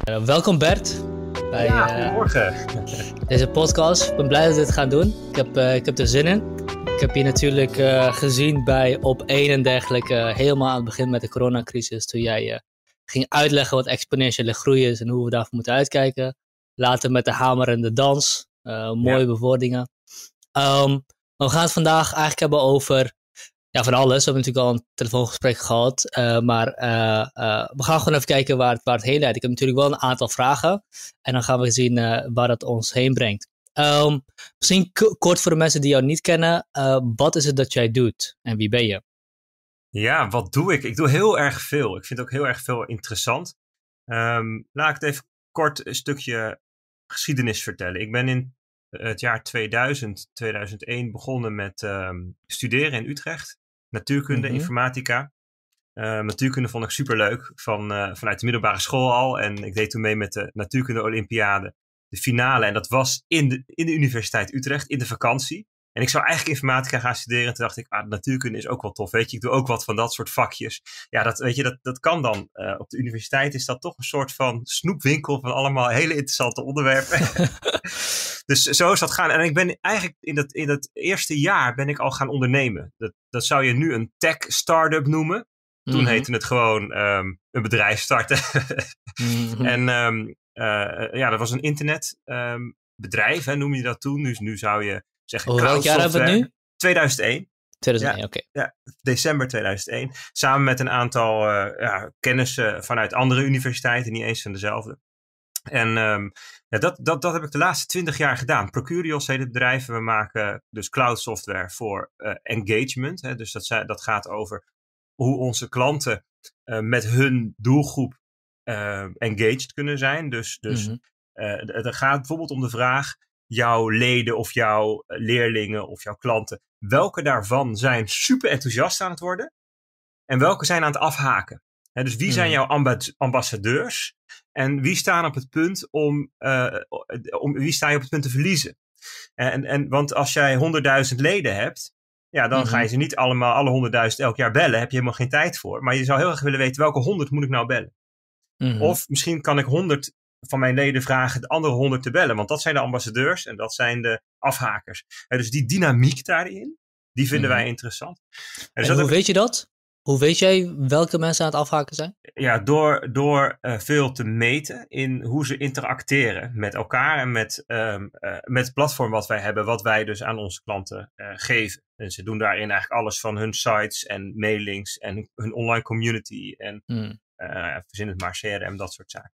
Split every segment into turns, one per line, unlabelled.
Eh, welkom Bert. Bij, eh, goedemorgen. deze podcast. Ik ben blij dat we dit gaan doen. Ik heb, eh, ik heb er zin in. Ik heb je natuurlijk gezien bij Op 1 en dergelijke. helemaal aan het begin met de coronacrisis. Toen jij ging uitleggen wat exponentiële groei is en hoe we daarvoor moeten uitkijken. Later met de hamer en de dans. mooie ja. Ehm, we gaan het vandaag eigenlijk hebben over ja, van alles. We hebben natuurlijk al een telefoongesprek gehad. Eh, maar eh, eh, we gaan gewoon even kijken waar het, waar het heen leidt. Ik heb natuurlijk wel een aantal vragen. En dan gaan we zien waar dat ons heen brengt. Ehm, misschien kort voor de mensen die jou niet kennen. wat is het dat jij doet? En wie ben je?
Ja, wat doe ik? Ik doe heel erg veel. Ik vind ook heel erg veel interessant. Ehm, laat ik het even kort een stukje geschiedenis vertellen. Ik ben in het jaar 2000, 2001 begonnen met ehm, studeren in Utrecht. Natuurkunde, mhm. informatica. Ehm, natuurkunde vond ik superleuk, van, eh, vanuit de middelbare school al. En ik deed toen mee met de Natuurkunde Olympiade, de finale. En dat was in de, in de Universiteit Utrecht, in de vakantie. En ik zou eigenlijk informatica gaan studeren. Toen dacht ik, ah, natuurkunde is ook wel tof. Weet je, ik doe ook wat van dat soort vakjes. Ja, dat, weet je, dat, dat kan dan. Eh, op de universiteit is dat toch een soort van snoepwinkel van allemaal hele interessante onderwerpen. dus zo is dat gaan. En ik ben eigenlijk in dat, in dat eerste jaar ben ik al gaan ondernemen. Dat, dat zou je nu een tech startup noemen. Toen mhm. heette het gewoon ehm, een bedrijf starten. Mhm. En ehm, eh, ja, dat was een internetbedrijf, ehm, noem je dat toen. Dus nu zou je Zeg ik welk jaar hebben we het nu? 2001. 2001, ja, oké. Ja, december 2001. Samen met een aantal eh, ja, kennissen vanuit andere universiteiten, niet eens van dezelfde. En ehm, ja, dat, dat, dat heb ik de laatste twintig jaar gedaan. Procurios heet het bedrijf. We maken dus cloud software voor eh, engagement. Hè. Dus dat, dat gaat over hoe onze klanten eh, met hun doelgroep engaged kunnen zijn. Dus, dus mm het gaat bijvoorbeeld om de vraag: jouw leden of jouw eh, leerlingen of jouw klanten, welke daarvan zijn super enthousiast aan het worden en welke zijn aan het afhaken? dus wie zijn hmm. jouw ambassadeurs en wie staan op het punt om, eh, om wie sta je op het punt te verliezen? En, en, want als jij 100.000 leden hebt, ja, dan ga je hmm. ze niet allemaal, alle 100.000 elk jaar bellen. Heb je helemaal geen tijd voor. Maar je zou heel graag willen weten welke 100 moet ik nou bellen. Hmm. Of misschien kan ik 100 van mijn leden vragen de andere honderd te bellen. Want dat zijn de ambassadeurs en dat zijn de afhakers. dus die dynamiek daarin, die vinden mhm. wij interessant. Dus hoe weet je
dat? Hoe weet jij welke mensen aan het afhaken zijn?
Ja, door, door eh, veel te meten in hoe ze interacteren met elkaar en met, ehm, eh, met het platform wat wij hebben, wat wij dus aan onze klanten eh, geven. En ze doen daarin eigenlijk alles van hun sites en mailings en hun online community en mm. verzin het maar, CRM, dat soort zaken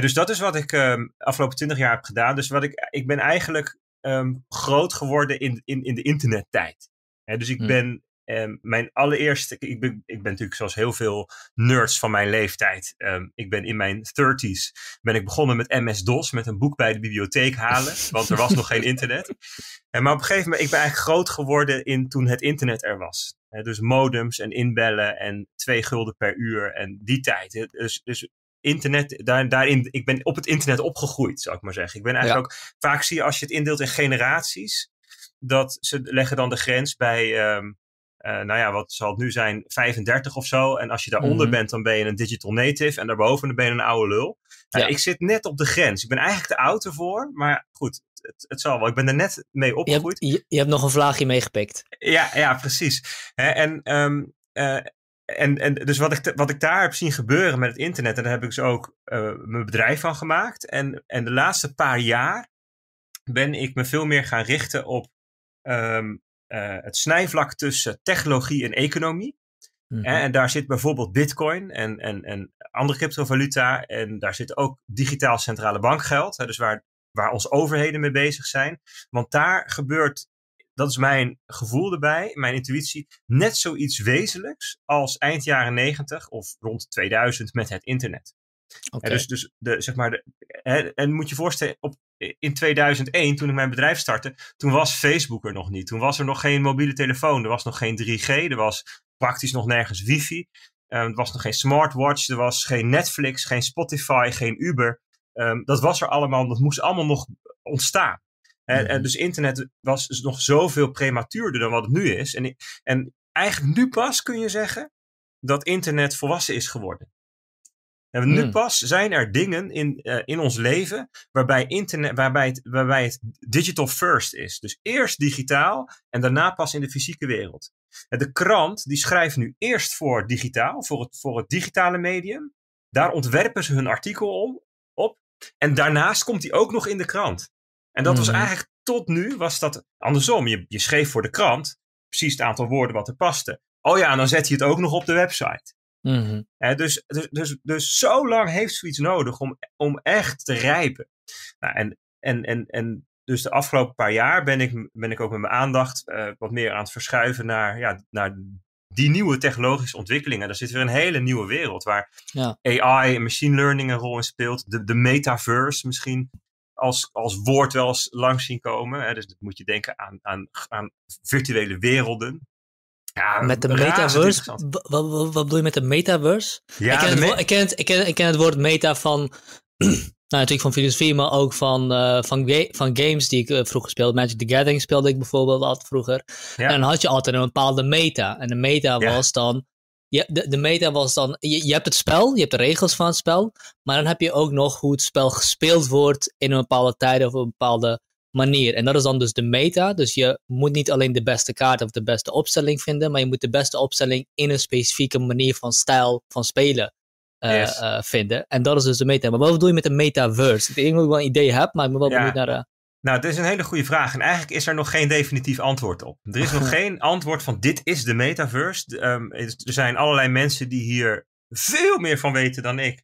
dus dat is wat ik um, afgelopen twintig jaar heb gedaan. Dus wat ik, ik ben eigenlijk ehm, groot geworden in, in, in de internettijd. dus ik hmm. ben ehm, mijn allereerste, ik ben, ik ben natuurlijk zoals heel veel nerds van mijn leeftijd. ik ben in mijn 30s ben ik begonnen met MS-DOS, met een boek bij de bibliotheek halen, want er was nog geen internet. En maar op een gegeven moment, ik ben eigenlijk groot geworden in toen het internet er was. dus modems en inbellen en twee gulden per uur en die tijd. Dus, dus internet, daar, daarin, ik ben op het internet opgegroeid, zou ik maar zeggen. Ik ben eigenlijk ook, vaak zie je als je het indeelt in generaties, dat ze leggen dan de grens bij, ehm, eh, nou ja, wat zal het nu zijn, 35 of zo. En als je daaronder mhm. bent, dan ben je een digital native. En daarboven dan ben je een oude lul. Nou, ja. Ik zit net op de grens. Ik ben eigenlijk te oud ervoor, maar goed. Het, het zal wel. Ik ben er net mee opgegroeid. Je hebt, nog een vlaagje meegepikt. Ja, ja precies. en um, en, en dus wat ik, wat ik daar heb zien gebeuren met het internet, en daar heb ik dus ook eh, mijn bedrijf van gemaakt. En, en de laatste paar jaar ben ik me veel meer gaan richten op ehm, eh, het snijvlak tussen technologie en economie. Mhm. en, daar zit bijvoorbeeld Bitcoin en, en, en andere cryptovaluta. En daar zit ook digitaal centrale bankgeld. dus waar, waar onze overheden mee bezig zijn. Want daar gebeurt dat is mijn gevoel erbij, mijn intuïtie, net zoiets wezenlijks als eind jaren 90 of rond 2000 met het internet. dus dus de, zeg maar, de, hè, en moet je voorstellen, op, in 2001, toen ik mijn bedrijf startte, toen was Facebook er nog niet. Toen was er nog geen mobiele telefoon, er was nog geen 3G, er was praktisch nog nergens wifi. Ehm, er was nog geen smartwatch, er was geen Netflix, geen Spotify, geen Uber. Ehm, dat was er allemaal, dat moest allemaal nog ontstaan. En, mhm. dus internet was nog zoveel prematuurder dan wat het nu is. En, en eigenlijk nu pas kun je zeggen dat internet volwassen is geworden. En nu mm. pas zijn er dingen in, eh, in ons leven waarbij, internet, waarbij, het, waarbij het digital first is. Dus eerst digitaal en daarna pas in de fysieke wereld. En de krant die schrijft nu eerst voor digitaal, voor het, voor het digitale medium. Daar ontwerpen ze hun artikel om, op. En daarnaast komt die ook nog in de krant. En dat was mhm. eigenlijk tot nu, was dat andersom. Je, je schreef voor de krant precies het aantal woorden wat er paste. Oh ja, en dan zet je het ook nog op de website. Mhm. dus, dus, dus, dus zo lang heeft zoiets nodig om, om echt te rijpen. Nou, en, en, en, en dus de afgelopen paar jaar ben ik, ben ik ook met mijn aandacht eh, wat meer aan het verschuiven naar, ja, naar die nieuwe technologische ontwikkelingen. Daar zit weer een hele nieuwe wereld waar AI en machine learning een rol in speelt. De, de metaverse misschien als, als woord wel eens langs zien komen. Hè? Dus dan moet je denken aan, aan, aan virtuele werelden.
Ja, met de metaverse? Wat, bedoel je met de metaverse? ik, ken het, ik, ken ik, ken, het woord meta van Nou, natuurlijk van filosofie, maar ook van, eh, van, van games die ik eh, vroeger speelde. Magic the Gathering speelde ik bijvoorbeeld altijd vroeger. En dan had je altijd een bepaalde meta. En de meta was dan je, de, de meta was dan, je, je hebt het spel, je hebt de regels van het spel, maar dan heb je ook nog hoe het spel gespeeld wordt in een bepaalde tijd of een bepaalde manier. En dat is dan dus de meta. Dus je moet niet alleen de beste kaart of de beste opstelling vinden, maar je moet de beste opstelling in een specifieke manier van stijl van spelen eh, eh, vinden. En dat is dus de meta. Maar wat bedoel je met de metaverse? Ik denk dat ik wel een idee heb, maar ik moet wel ja. benieuwd naar... Eh,
nou, dit is een hele goede vraag. En eigenlijk is er nog geen definitief antwoord op. Er is nog geen antwoord van dit is de metaverse. Ehm, er zijn allerlei mensen die hier veel meer van weten dan ik.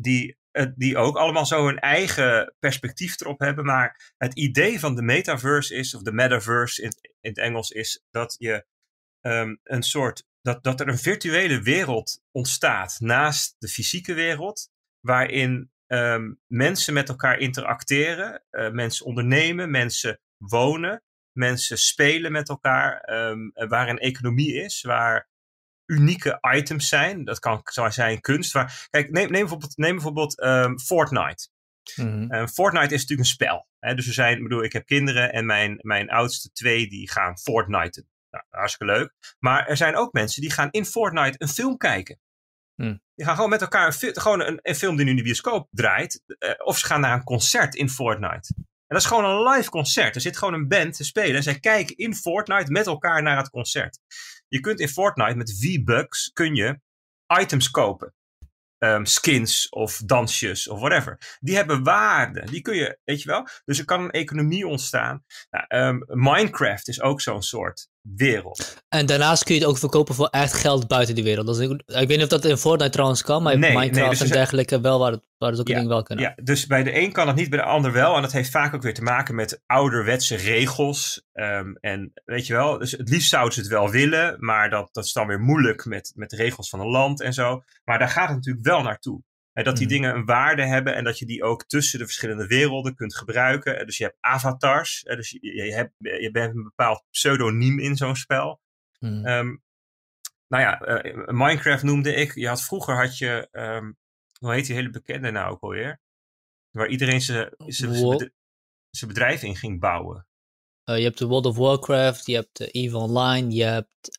Die, eh, die ook allemaal zo hun eigen perspectief erop hebben. Maar het idee van de metaverse is, of de metaverse in, het Engels, is dat je ehm, een soort. Dat, dat er een virtuele wereld ontstaat naast de fysieke wereld. Waarin Ehm, mensen met elkaar interacteren, eh, mensen ondernemen, mensen wonen, mensen spelen met elkaar, ehm, eh, waar een economie is, waar unieke items zijn. Dat kan zijn kunst. Waar, kijk, neem, neem bijvoorbeeld, neem bijvoorbeeld ehm, Fortnite. Mhm. Fortnite is natuurlijk een spel. Hè? Dus er zijn, bedoel, ik heb kinderen en mijn, mijn oudste twee die gaan Fortnite. Nou, hartstikke leuk. Maar er zijn ook mensen die gaan in Fortnite een film kijken. Mm. Die gaan gewoon met elkaar een, gewoon een, een, film die nu in de bioscoop draait. Eh, of ze gaan naar een concert in Fortnite. En dat is gewoon een live concert. Er zit gewoon een band te spelen. En zij kijken in Fortnite met elkaar naar het concert. Je kunt in Fortnite met V-Bucks kun je items kopen. Ehm, skins of dansjes of whatever. Die hebben waarde. Die kun je, weet je wel. Dus er kan een economie ontstaan. Nou, ehm, Minecraft is ook zo'n soort
wereld. En daarnaast kun je het ook verkopen voor echt geld buiten die wereld. Dus ik, ik, weet niet of dat in Fortnite trouwens kan, maar in Minecraft dus en dergelijke wel, waar het, waar het ook ja, ding wel kan. Ja, dus bij de een kan het niet, bij de ander wel.
En dat heeft vaak ook weer te maken met ouderwetse regels. Ehm, en weet je wel, dus het liefst zouden ze het wel willen, maar dat, dat is dan weer moeilijk met, met de regels van een land en zo. Maar daar gaat het natuurlijk wel naartoe dat die mhm. dingen een waarde hebben en dat je die ook tussen de verschillende werelden kunt gebruiken. Eh, dus je hebt avatars, dus je, hebt, je bent een bepaald pseudoniem in zo'n spel. Mm. nou ja, eh, Minecraft noemde ik. Je had, vroeger had je, ehm, hoe heet die hele bekende nou ook alweer? Waar iedereen zijn oh,
bedrijf in ging bouwen. Eh, je hebt de World of Warcraft, je hebt de EVE Online, je hebt,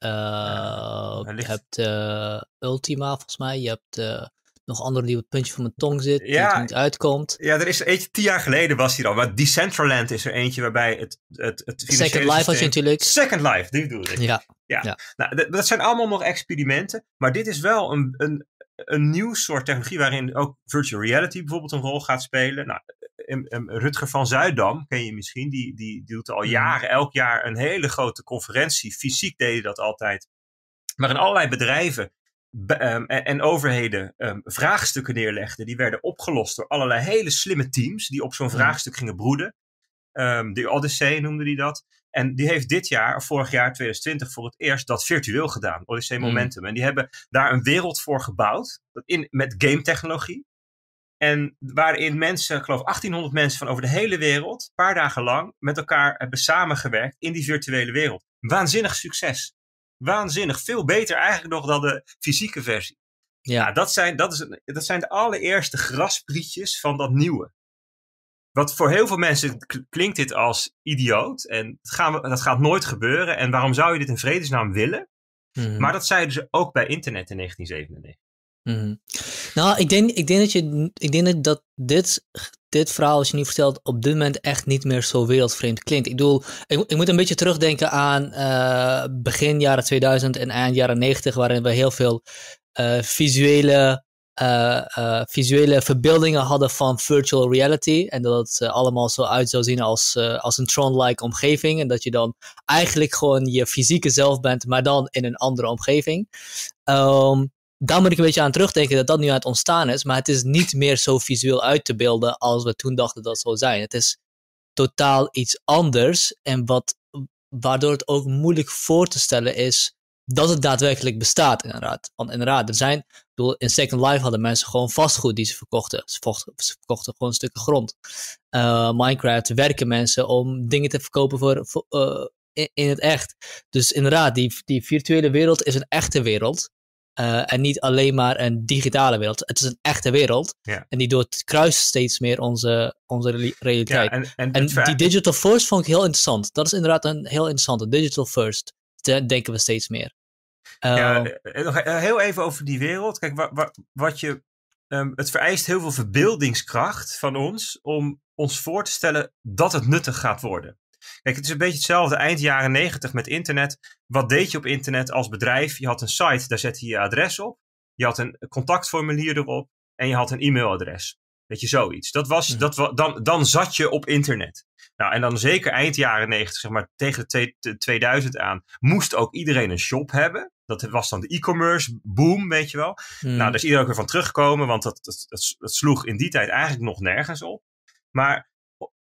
je hebt Ultima volgens mij, je hebt nog andere die op het puntje van mijn tong zit, ja, die niet uitkomt. Ja, er is eentje, tien jaar geleden was
die al. Maar Decentraland is er eentje waarbij het, het, het financiële Second Life had je natuurlijk. Second Life, die bedoel ik. Ja. Ja. Nou, dat zijn allemaal nog experimenten, maar dit is wel een, een, een nieuw soort technologie waarin ook virtual reality bijvoorbeeld een rol gaat spelen. Nou, Rutger van Zuidam ken je misschien, die, die, die doet al mm. jaren, elk jaar een hele grote conferentie. Fysiek deed hij dat altijd. Maar in allerlei bedrijven Ehm, en overheden um, vraagstukken neerlegden. Die werden opgelost door allerlei hele slimme teams die op zo'n mhm. vraagstuk gingen broeden. Ehm, de Odyssey noemde die dat. En die heeft dit jaar, of vorig jaar 2020, voor het eerst dat virtueel gedaan. Odyssey mhm. Momentum. En die hebben daar een wereld voor gebouwd. In, met game technologie. En waarin mensen, ik geloof 1800 mensen van over de hele wereld, een paar dagen lang, met elkaar hebben samengewerkt in die virtuele wereld. Waanzinnig succes waanzinnig. Veel beter eigenlijk nog dan de fysieke versie. Ja, nou, dat, zijn, dat, is, dat zijn de allereerste grasprietjes van dat nieuwe. Wat voor heel veel mensen klinkt dit als idioot en dat, gaan we, dat gaat nooit gebeuren en waarom zou je dit in vredesnaam willen? Mhm. Maar dat zeiden ze ook bij internet in 1997.
Mhm. Nou, ik denk, ik denk dat je, ik denk dat dit, dit verhaal, als je nu vertelt, op dit moment echt niet meer zo wereldvreemd klinkt. Ik bedoel, ik, moet een beetje terugdenken aan eh, begin jaren 2000 en eind jaren 90, waarin we heel veel eh, visuele, eh, visuele verbeeldingen hadden van virtual reality. En dat het allemaal zo uit zou zien als, als een Tron-like omgeving. En dat je dan eigenlijk gewoon je fysieke zelf bent, maar dan in een andere omgeving. Ehm, daar moet ik een beetje aan terugdenken dat dat nu aan het ontstaan is. Maar het is niet meer zo visueel uit te beelden als we toen dachten dat het zou zijn. Het is totaal iets anders. En wat, waardoor het ook moeilijk voor te stellen is dat het daadwerkelijk bestaat, inderdaad. Want inderdaad, er zijn, bedoel, in Second Life hadden mensen gewoon vastgoed die ze verkochten. Ze, verkochten gewoon stukken grond. Eh, Minecraft werken mensen om dingen te verkopen voor, eh, in, in, het echt. Dus inderdaad, die, die virtuele wereld is een echte wereld. Eh, en niet alleen maar een digitale wereld. Het is een echte wereld. Ja. En die doorkruist steeds meer onze, onze realiteit. Ja, en, die digital first vond ik heel interessant. Dat is inderdaad een heel interessante. Digital first. denken we steeds meer. ja, ehm,
eh, eh, heel even over die wereld. Kijk, wat je, ehm, het vereist heel veel verbeeldingskracht van ons om ons voor te stellen dat het nuttig gaat worden. Kijk, het is een beetje hetzelfde eind jaren negentig met internet. Wat deed je op internet als bedrijf? Je had een site, daar zette je je adres op. Je had een contactformulier erop en je had een e-mailadres. Weet je, zoiets. Dat was, hmm. dat, dan, dan zat je op internet. Nou, en dan zeker eind jaren negentig, zeg maar tegen de 2000 aan, moest ook iedereen een shop hebben. Dat was dan de e-commerce boom, weet je wel. Hmm. Nou, daar is iedereen ook weer van teruggekomen, want dat, dat, dat, sloeg in die tijd eigenlijk nog nergens op. Maar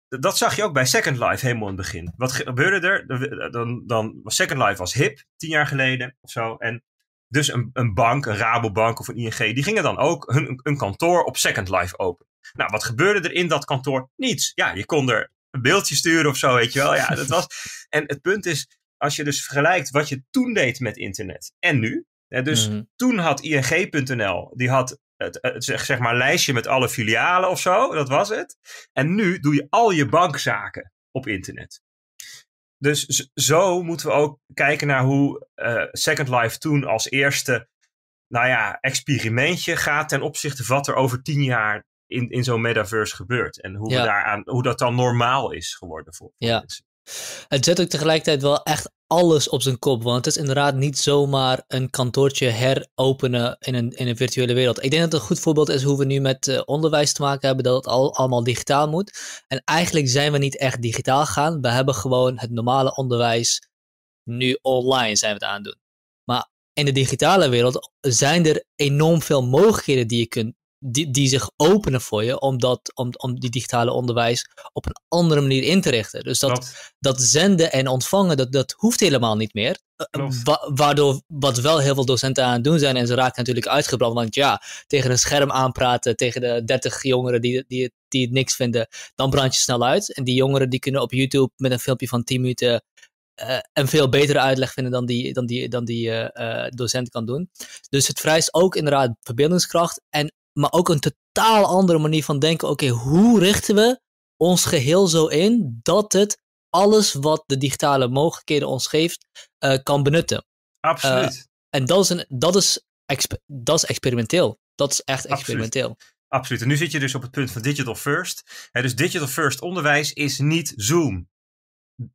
dat zag je ook bij Second Life helemaal in het begin. Wat gebeurde er? Dan, dan, Second Life was hip, tien jaar geleden of zo. En dus een, een bank, een Rabobank of een ING, die gingen dan ook hun, een kantoor op Second Life open. Nou, wat gebeurde er in dat kantoor? Niets. Ja, je kon er een beeldje sturen of zo, weet je wel. Ja, dat was... En het punt is, als je dus vergelijkt wat je toen deed met internet en nu. Hè, dus mhm. toen had ING.nl, die had het, het, zeg maar lijstje met alle filialen of zo. Dat was het. En nu doe je al je bankzaken op internet. Dus zo moeten we ook kijken naar hoe eh, Second Life toen als eerste nou ja, experimentje gaat ten opzichte van wat er over tien jaar in, in zo'n metaverse gebeurt. En hoe, we daaraan, hoe dat dan normaal is geworden voor,
ja. mensen. Het zet ook tegelijkertijd wel echt alles op zijn kop. Want het is inderdaad niet zomaar een kantoortje heropenen in een, in een virtuele wereld. Ik denk dat het een goed voorbeeld is hoe we nu met eh, onderwijs te maken hebben, dat het al, allemaal digitaal moet. En eigenlijk zijn we niet echt digitaal gaan. We hebben gewoon het normale onderwijs nu online zijn we het aan doen. Maar in de digitale wereld zijn er enorm veel mogelijkheden die je kunt, die, die zich openen voor je om, dat, om, om die digitale onderwijs op een andere manier in te richten. Dus dat, dat zenden en ontvangen, dat, dat hoeft helemaal niet meer. Eh, eh, waardoor wat wel heel veel docenten aan het doen zijn en ze raken natuurlijk uitgebrand. Want ja, tegen een scherm aanpraten, tegen de 30 jongeren die, die, die het niks vinden, dan brand je snel uit. En die jongeren die kunnen op YouTube met een filmpje van 10 minuten eh, een veel betere uitleg vinden dan die, dan die, dan die docent kan doen. Dus het vereist ook inderdaad verbeeldingskracht en maar ook een totaal andere manier van denken. Oké, hoe richten we ons geheel zo in dat het alles wat de digitale mogelijkheden ons geeft, eh, kan benutten? Eh, Absoluut. en dat is, een, dat, is dat is experimenteel. Dat
is echt experimenteel. Absoluut. Absoluut. En nu zit je dus op het punt van digital first. dus digital first onderwijs is niet Zoom.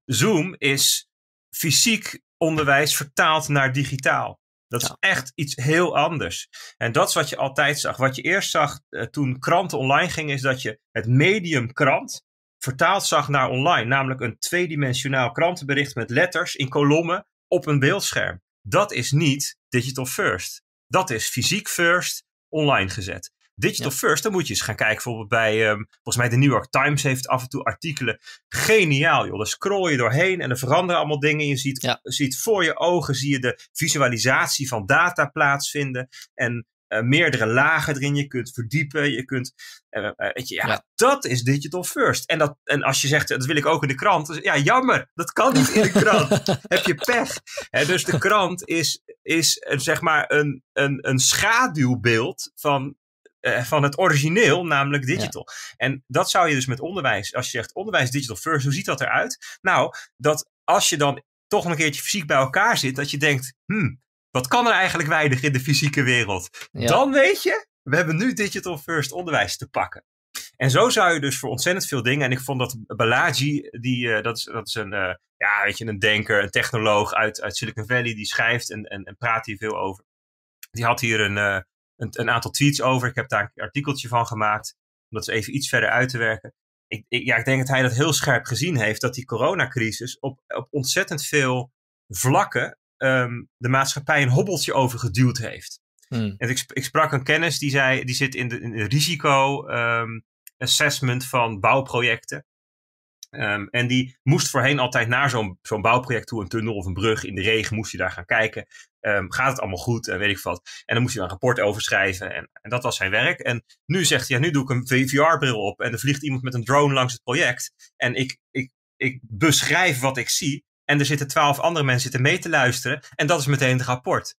Zoom is fysiek onderwijs vertaald naar digitaal. Dat is echt iets heel anders. En dat is wat je altijd zag. Wat je eerst zag eh, toen kranten online gingen, is dat je het medium krant vertaald zag naar online. Namelijk een tweedimensionaal krantenbericht met letters in kolommen op een beeldscherm. Dat is niet digital first. Dat is fysiek first online gezet. Digital first, dan moet je eens gaan kijken. Bijvoorbeeld bij, ehm, volgens mij de New York Times heeft af en toe artikelen. Geniaal joh, daar scroll je doorheen en er veranderen allemaal dingen. Je ziet, ziet voor je ogen, zie je de visualisatie van data plaatsvinden. En eh, meerdere lagen erin. Je kunt verdiepen. Je kunt. Eh, eh, weet je, ja, dat is digital first. En, dat, en als je zegt, dat wil ik ook in de krant. ja, jammer. Dat kan niet in de krant. Heb je pech. Hè, dus de krant is, is zeg maar een, een, een schaduwbeeld van eh, van het origineel, namelijk digital. En dat zou je dus met onderwijs, als je zegt onderwijs digital first, hoe ziet dat eruit? Nou, dat als je dan toch een keertje fysiek bij elkaar zit, dat je denkt, hmm, wat kan er eigenlijk weinig in de fysieke wereld? Dan weet je, we hebben nu digital first onderwijs te pakken. En zo zou je dus voor ontzettend veel dingen. En ik vond dat Balaji, die, eh, dat, is, dat is een, eh, ja, weet je, een denker, een technoloog uit, uit Silicon Valley, die schrijft en, en, en praat hier veel over. Die had hier een, een, een, aantal tweets over. Ik heb daar een artikeltje van gemaakt. Om dat even iets verder uit te werken. Ik, ja, ik denk dat hij dat heel scherp gezien heeft. Dat die coronacrisis op, op ontzettend veel vlakken ehm, de maatschappij een hobbeltje overgeduwd heeft. Hmm. En ik, ik, sprak een kennis die zei, die zit in de, risico ehm, assessment van bouwprojecten. Ehm, en die moest voorheen altijd naar zo'n zo'n bouwproject toe, een tunnel of een brug in de regen, moest je daar gaan kijken. Ehm, gaat het allemaal goed en weet ik wat. En dan moest hij een rapport over schrijven. En, en, dat was zijn werk. En nu zegt hij, ja, nu doe ik een VR-bril op. En er vliegt iemand met een drone langs het project. En ik, ik, ik beschrijf wat ik zie. En er zitten twaalf andere mensen zitten mee te luisteren. En dat is meteen het rapport.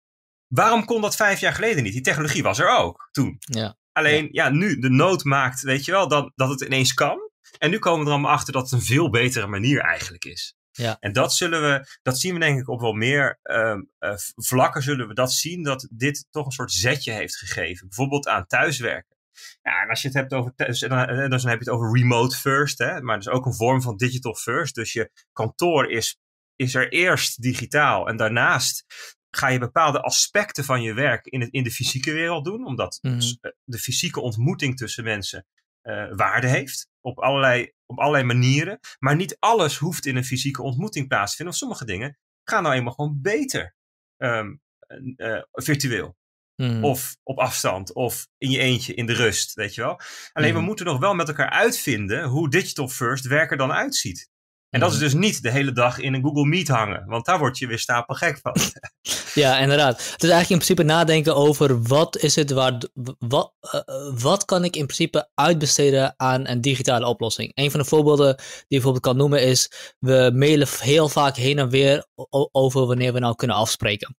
Waarom kon dat vijf jaar geleden niet? Die technologie was er ook toen. Ja. Alleen, ja. ja. nu de nood maakt, weet je wel, dat, dat het ineens kan. En nu komen we er allemaal achter dat het een veel betere manier eigenlijk is. Ja. En dat zullen we, dat zien we denk ik op wel meer ehm, eh, vlakken zullen we dat zien, dat dit toch een soort zetje heeft gegeven. Bijvoorbeeld aan thuiswerken. Ja, en als je het hebt over, thuis, dan, dan heb je het over remote first, hè, maar dus ook een vorm van digital first. Dus je kantoor is, is er eerst digitaal en daarnaast ga je bepaalde aspecten van je werk in, het, in de fysieke wereld doen, omdat mhm. eh, de fysieke ontmoeting tussen mensen eh, waarde heeft op allerlei, op allerlei manieren. Maar niet alles hoeft in een fysieke ontmoeting plaats te vinden. Of sommige dingen gaan nou eenmaal gewoon beter ehm, eh, virtueel.
Hmm. Of
op afstand, of in je eentje, in de rust, weet je wel. Alleen we hmm. moeten nog wel met elkaar uitvinden hoe digital first werken dan uitziet. En dat is mhm. dus niet de hele dag in een Google Meet hangen, want daar word je weer gek van.
ja, inderdaad. Het is eigenlijk in principe nadenken over wat is het waar, wat, eh, eh, wat kan ik in principe uitbesteden aan een digitale oplossing. Een van de voorbeelden die ik bijvoorbeeld kan noemen is, we mailen heel vaak heen en weer over wanneer we nou kunnen afspreken.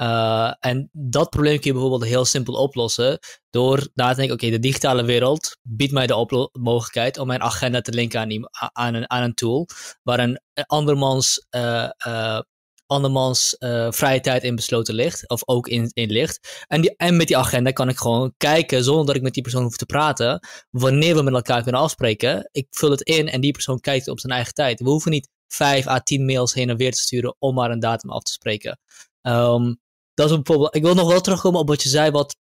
Eh, en dat probleem kun je bijvoorbeeld heel simpel oplossen door na te denken, oké, de digitale wereld biedt mij de mogelijkheid om mijn agenda te linken aan, aan, een, aan een tool waar een andermans, eh, eh, andermans vrije tijd in besloten ligt, of ook in, in ligt. En, die, met die agenda kan ik gewoon kijken, zonder dat ik met die persoon hoef te praten, wanneer we met elkaar kunnen afspreken. Ik vul het in en die persoon kijkt op zijn eigen tijd. We hoeven niet vijf à tien mails heen en weer te sturen om maar een datum af te spreken. Um, dat is bijvoorbeeld. Ik wil nog wel terugkomen op wat je zei. Wat,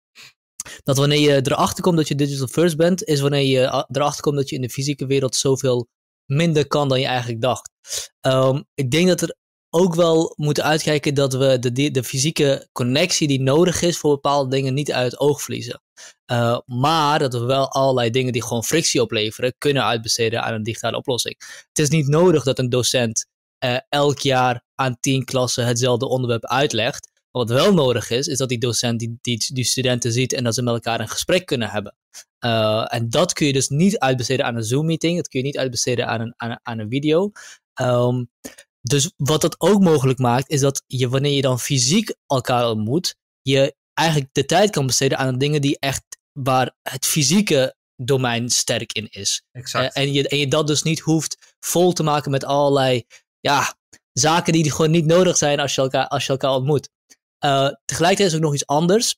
dat wanneer je erachter komt dat je digital first bent, is wanneer je ah, erachter komt dat je in de fysieke wereld zoveel minder kan dan je eigenlijk dacht. Ehm, ik denk dat er ook wel moeten uitkijken dat we de, de fysieke connectie die nodig is voor bepaalde dingen niet uit het oog verliezen. Eh, maar dat we wel allerlei dingen die gewoon frictie opleveren, kunnen uitbesteden aan een digitale oplossing. Het is niet nodig dat een docent eh, elk jaar aan tien klassen hetzelfde onderwerp uitlegt wat wel nodig is, is dat die docent die, die, studenten ziet en dat ze met elkaar een gesprek kunnen hebben. Eh, en dat kun je dus niet uitbesteden aan een Zoom-meeting, dat kun je niet uitbesteden aan een, aan een, aan een video. Ehm, dus wat dat ook mogelijk maakt, is dat je wanneer je dan fysiek elkaar ontmoet, je eigenlijk de tijd kan besteden aan dingen die echt waar het fysieke domein sterk in is. Eh, en, je, en je dat dus niet hoeft vol te maken met allerlei ja, zaken die gewoon niet nodig zijn als je elkaar, als je elkaar ontmoet. Eh, tegelijkertijd is ook nog iets anders.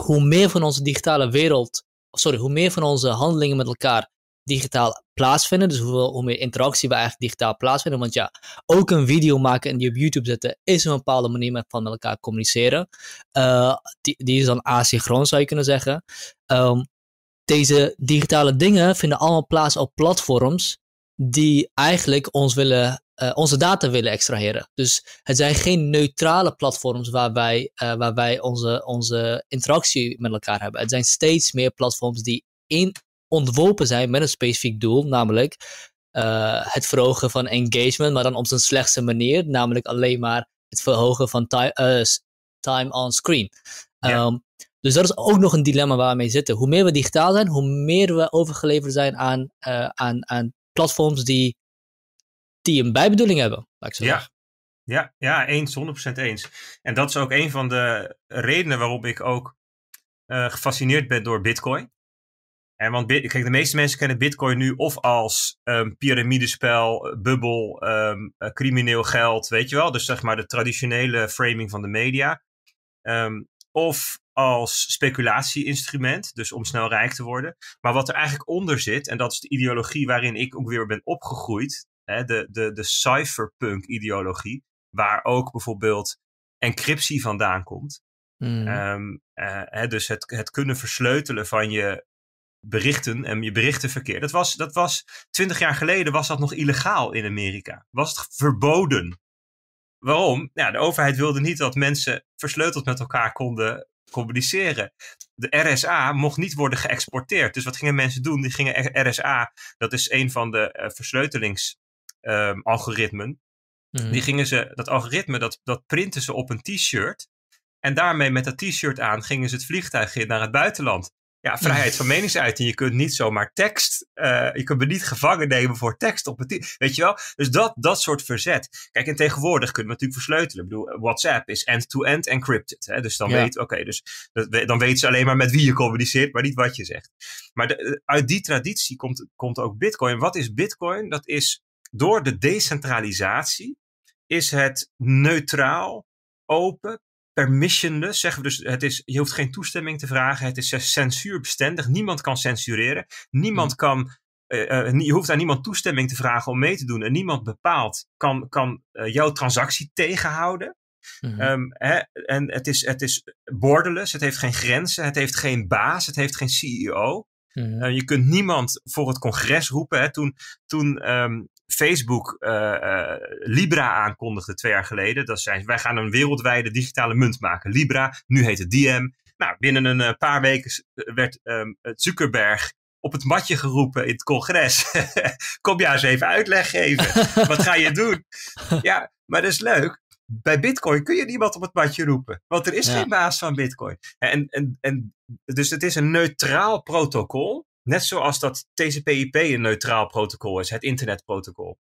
Hoe meer van onze digitale wereld, sorry, hoe meer van onze handelingen met elkaar digitaal plaatsvinden, dus hoe, meer interactie we eigenlijk digitaal plaatsvinden. Want ja, ook een video maken en die op YouTube zetten is een bepaalde manier met, van met elkaar communiceren. Eh, die, die is dan asynchroon, zou je kunnen zeggen. Ehm, deze digitale dingen vinden allemaal plaats op platforms die eigenlijk ons willen eh, onze data willen extraheren. Dus het zijn geen neutrale platforms waar wij, eh, waar wij onze, onze interactie met elkaar hebben. Het zijn steeds meer platforms die in, ontworpen zijn met een specifiek doel, namelijk eh, het verhogen van engagement, maar dan op zijn slechtste manier, namelijk alleen maar het verhogen van time, on screen. Ehm, dus dat is ook nog een dilemma waar we mee zitten. Hoe meer we digitaal zijn, hoe meer we overgeleverd zijn aan, aan, aan platforms die die een bijbedoeling hebben. Laat ik zo ja.
Ja, ja, eens, 100% eens. En dat is ook een van de redenen waarom ik ook eh, gefascineerd ben door Bitcoin. En want kijk, de meeste mensen kennen Bitcoin nu of als ehm, piramidespel, eh, bubbel, ehm, eh, crimineel geld, weet je wel. Dus zeg maar de traditionele framing van de media. Ehm, of als speculatieinstrument, dus om snel rijk te worden. Maar wat er eigenlijk onder zit, en dat is de ideologie waarin ik ook weer ben opgegroeid, hè, de, de, de cypherpunk-ideologie, waar ook bijvoorbeeld encryptie vandaan komt. Hmm. Ehm, eh, hè, dus het, het kunnen versleutelen van je berichten en je berichtenverkeer. Dat was, dat was 20 jaar geleden was dat nog illegaal in Amerika. Was het verboden. Waarom? Ja, de overheid wilde niet dat mensen versleuteld met elkaar konden communiceren. De RSA mocht niet worden geëxporteerd. Dus wat gingen mensen doen? Die gingen RSA, dat is een van de uh, versleutelings Ehm, algoritmen. Mhm. Die gingen ze, dat algoritme, dat, dat printen ze op een t-shirt. En daarmee met dat t-shirt aan gingen ze het vliegtuig in naar het buitenland. Ja, vrijheid van meningsuiting. Je kunt niet zomaar tekst. Eh, je kunt me niet gevangen nemen voor tekst op het. Weet je wel? Dus dat, dat soort verzet. Kijk, en tegenwoordig kunnen we natuurlijk versleutelen. Ik bedoel, WhatsApp is end-to-end encrypted. Hè? Dus dan weet, oké, dus dan weten ze alleen maar met wie je communiceert, maar niet wat je zegt. Maar uit die traditie komt, komt ook Bitcoin. Wat is Bitcoin? Dat is door de decentralisatie is het neutraal, open, permissionless, zeggen we dus. Het is, je hoeft geen toestemming te vragen. Het is censuurbestendig. Niemand kan censureren. Niemand mm. kan. Eh, eh, je hoeft aan niemand toestemming te vragen om mee te doen. En niemand bepaalt kan, kan eh, jouw transactie tegenhouden. Mhm. Ehm, hè, en het is, het is borderless, het heeft geen grenzen, het heeft geen baas, het heeft geen CEO. Mhm. je kunt niemand voor het congres roepen. Hè. Toen, toen ehm, Facebook eh, eh, Libra aankondigde twee jaar geleden. Dat zijn, wij gaan een wereldwijde digitale munt maken. Libra, nu heet het DM. Nou, binnen een eh, paar weken werd ehm, Zuckerberg op het matje geroepen in het congres. Kom jij eens even uitleg geven. Wat ga je doen? Ja, maar dat is leuk. Bij Bitcoin kun je niemand op het matje roepen, want er is geen baas van Bitcoin. En, en, en, dus het is een neutraal protocol Net zoals dat TCP/IP een neutraal protocol is, het internetprotocol.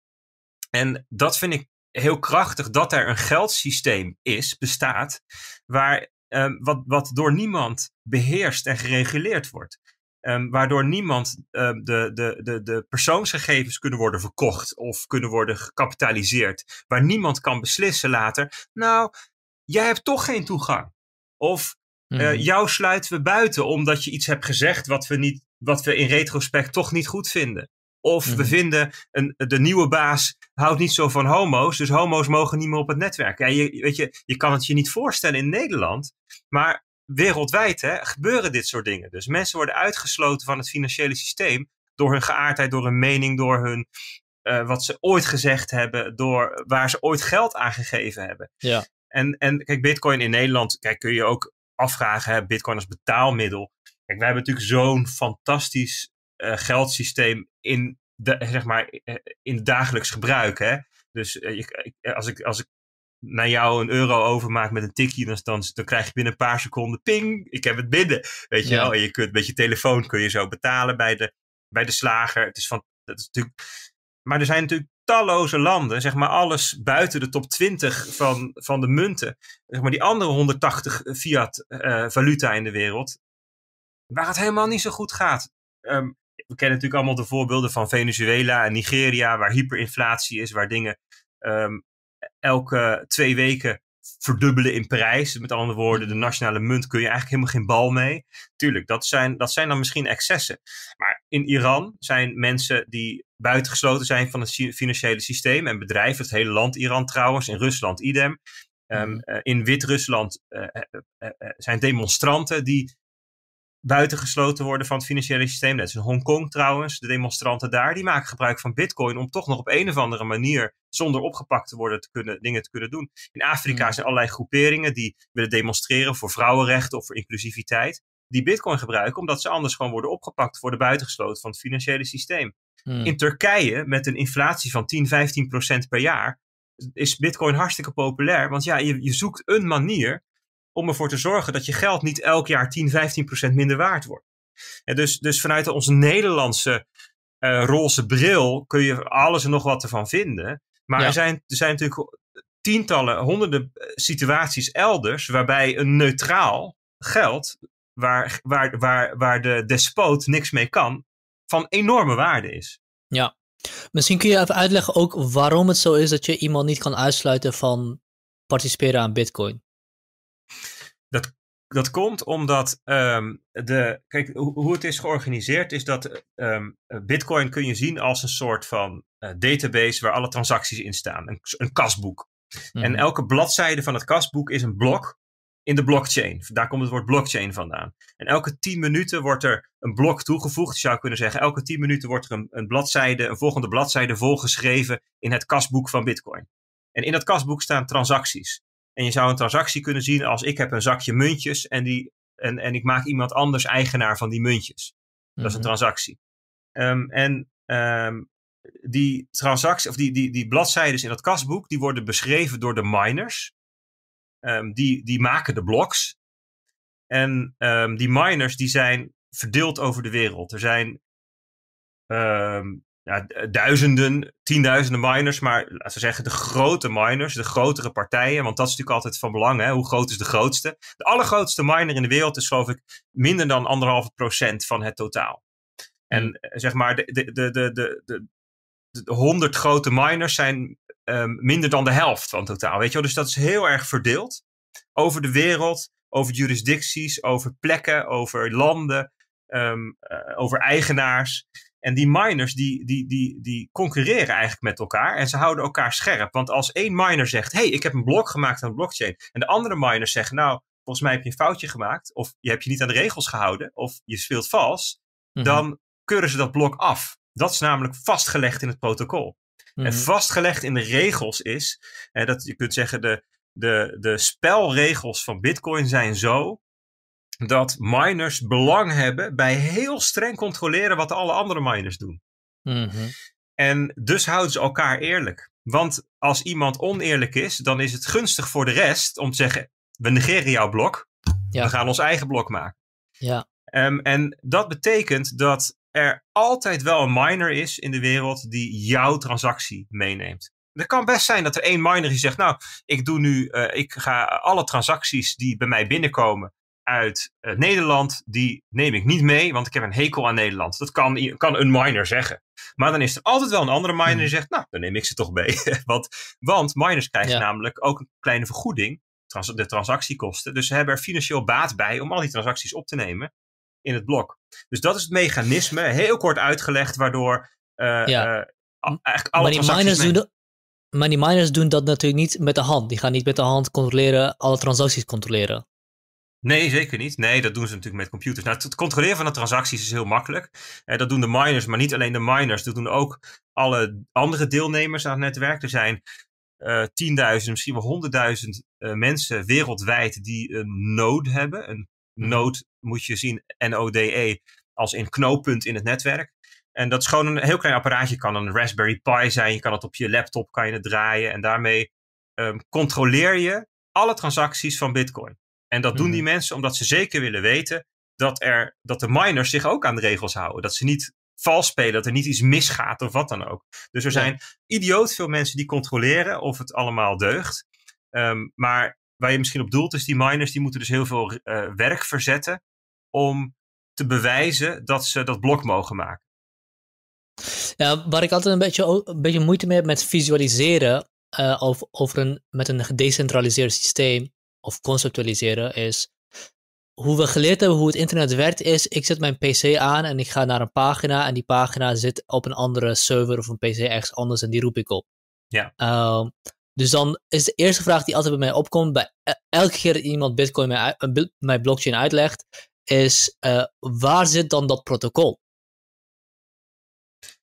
En dat vind ik heel krachtig dat er een geldsysteem is, bestaat, waar, ehm, wat, wat door niemand beheerst en gereguleerd wordt. Ehm, waardoor niemand ehm, de, de, de, de persoonsgegevens kunnen worden verkocht of kunnen worden gecapitaliseerd. Waar niemand kan beslissen later, nou, jij hebt toch geen toegang. Of eh, mhm. jou sluiten we buiten omdat je iets hebt gezegd wat we niet wat we in retrospect toch niet goed vinden. Of we mhm. vinden een, de nieuwe baas houdt niet zo van homo's, dus homo's mogen niet meer op het netwerk. Ja, je, weet je, je kan het je niet voorstellen in Nederland, maar wereldwijd hè, gebeuren dit soort dingen. Dus mensen worden uitgesloten van het financiële systeem door hun geaardheid, door hun mening, door hun, eh, wat ze ooit gezegd hebben, door waar ze ooit geld aan gegeven hebben. Ja. En, en kijk, bitcoin in Nederland, kijk, kun je ook afvragen, bitcoin als betaalmiddel. Kijk, wij hebben natuurlijk zo'n fantastisch eh, geldsysteem in, de, zeg maar, eh, in dagelijks gebruik. Hè? Dus eh, ik, als, ik, als ik naar jou een euro overmaak met een tikkie, dan, dan, dan, krijg je binnen een paar seconden ping, ik heb het binnen. Weet je wel, en je kunt met je telefoon kun je zo betalen bij de, bij de slager. Het is van, dat is natuurlijk, maar er zijn natuurlijk talloze landen, zeg maar alles buiten de top 20 van, van de munten, zeg maar die andere 180 fiat valuta in de wereld, waar het helemaal niet zo goed gaat. Ehm, we kennen natuurlijk allemaal de voorbeelden van Venezuela en Nigeria, waar hyperinflatie is, waar dingen ehm, elke twee weken verdubbelen in prijs. Met andere woorden, de nationale munt kun je eigenlijk helemaal geen bal mee. Tuurlijk, dat zijn, dat zijn dan misschien excessen. Maar in Iran zijn mensen die buitengesloten zijn van het financiële systeem en bedrijven, het hele land Iran trouwens, in Rusland idem. Ehm, mhm. eh, in Wit-Rusland uh, zijn demonstranten die buitengesloten worden van het financiële systeem. Dat is in Hongkong trouwens. De demonstranten daar die maken gebruik van bitcoin om toch nog op een of andere manier zonder opgepakt te worden te kunnen, dingen te kunnen doen. In Afrika hmm. zijn allerlei groeperingen die willen demonstreren voor vrouwenrechten of voor inclusiviteit. Die bitcoin gebruiken omdat ze anders gewoon worden opgepakt, worden buitengesloten van het financiële systeem. Hmm. In Turkije met een inflatie van 10, 15 procent per jaar is bitcoin hartstikke populair. Want ja, je zoekt een manier om ervoor te zorgen dat je geld niet elk jaar 10, 15 minder waard wordt. dus, dus vanuit onze Nederlandse uh, roze bril kun je alles en nog wat ervan vinden. Maar er, zijn, er zijn natuurlijk tientallen, honderden eh, situaties elders waarbij een neutraal geld, waar, waar, waar, waar de despoot niks mee kan, van enorme waarde is.
Ja. Misschien kun je even uitleggen ook waarom het zo is dat je iemand niet kan uitsluiten van participeren aan Bitcoin
dat komt omdat ehm, de, kijk, hoe het is georganiseerd is dat ehm, Bitcoin kun je zien als een soort van eh, database waar alle transacties in staan, een, een kasboek. En mhm. elke bladzijde van het kasboek is een blok in de blockchain. Daar komt het woord blockchain vandaan. En elke tien minuten wordt er een blok toegevoegd. Je zou kunnen zeggen, elke tien minuten wordt er een, een bladzijde, een volgende bladzijde volgeschreven in het kasboek van Bitcoin. En in dat kasboek staan transacties. En je zou een transactie kunnen zien als ik heb een zakje muntjes en, die, en, en ik maak iemand anders eigenaar van die muntjes. Dat is een mhm. transactie. Ehm, en ehm, die transactie, of die, die, die bladzijden in dat kasboek, die worden beschreven door de miners. Ehm, die, die maken de blocks. En die miners die zijn verdeeld over de wereld. Er zijn ja, eh, duizenden, tienduizenden miners, maar laten we zeggen de grote miners, de grotere partijen, want dat is natuurlijk altijd van belang. Hè? Hoe groot is de grootste? De allergrootste miner in de wereld is geloof ik minder dan anderhalve procent van het totaal. En hmm. eh, zeg maar, de, de, de, de, de, 100 grote miners zijn ehm, minder dan de helft van het totaal. Weet je wel? Dus dat is heel erg verdeeld over de wereld, over jurisdicties, over plekken, over landen, ehm, eh, over eigenaars. En die miners die, die, die, die concurreren eigenlijk met elkaar en ze houden elkaar scherp. Want als één miner zegt, hey, ik heb een blok gemaakt aan de blockchain. En de andere miners zeggen, nou, volgens mij heb je een foutje gemaakt. Of je hebt je niet aan de regels gehouden. Of je speelt vals. Mhm. Dan keuren ze dat blok af. Dat is namelijk vastgelegd in het protocol. En mhm. vastgelegd in de regels is, dat je kunt zeggen, de, de, de spelregels van Bitcoin zijn zo dat miners belang hebben bij heel streng controleren wat alle andere miners doen. Mhm. En dus houden ze elkaar eerlijk. Want als iemand oneerlijk is, dan is het gunstig voor de rest om te zeggen: we negeren jouw blok, we gaan ons eigen blok maken. Ja. Ehm, en dat betekent dat er altijd wel een miner is in de wereld die jouw transactie meeneemt. Het kan best zijn dat er één miner die zegt: Nou, ik doe nu, eh, ik ga alle transacties die bij mij binnenkomen, uit eh, Nederland, die neem ik niet mee, want ik heb een hekel aan Nederland. Dat kan, kan een miner zeggen. Maar dan is er altijd wel een andere miner die mhm. zegt, nou, dan neem ik ze toch mee. want, want miners krijgen namelijk ook een kleine vergoeding, de transactiekosten. Dus ze hebben er financieel baat bij om al die transacties op te nemen in het blok. Dus dat is het mechanisme, heel kort uitgelegd, waardoor eh, eh, eigenlijk alle maar die miners
Maar die miners doen dat natuurlijk niet met de hand. Die gaan niet met de hand controleren, alle transacties controleren.
Nee, zeker niet. Nee, dat doen ze natuurlijk met computers. Nou, het controleren van de transacties is heel makkelijk. Eh, dat doen de miners, maar niet alleen de miners. Dat doen ook alle andere deelnemers aan het netwerk. Er zijn eh, tienduizend, misschien wel honderdduizend eh, mensen wereldwijd die een node hebben. Een mhm. node moet je zien, N-O-D-E, als een knooppunt in het netwerk. En dat is gewoon een heel klein apparaatje. kan een Raspberry Pi zijn. Je kan het op je laptop kan je het draaien. En daarmee ehm, controleer je alle transacties van Bitcoin. En dat doen die mhm. mensen omdat ze zeker willen weten dat, er, dat de miners zich ook aan de regels houden. Dat ze niet vals spelen, dat er niet iets misgaat of wat dan ook. Dus er zijn idioot veel mensen die controleren of het allemaal deugt. Ehm, maar waar je misschien op doelt is, die miners die moeten dus heel veel uh, werk verzetten om te bewijzen dat ze dat blok mogen maken.
Ja, waar ik altijd een beetje, een beetje moeite mee heb met visualiseren uh, over, over een, met een gedecentraliseerd systeem, of conceptualiseren is hoe we geleerd hebben hoe het internet werkt is, ik zet mijn pc aan en ik ga naar een pagina en die pagina zit op een andere server of een pc ergens anders en die roep ik op. Ja. Ehm, dus dan is de eerste vraag die altijd bij mij opkomt, bij e-, elke keer dat iemand Bitcoin mij, mijn blockchain uitlegt, is eh, waar zit dan dat protocol?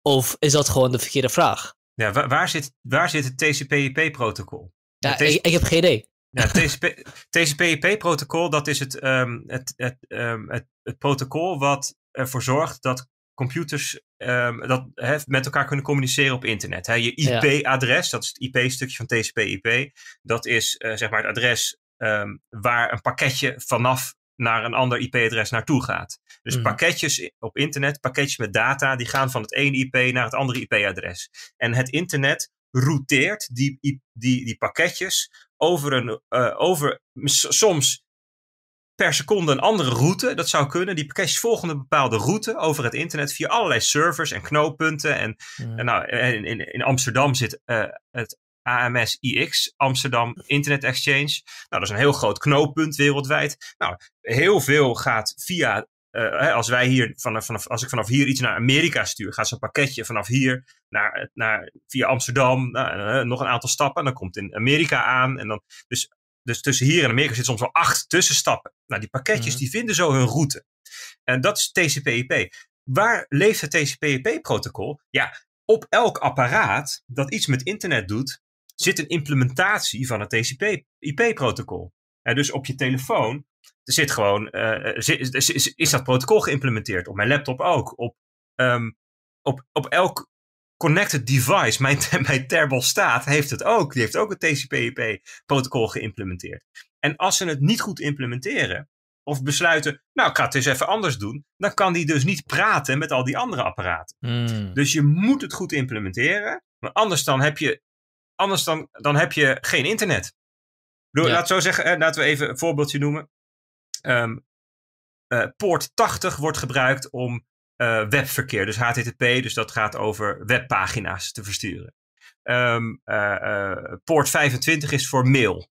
Of is dat gewoon de verkeerde vraag?
Ja, waar, zit, waar zit het TCP/IP-protocol?
Ja, ik, ik heb geen idee. Ja,
TCP, ip protocol dat is het, ehm, het, ehm, het, het, protocol wat ervoor zorgt dat computers ehm, dat, met elkaar kunnen communiceren op internet. He, je IP-adres, dat is het IP-stukje van TCP/IP, dat is eh, zeg maar het adres waar een pakketje vanaf naar een ander IP-adres naartoe gaat. Dus mhm. pakketjes op internet, pakketjes met data, die gaan van het ene IP naar het andere IP-adres. En het internet routeert die, die, die pakketjes over een, eh, over soms per seconde een andere route. Dat zou kunnen. Die pakketjes volgen een bepaalde route over het internet via allerlei servers en knooppunten. En, nou, in, in Amsterdam zit eh, het AMS IX, Amsterdam Internet Exchange. Nou, dat is een heel groot knooppunt wereldwijd. Nou, heel veel gaat via eh, als, wij hier vanaf, vanaf, als ik vanaf hier iets naar Amerika stuur, gaat zo'n pakketje vanaf hier naar, naar, via Amsterdam, nou, eh, nog een aantal stappen. En dan komt in Amerika aan. En dan, dus, dus tussen hier en Amerika zit soms wel acht tussenstappen. Nou, die pakketjes mhm. die vinden zo hun route. En dat is TCP/IP. Waar leeft het TCP/IP-protocol? Ja, op elk apparaat dat iets met internet doet, zit een implementatie van het TCP/IP-protocol. dus op je telefoon er zit gewoon, eh, eh, is, is, dat protocol geïmplementeerd? Op mijn laptop ook. Op, ehm, op, op elk connected device, mijn, mijn thermostaat heeft het ook. Die heeft ook het TCP/IP-protocol geïmplementeerd. En als ze het niet goed implementeren, of besluiten, nou ik ga het eens even anders doen, dan kan die dus niet praten met al die andere apparaten. Hmm. Dus je moet het goed implementeren, maar anders dan heb je, anders dan, dan heb je geen internet. Laat zo zeggen, laten we even een voorbeeldje noemen. Um, poort 80 wordt gebruikt om eh, webverkeer, dus HTTP, dus dat gaat over webpagina's te versturen. Um, poort 25 is voor mail.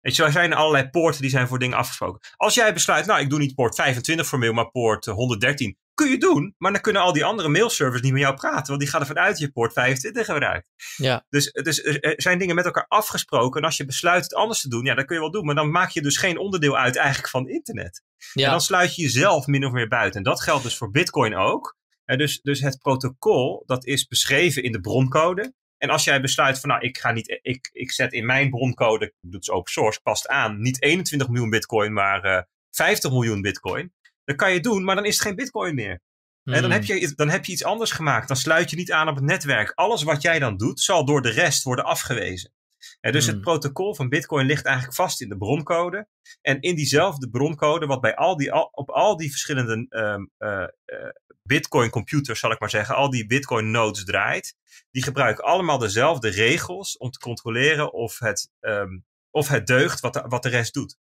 Weet je, er zijn allerlei poorten die zijn voor dingen afgesproken. Als jij besluit, nou, ik doe niet poort 25 voor mail, maar poort 113, kun je doen, maar dan kunnen al die andere mailservers niet met jou praten, want die gaan er vanuit je port 25 eruit. Ja. Dus, dus er zijn dingen met elkaar afgesproken en als je besluit het anders te doen, ja, dat kun je wel doen, maar dan maak je dus geen onderdeel uit eigenlijk van internet. Ja. En dan sluit je jezelf min of meer buiten. En dat geldt dus voor Bitcoin ook. Eh, dus, dus het protocol, dat is beschreven in de broncode. En als jij besluit van nou, ik ga niet, ik, ik zet in mijn broncode, doe het open source, past aan, niet 21 miljoen bitcoin, maar 50 eh, miljoen bitcoin. Dat kan je doen, maar dan is het geen bitcoin meer. En dan heb, hmm. je, dan heb je iets anders gemaakt. Dan sluit je niet aan op het netwerk. Alles wat jij dan doet, zal door de rest worden afgewezen. En dus het hmm. protocol van Bitcoin ligt eigenlijk vast in de broncode. En in diezelfde broncode, wat bij al die, op al die verschillende ehm, eh, eh, Bitcoin-computers, zal ik maar zeggen, al die Bitcoin-nodes draait, die gebruiken allemaal dezelfde regels om te controleren of het, ehm, of het deugt wat de, wat de rest doet.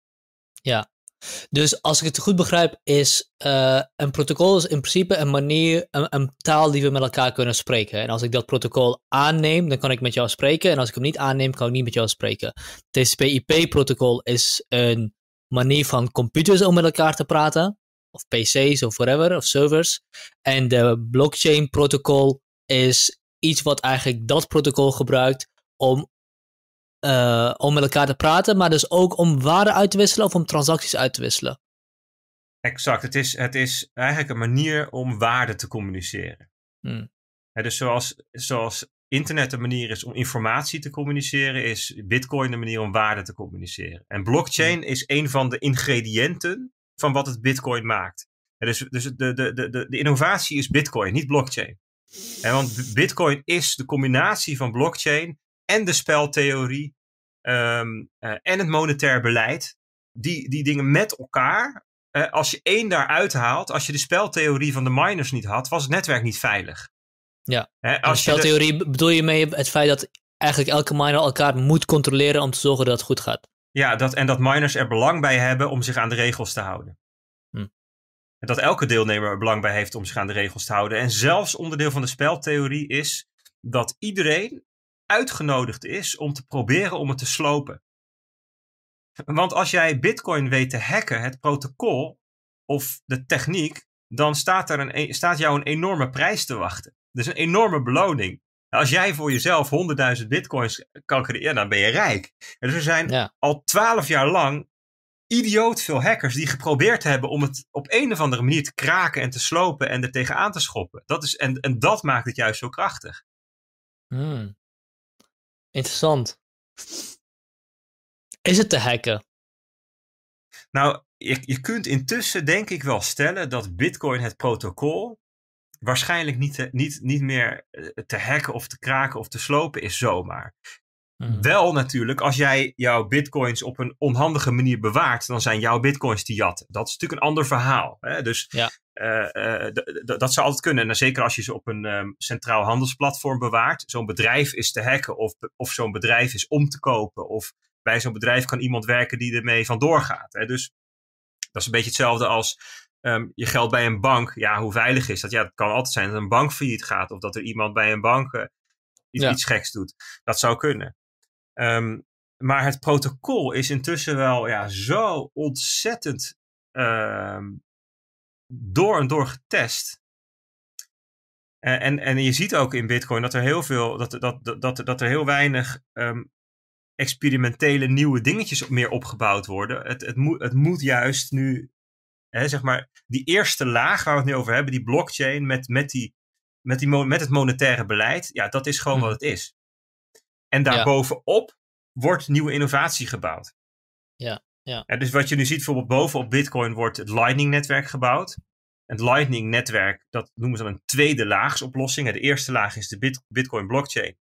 Ja, dus als ik het goed begrijp, is eh, een protocol is in principe een manier, een, een, taal die we met elkaar kunnen spreken. En als ik dat protocol aanneem, dan kan ik met jou spreken. En als ik hem niet aanneem, kan ik niet met jou spreken. TCP-IP-protocol is een manier van computers om met elkaar te praten. Of PC's of whatever, of servers. En de blockchain-protocol is iets wat eigenlijk dat protocol gebruikt om eh, om met elkaar te praten, maar dus ook om waarde uit te wisselen of om transacties uit te wisselen.
Exact, het is, het is eigenlijk een manier om waarde te communiceren. Hmm. dus zoals, zoals internet een manier is om informatie te communiceren, is bitcoin een manier om waarde te communiceren. En blockchain hmm. is een van de ingrediënten van wat het bitcoin maakt. dus dus de, de, de, de innovatie is bitcoin, niet blockchain. En want bitcoin is de combinatie van blockchain en de speltheorie ehm, eh, en het monetair beleid. Die, die dingen met elkaar, eh, als je één daaruit haalt, als je de speltheorie van de miners niet had, was het netwerk niet veilig. Ja, als de dus speltheorie
bedoel je mee het feit dat eigenlijk elke miner elkaar moet controleren om te zorgen dat het goed gaat.
Ja, dat, en dat miners er belang bij hebben om zich aan de regels te houden. Hm. Dat elke deelnemer er belang bij heeft om zich aan de regels te houden. En zelfs onderdeel van de speltheorie is dat iedereen uitgenodigd is om te proberen om het te slopen. Want als jij Bitcoin weet te hacken, het protocol of de techniek, dan staat, er een, e-, staat jou een enorme prijs te wachten. Dus een enorme beloning. Nou, als jij voor jezelf 100.000 bitcoins kan creëren, dan ben je rijk. Dus er zijn al 12 jaar lang idioot veel hackers die geprobeerd hebben om het op een of andere manier te kraken en te slopen en er tegenaan te schoppen. Dat is, en, en dat maakt het juist zo krachtig.
Hmm. Interessant. Is het te hacken?
Nou, je, je kunt intussen denk ik wel stellen dat Bitcoin het protocol waarschijnlijk niet, niet, niet meer eh, te hacken of te kraken of te slopen is zomaar. Mhm. Wel natuurlijk, als jij jouw bitcoins op een onhandige manier bewaart, dan zijn jouw bitcoins die jat. Dat is natuurlijk een ander verhaal. Hè? Dus eh, eh, dat zou altijd kunnen. Nou, zeker als je ze op een ehm, centraal handelsplatform bewaart. Zo'n bedrijf is te hacken of, of zo'n bedrijf is om te kopen. Of bij zo'n bedrijf kan iemand werken die ermee vandoor gaat. Hè? Dus dat is een beetje hetzelfde als ehm, je geld bij een bank. Ja, hoe veilig is dat? Ja, het kan altijd zijn dat een bank failliet gaat. Of dat er iemand bij een bank... Eh, iets, iets geks doet. Dat zou kunnen. Ehm, maar het protocol is intussen wel ja, zo ontzettend ehm, door en door getest. En, eh, en, en, je ziet ook in Bitcoin dat er heel veel, dat, dat, dat, dat, dat er heel weinig ehm, experimentele nieuwe dingetjes meer opgebouwd worden. Het, het, moet, het moet juist nu, hè, zeg maar, die eerste laag waar we het nu over hebben, die blockchain met, met, die, met, die, met het monetaire beleid, ja, dat is gewoon mhm. wat het is. En daarbovenop wordt nieuwe innovatie gebouwd.
Ja, ja.
dus wat je nu ziet, bijvoorbeeld bovenop Bitcoin wordt het Lightning-netwerk gebouwd. Het Lightning-netwerk, dat noemen ze dan een tweede laagsoplossing. De eerste laag is de Bitcoin-blockchain.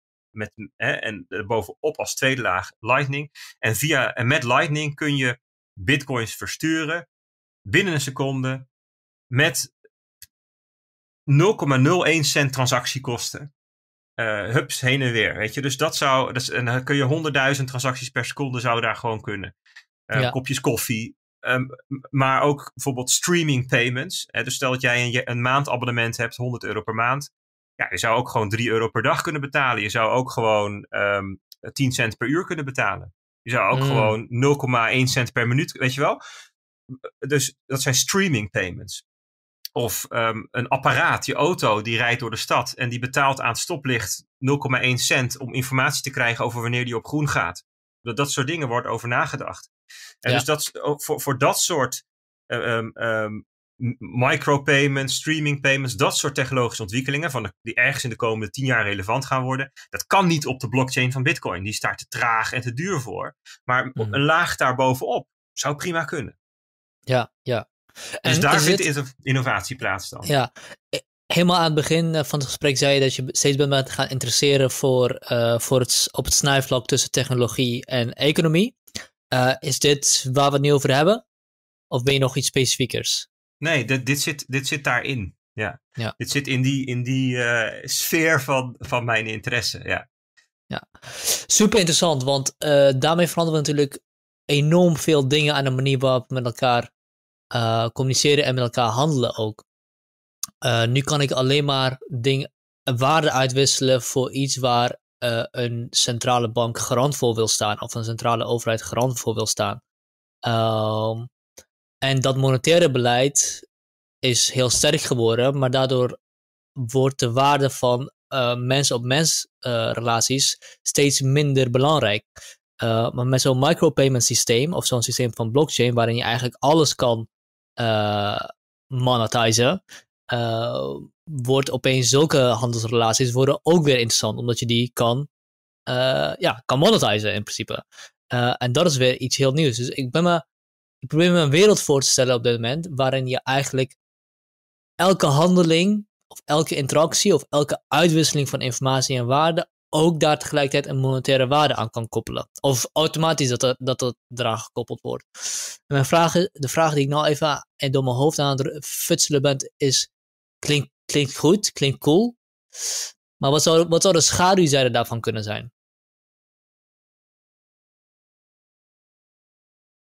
en bovenop als tweede laag Lightning. En, via, en met Lightning kun je bitcoins versturen binnen een seconde met 0,01 cent transactiekosten uh, hups heen en weer. Weet je? Dus dat zou. Dat is, en dan kun je honderdduizend transacties per seconde zou daar gewoon kunnen. Eh, kopjes koffie. Ehm, maar ook bijvoorbeeld streaming payments. Hè? Dus stel dat jij een, maandabonnement hebt, 100 euro per maand. Ja, je zou ook gewoon 3 euro per dag kunnen betalen. Je zou ook gewoon um, ehm, 10 cent per uur kunnen betalen. Je zou ook hmm. gewoon 0,1 cent per minuut, weet je wel. Dus dat zijn streaming payments. Of ehm, een apparaat, je auto, die rijdt door de stad en die betaalt aan het stoplicht 0,1 cent om informatie te krijgen over wanneer die op groen gaat. Dat, dat soort dingen wordt over nagedacht. En dus dat, voor, voor dat soort eh, ehm, ehm, micropayments, streaming payments, dat soort technologische ontwikkelingen van die ergens in de komende tien jaar relevant gaan worden, dat kan niet op de blockchain van Bitcoin. Die staat te traag en te duur voor. Maar mhm. een laag daarbovenop zou prima kunnen.
Ja, ja. Dus daar vindt
zit... innovatie plaats dan. Ja,
eh, helemaal aan het begin eh, van het gesprek zei je dat je steeds bent met gaan interesseren voor, eh, voor het, op het snijvlak tussen technologie en economie. is dit waar we het nu over hebben? Of ben je nog iets specifiekers?
Nee, dit, dit, zit, dit zit daarin. Ja. ja. Dit zit in die, in die sfeer van, van mijn interesse. Ja.
ja. Super interessant, want daarmee veranderen we natuurlijk enorm veel dingen aan de manier waarop we met elkaar eh, communiceren en met elkaar handelen ook. Eh, nu kan ik alleen maar dingen, waarde uitwisselen voor iets waar eh, een centrale bank garant voor wil staan, of een centrale overheid garant voor wil staan. Ehm, en dat monetaire beleid is heel sterk geworden, maar daardoor wordt de waarde van mens-op-mens relaties steeds minder belangrijk. maar met zo'n micropayment systeem of zo'n systeem van blockchain, waarin je eigenlijk alles kan eh, monetizen, eh, wordt opeens zulke handelsrelaties worden ook weer interessant, omdat je die kan, eh, ja, kan monetizen in principe. en dat is weer iets heel nieuws. Dus ik ben me ik probeer me een wereld voor te stellen op dit moment waarin je eigenlijk elke handeling of elke interactie of elke uitwisseling van informatie en waarde ook daar tegelijkertijd een monetaire waarde aan kan koppelen. Of automatisch dat er, dat, dat eraan gekoppeld wordt. En mijn vraag, de vraag die ik nou even door mijn hoofd aan het futselen ben, is: klinkt, goed, klinkt cool. Maar wat zou, wat zou de schaduwzijde daarvan kunnen
zijn?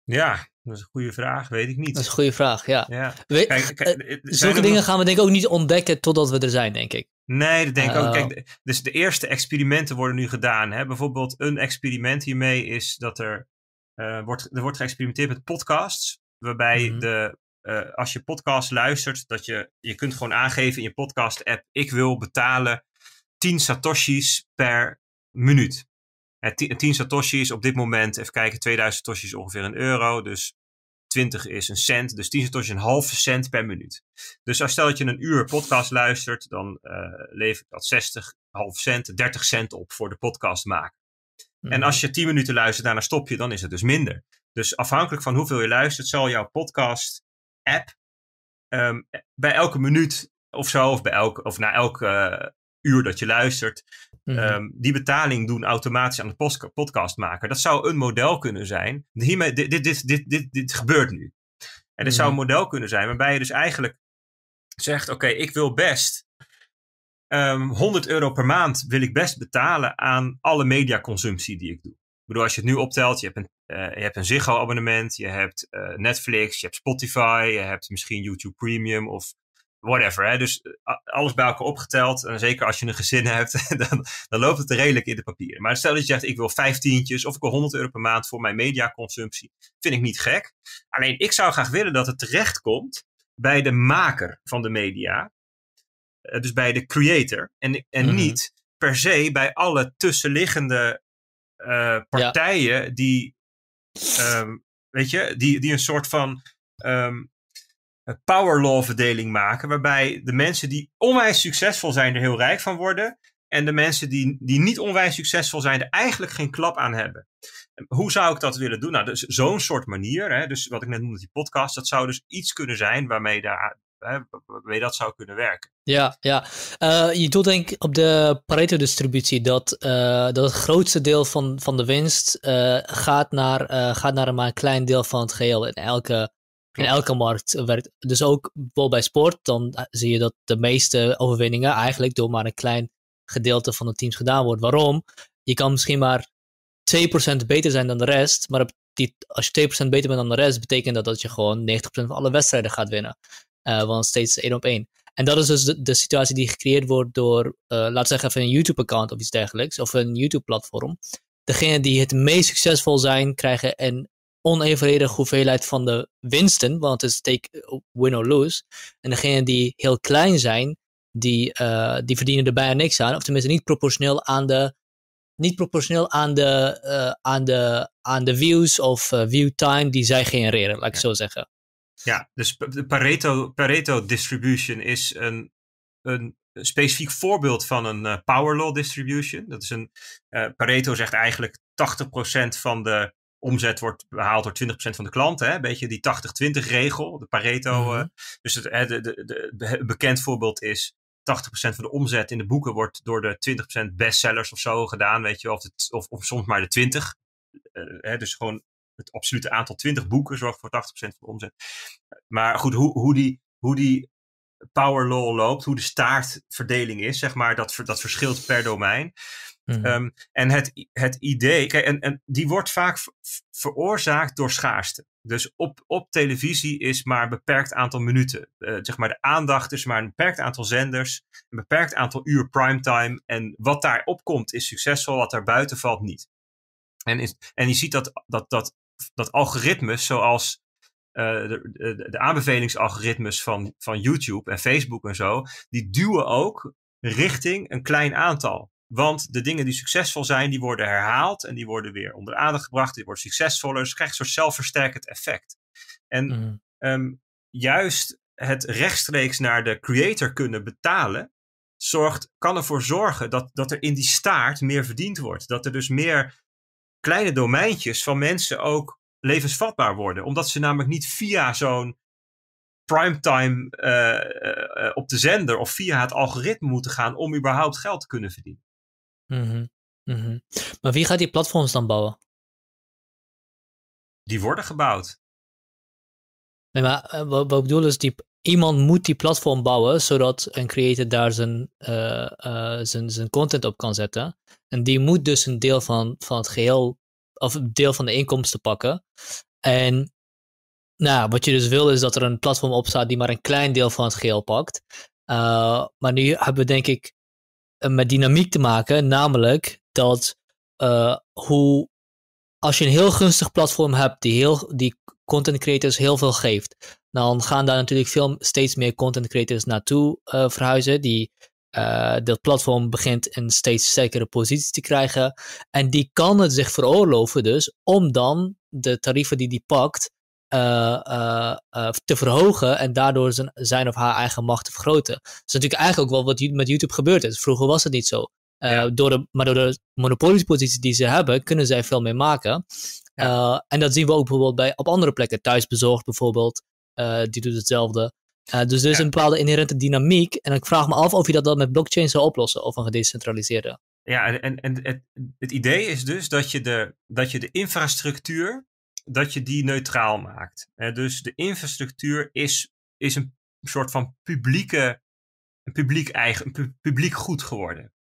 Ja,
dat is een goede vraag, weet ik niet. Dat is een goede vraag, ja. ja. We, eh, zulke dingen gaan we
denk ik ook niet ontdekken totdat we er zijn, denk ik.
Nee, dat denk ik ook. Oh. Kijk, dus de eerste experimenten worden nu gedaan. Hè? Bijvoorbeeld een experiment hiermee is dat er, eh, wordt, er wordt geëxperimenteerd met podcasts. Waarbij mhm. de, eh, als je podcast luistert, dat je, je kunt gewoon aangeven in je podcast app. Ik wil betalen 10 satoshis per minuut. 10 eh, satoshis op dit moment, even kijken, 2000 satoshis ongeveer een euro. Dus 20 is een cent, dus 10 toch een halve cent per minuut. Dus als stel dat je een uur podcast luistert, dan uh, lever ik dat 60 half cent, 30 cent op voor de podcast maken. En mhm. als je 10 minuten luistert, daarna stop je, dan is het dus minder. Dus afhankelijk van hoeveel je luistert, zal jouw podcast app ehm, bij elke minuut of zo, of, bij elk, of na elke eh, uur dat je luistert, Mhm. Ehm, die betaling doen automatisch aan de podcastmaker. Dat zou een model kunnen zijn. Hiermee, dit, dit, dit, dit, dit, gebeurt nu. En dit zou een mhm. model kunnen zijn waarbij je dus eigenlijk zegt: Oké, ik wil best 100 ehm, euro per maand wil ik best betalen aan alle mediaconsumptie die ik doe. Ik bedoel, als je het nu optelt, je hebt een, uh, je hebt een Ziggo abonnement, je hebt eh, Netflix, je hebt Spotify, je hebt misschien YouTube Premium of whatever. Hè? Dus eh, alles bij elkaar opgeteld. En zeker als je een gezin hebt, dan, dan loopt het redelijk in de papieren. Maar stel dat je zegt, ik wil vijftientjes of ik wil 100 euro per maand voor mijn mediaconsumptie. Vind ik niet gek. Alleen ik zou graag willen dat het terecht komt bij de maker van de media. Eh, dus bij de creator. En, en mhm. niet per se bij alle tussenliggende eh, partijen die, ehm, weet je, die, die een soort van ehm, power law verdeling maken. Waarbij de mensen die onwijs succesvol zijn er heel rijk van worden. En de mensen die, die niet onwijs succesvol zijn er eigenlijk geen klap aan hebben. Hoe zou ik dat willen doen? Nou, dus zo'n soort manier. Hè, dus wat ik net noemde, die podcast. Dat zou dus iets kunnen zijn waarmee, daar, dat zou kunnen werken.
Ja, ja. Eh, je doet denk ik op de Pareto-distributie dat, eh, dat het grootste deel van, van de winst eh, gaat, naar, gaat naar maar een klein deel van het geheel. in elke in elke markt werkt. Dus ook bijvoorbeeld bij sport, dan zie je dat de meeste overwinningen eigenlijk door maar een klein gedeelte van de teams gedaan wordt. Waarom? Je kan misschien maar 2% beter zijn dan de rest, maar die, als je 2% beter bent dan de rest, betekent dat dat je gewoon 90% van alle wedstrijden gaat winnen. Eh, want steeds één op één. En dat is dus de, situatie die gecreëerd wordt door, uh, laten we zeggen, even een YouTube-account of iets dergelijks, of een YouTube-platform. Degenen die het meest succesvol zijn, krijgen een onevenredige hoeveelheid van de winsten, want het is take win or lose. En degenen die heel klein zijn, die, eh, die verdienen er bijna niks aan, of tenminste niet proportioneel aan de, niet proportioneel aan de, eh, aan de, aan de views of uh, view time die zij genereren, laat ik zo zeggen.
Ja, dus de Pareto, Pareto distribution is een, een specifiek voorbeeld van een power law distribution. Dat is een, Pareto zegt eigenlijk 80% van de omzet wordt behaald door 20% van de klanten. Hè? Een beetje die 80-20 regel, de Pareto. Mm dus het, de, de, bekend voorbeeld is 80% van de omzet in de boeken wordt door de 20% bestsellers of zo gedaan, weet je, of, of, soms maar de 20. Eh, hè, dus gewoon het absolute aantal 20 boeken zorgt voor 80% van de omzet. Maar goed, hoe, hoe, die, hoe die power law loopt, hoe de staartverdeling is, zeg maar, dat, dat verschilt per domein. Mhm. Ehm, en het, het idee, kijk, en, en die wordt vaak veroorzaakt door schaarste. Dus op, op televisie is maar een beperkt aantal minuten. Eh, zeg maar de aandacht is maar een beperkt aantal zenders, een beperkt aantal uur primetime. En wat daar opkomt is succesvol, wat daar buiten valt niet. En, is, en je ziet dat, dat, dat, dat algoritmes zoals eh, de, de, de, aanbevelingsalgoritmes van, van YouTube en Facebook en zo, die duwen ook richting een klein aantal. Want de dingen die succesvol zijn, die worden herhaald en die worden weer onder aandacht gebracht. Die worden succesvoller. Dus krijgt een soort zelfversterkend effect. En mhm. ehm, juist het rechtstreeks naar de creator kunnen betalen, zorgt, kan ervoor zorgen dat, dat er in die staart meer verdiend wordt. Dat er dus meer kleine domeintjes van mensen ook levensvatbaar worden. Omdat ze namelijk niet via zo'n primetime uh, op de zender of via het algoritme moeten gaan om überhaupt geld te kunnen verdienen.
Mm-hmm. Maar wie gaat die platforms dan bouwen? Die worden gebouwd. Nee, maar eh, wat, ik bedoel is, die, iemand moet die platform bouwen, zodat een creator daar zijn, eh, eh, zijn, zijn content op kan zetten. En die moet dus een deel van, van het geheel, of een deel van de inkomsten pakken. En nou, wat je dus wil is dat er een platform opstaat die maar een klein deel van het geheel pakt. maar nu hebben we denk ik eh, met dynamiek te maken. Namelijk dat eh, hoe als je een heel gunstig platform hebt die, heel, die content creators heel veel geeft, dan gaan daar natuurlijk veel, steeds meer content creators naartoe eh, verhuizen. Die, dat platform begint een steeds sterkere positie te krijgen. En die kan het zich veroorloven dus om dan de tarieven die die pakt eh, eh, eh, te verhogen en daardoor zijn, zijn of haar eigen macht te vergroten. Dat is natuurlijk eigenlijk ook wel wat met YouTube gebeurd is. Vroeger was het niet zo. Ja. door de, maar door de monopoliepositie die ze hebben, kunnen zij veel meer maken. en dat zien we ook bijvoorbeeld bij, op andere plekken. Thuisbezorgd bijvoorbeeld, die doet hetzelfde. dus er is een bepaalde inherente dynamiek. En ik vraag me af of je dat dan met blockchain zou oplossen of een gedecentraliseerde. Ja, en, en het,
het idee is dus dat je de, dat je de infrastructuur dat je die neutraal maakt. dus de infrastructuur is, is een soort van publieke, publiek, eigen, publiek goed geworden.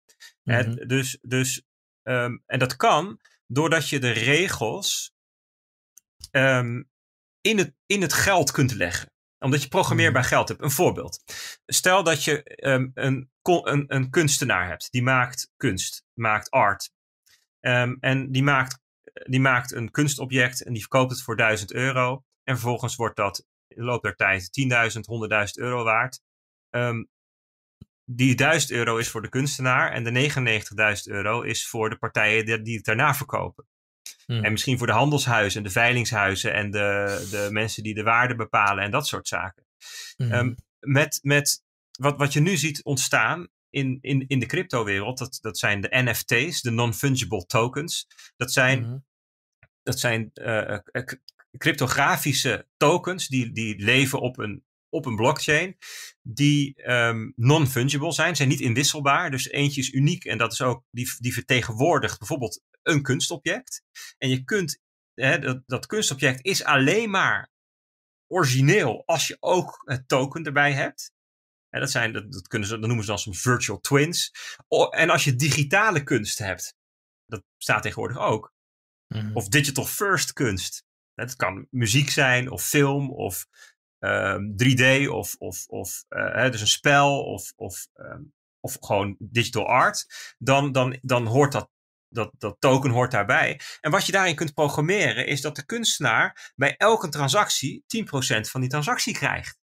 Mhm. dus, dus, ehm, en dat kan doordat je de regels ehm, in, het, in het geld kunt leggen omdat je programmeerbaar mhm. geld hebt. Een voorbeeld. Stel dat je ehm, een, een, een kunstenaar hebt. Die maakt kunst, maakt art. en die maakt die maakt een kunstobject en die verkoopt het voor 1000 euro. En vervolgens wordt dat in de loop der tijd 10.000, 100.000 euro waard. Ehm, die 1000 euro is voor de kunstenaar en de 99.000 euro is voor de partijen die, het daarna verkopen. Hmm. En misschien voor de handelshuizen en de veilingshuizen en de, de mensen die de waarde bepalen en dat soort zaken. Hmm. Ehm, met met wat, wat je nu ziet ontstaan in, in, in de cryptowereld. Dat, dat zijn de NFT's, de non-fungible tokens. Dat zijn, mhm. dat zijn eh, eh, cryptografische tokens die, die leven op een, op een blockchain. Die ehm, non-fungible zijn, zijn niet inwisselbaar. Dus eentje is uniek en dat is ook, die, die vertegenwoordigt bijvoorbeeld een kunstobject. En je kunt, hè, dat, dat kunstobject is alleen maar origineel als je ook het token erbij hebt. En dat, zijn, dat, dat, kunnen ze, dat noemen ze dan soms virtual twins. en als je digitale kunst hebt, dat staat tegenwoordig ook. Mhm. Of digital first kunst. Het kan muziek zijn, of film, of 3D, ehm, of, of, of eh, dus een spel, of, of, ehm, of gewoon digital art. Dan, dan, dan hoort dat, dat, dat token hoort daarbij. En wat je daarin kunt programmeren, is dat de kunstenaar bij elke transactie 10% van die transactie krijgt.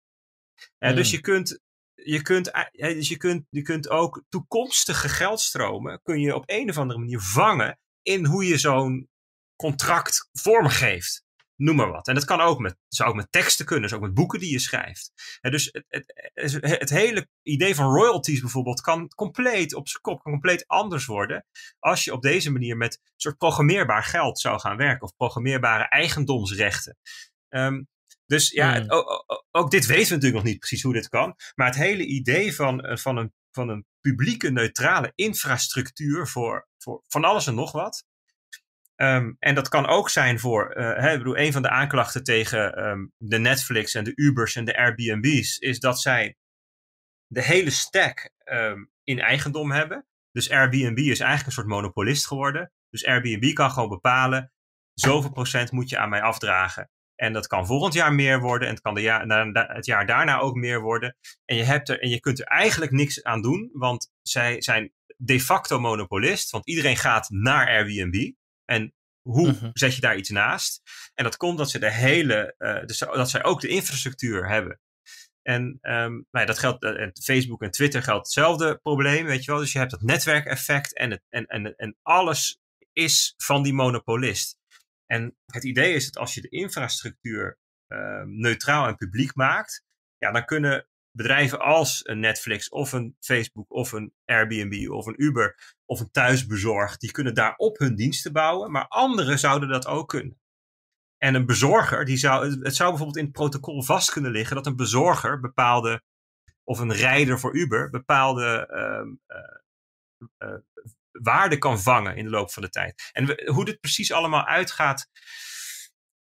Uh, Dus mm. je kunt je kunt, dus je kunt, je kunt ook toekomstige geldstromen kun je op een of andere manier vangen in hoe je zo'n contract vormgeeft. Noem maar wat. En dat kan ook met, zou ook met teksten kunnen, dus ook met boeken die je schrijft. dus het, het, het, hele idee van royalties bijvoorbeeld kan compleet op zijn kop, kan compleet anders worden. Als je op deze manier met een soort programmeerbaar geld zou gaan werken, of programmeerbare eigendomsrechten. Um, dus ja, mm. ook, dit weten we natuurlijk nog niet precies hoe dit kan. Maar het hele idee van, eh, van, een, van een publieke neutrale infrastructuur voor, voor van alles en nog wat. Ehm, en dat kan ook zijn voor, eh, hè, ik bedoel, een van de aanklachten tegen ehm, de Netflix en de Ubers en de Airbnbs is dat zij de hele stack ehm, in eigendom hebben. Dus Airbnb is eigenlijk een soort monopolist geworden. Dus Airbnb kan gewoon bepalen, zoveel procent moet je aan mij afdragen. En dat kan volgend jaar meer worden. En het kan de jaar, het jaar daarna ook meer worden. En je, hebt er, en je kunt er eigenlijk niks aan doen. Want zij zijn de facto monopolist. Want iedereen gaat naar Airbnb. En hoe mhm. zet je daar iets naast? En dat komt dat ze de hele. Eh, dus dat zij ook de infrastructuur hebben. En um, nou ja, dat geldt. Eh, Facebook en Twitter geldt hetzelfde probleem. Weet je wel. Dus je hebt dat netwerkeffect. En, het, en, en, en alles is van die monopolist. En het idee is dat als je de infrastructuur ehm, neutraal en publiek maakt, ja, dan kunnen bedrijven als een Netflix of een Facebook of een Airbnb of een Uber of een thuisbezorg, die kunnen daarop hun diensten bouwen, maar anderen zouden dat ook kunnen. En een bezorger, die zou, het zou bijvoorbeeld in het protocol vast kunnen liggen dat een bezorger bepaalde, of een rijder voor Uber, bepaalde ehm, eh, eh, waarde kan vangen in de loop van de tijd. En hoe dit precies allemaal uit gaat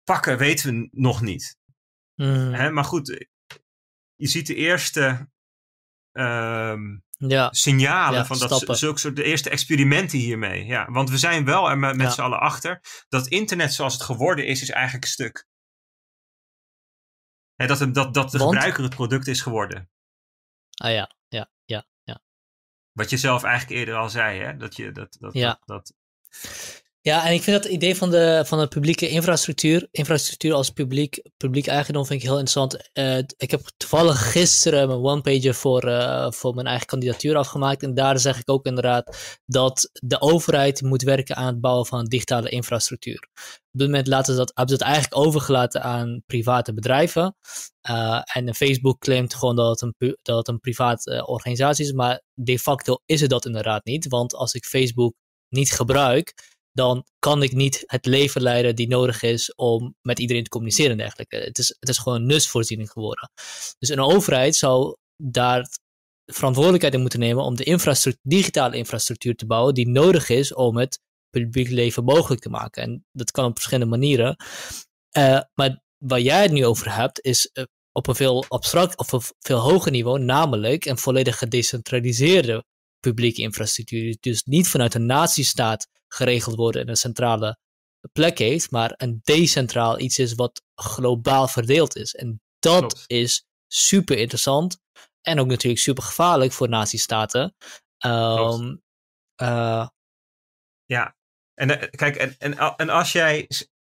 pakken, weten we nog niet. Hmm. Hè, maar goed, je ziet de eerste ehm, ja. signalen van dat zulke soort de eerste experimenten hiermee. Ja, want we zijn wel er met, ja. z'n allen achter dat internet zoals het geworden is, is eigenlijk een stuk. Hè, dat, dat, dat de gebruiker het product is geworden. Ah ja. Wat je zelf eigenlijk eerder al zei, hè? Dat je dat. dat, ja. dat, dat...
Ja, en ik vind dat idee van de, van de publieke infrastructuur, infrastructuur als publiek, publiek eigendom, vind ik heel interessant. Eh, ik heb toevallig gisteren mijn one-pager voor, eh, voor mijn eigen kandidatuur afgemaakt. En daar zeg ik ook inderdaad dat de overheid moet werken aan het bouwen van digitale infrastructuur. Op dit moment laten dat, hebben ze dat eigenlijk overgelaten aan private bedrijven. Eh, en Facebook claimt gewoon dat het een, dat het een private organisatie is, maar de facto is het dat inderdaad niet. Want als ik Facebook niet gebruik, dan kan ik niet het leven leiden die nodig is om met iedereen te communiceren en dergelijke. Het is, het is gewoon een nusvoorziening geworden. Dus een overheid zou daar verantwoordelijkheid in moeten nemen om de digitale infrastructuur te bouwen die nodig is om het publiek leven mogelijk te maken. En dat kan op verschillende manieren. Eh, maar waar jij het nu over hebt, is eh, op een veel abstract of een veel hoger niveau, namelijk een volledig gedecentraliseerde publieke infrastructuur. Dus niet vanuit een natiestaat geregeld worden in een centrale plek heeft, maar een decentraal iets is wat globaal verdeeld is. En dat is super interessant en ook natuurlijk super gevaarlijk voor nazistaten. Um, ja,
en eh, kijk, en, en, als jij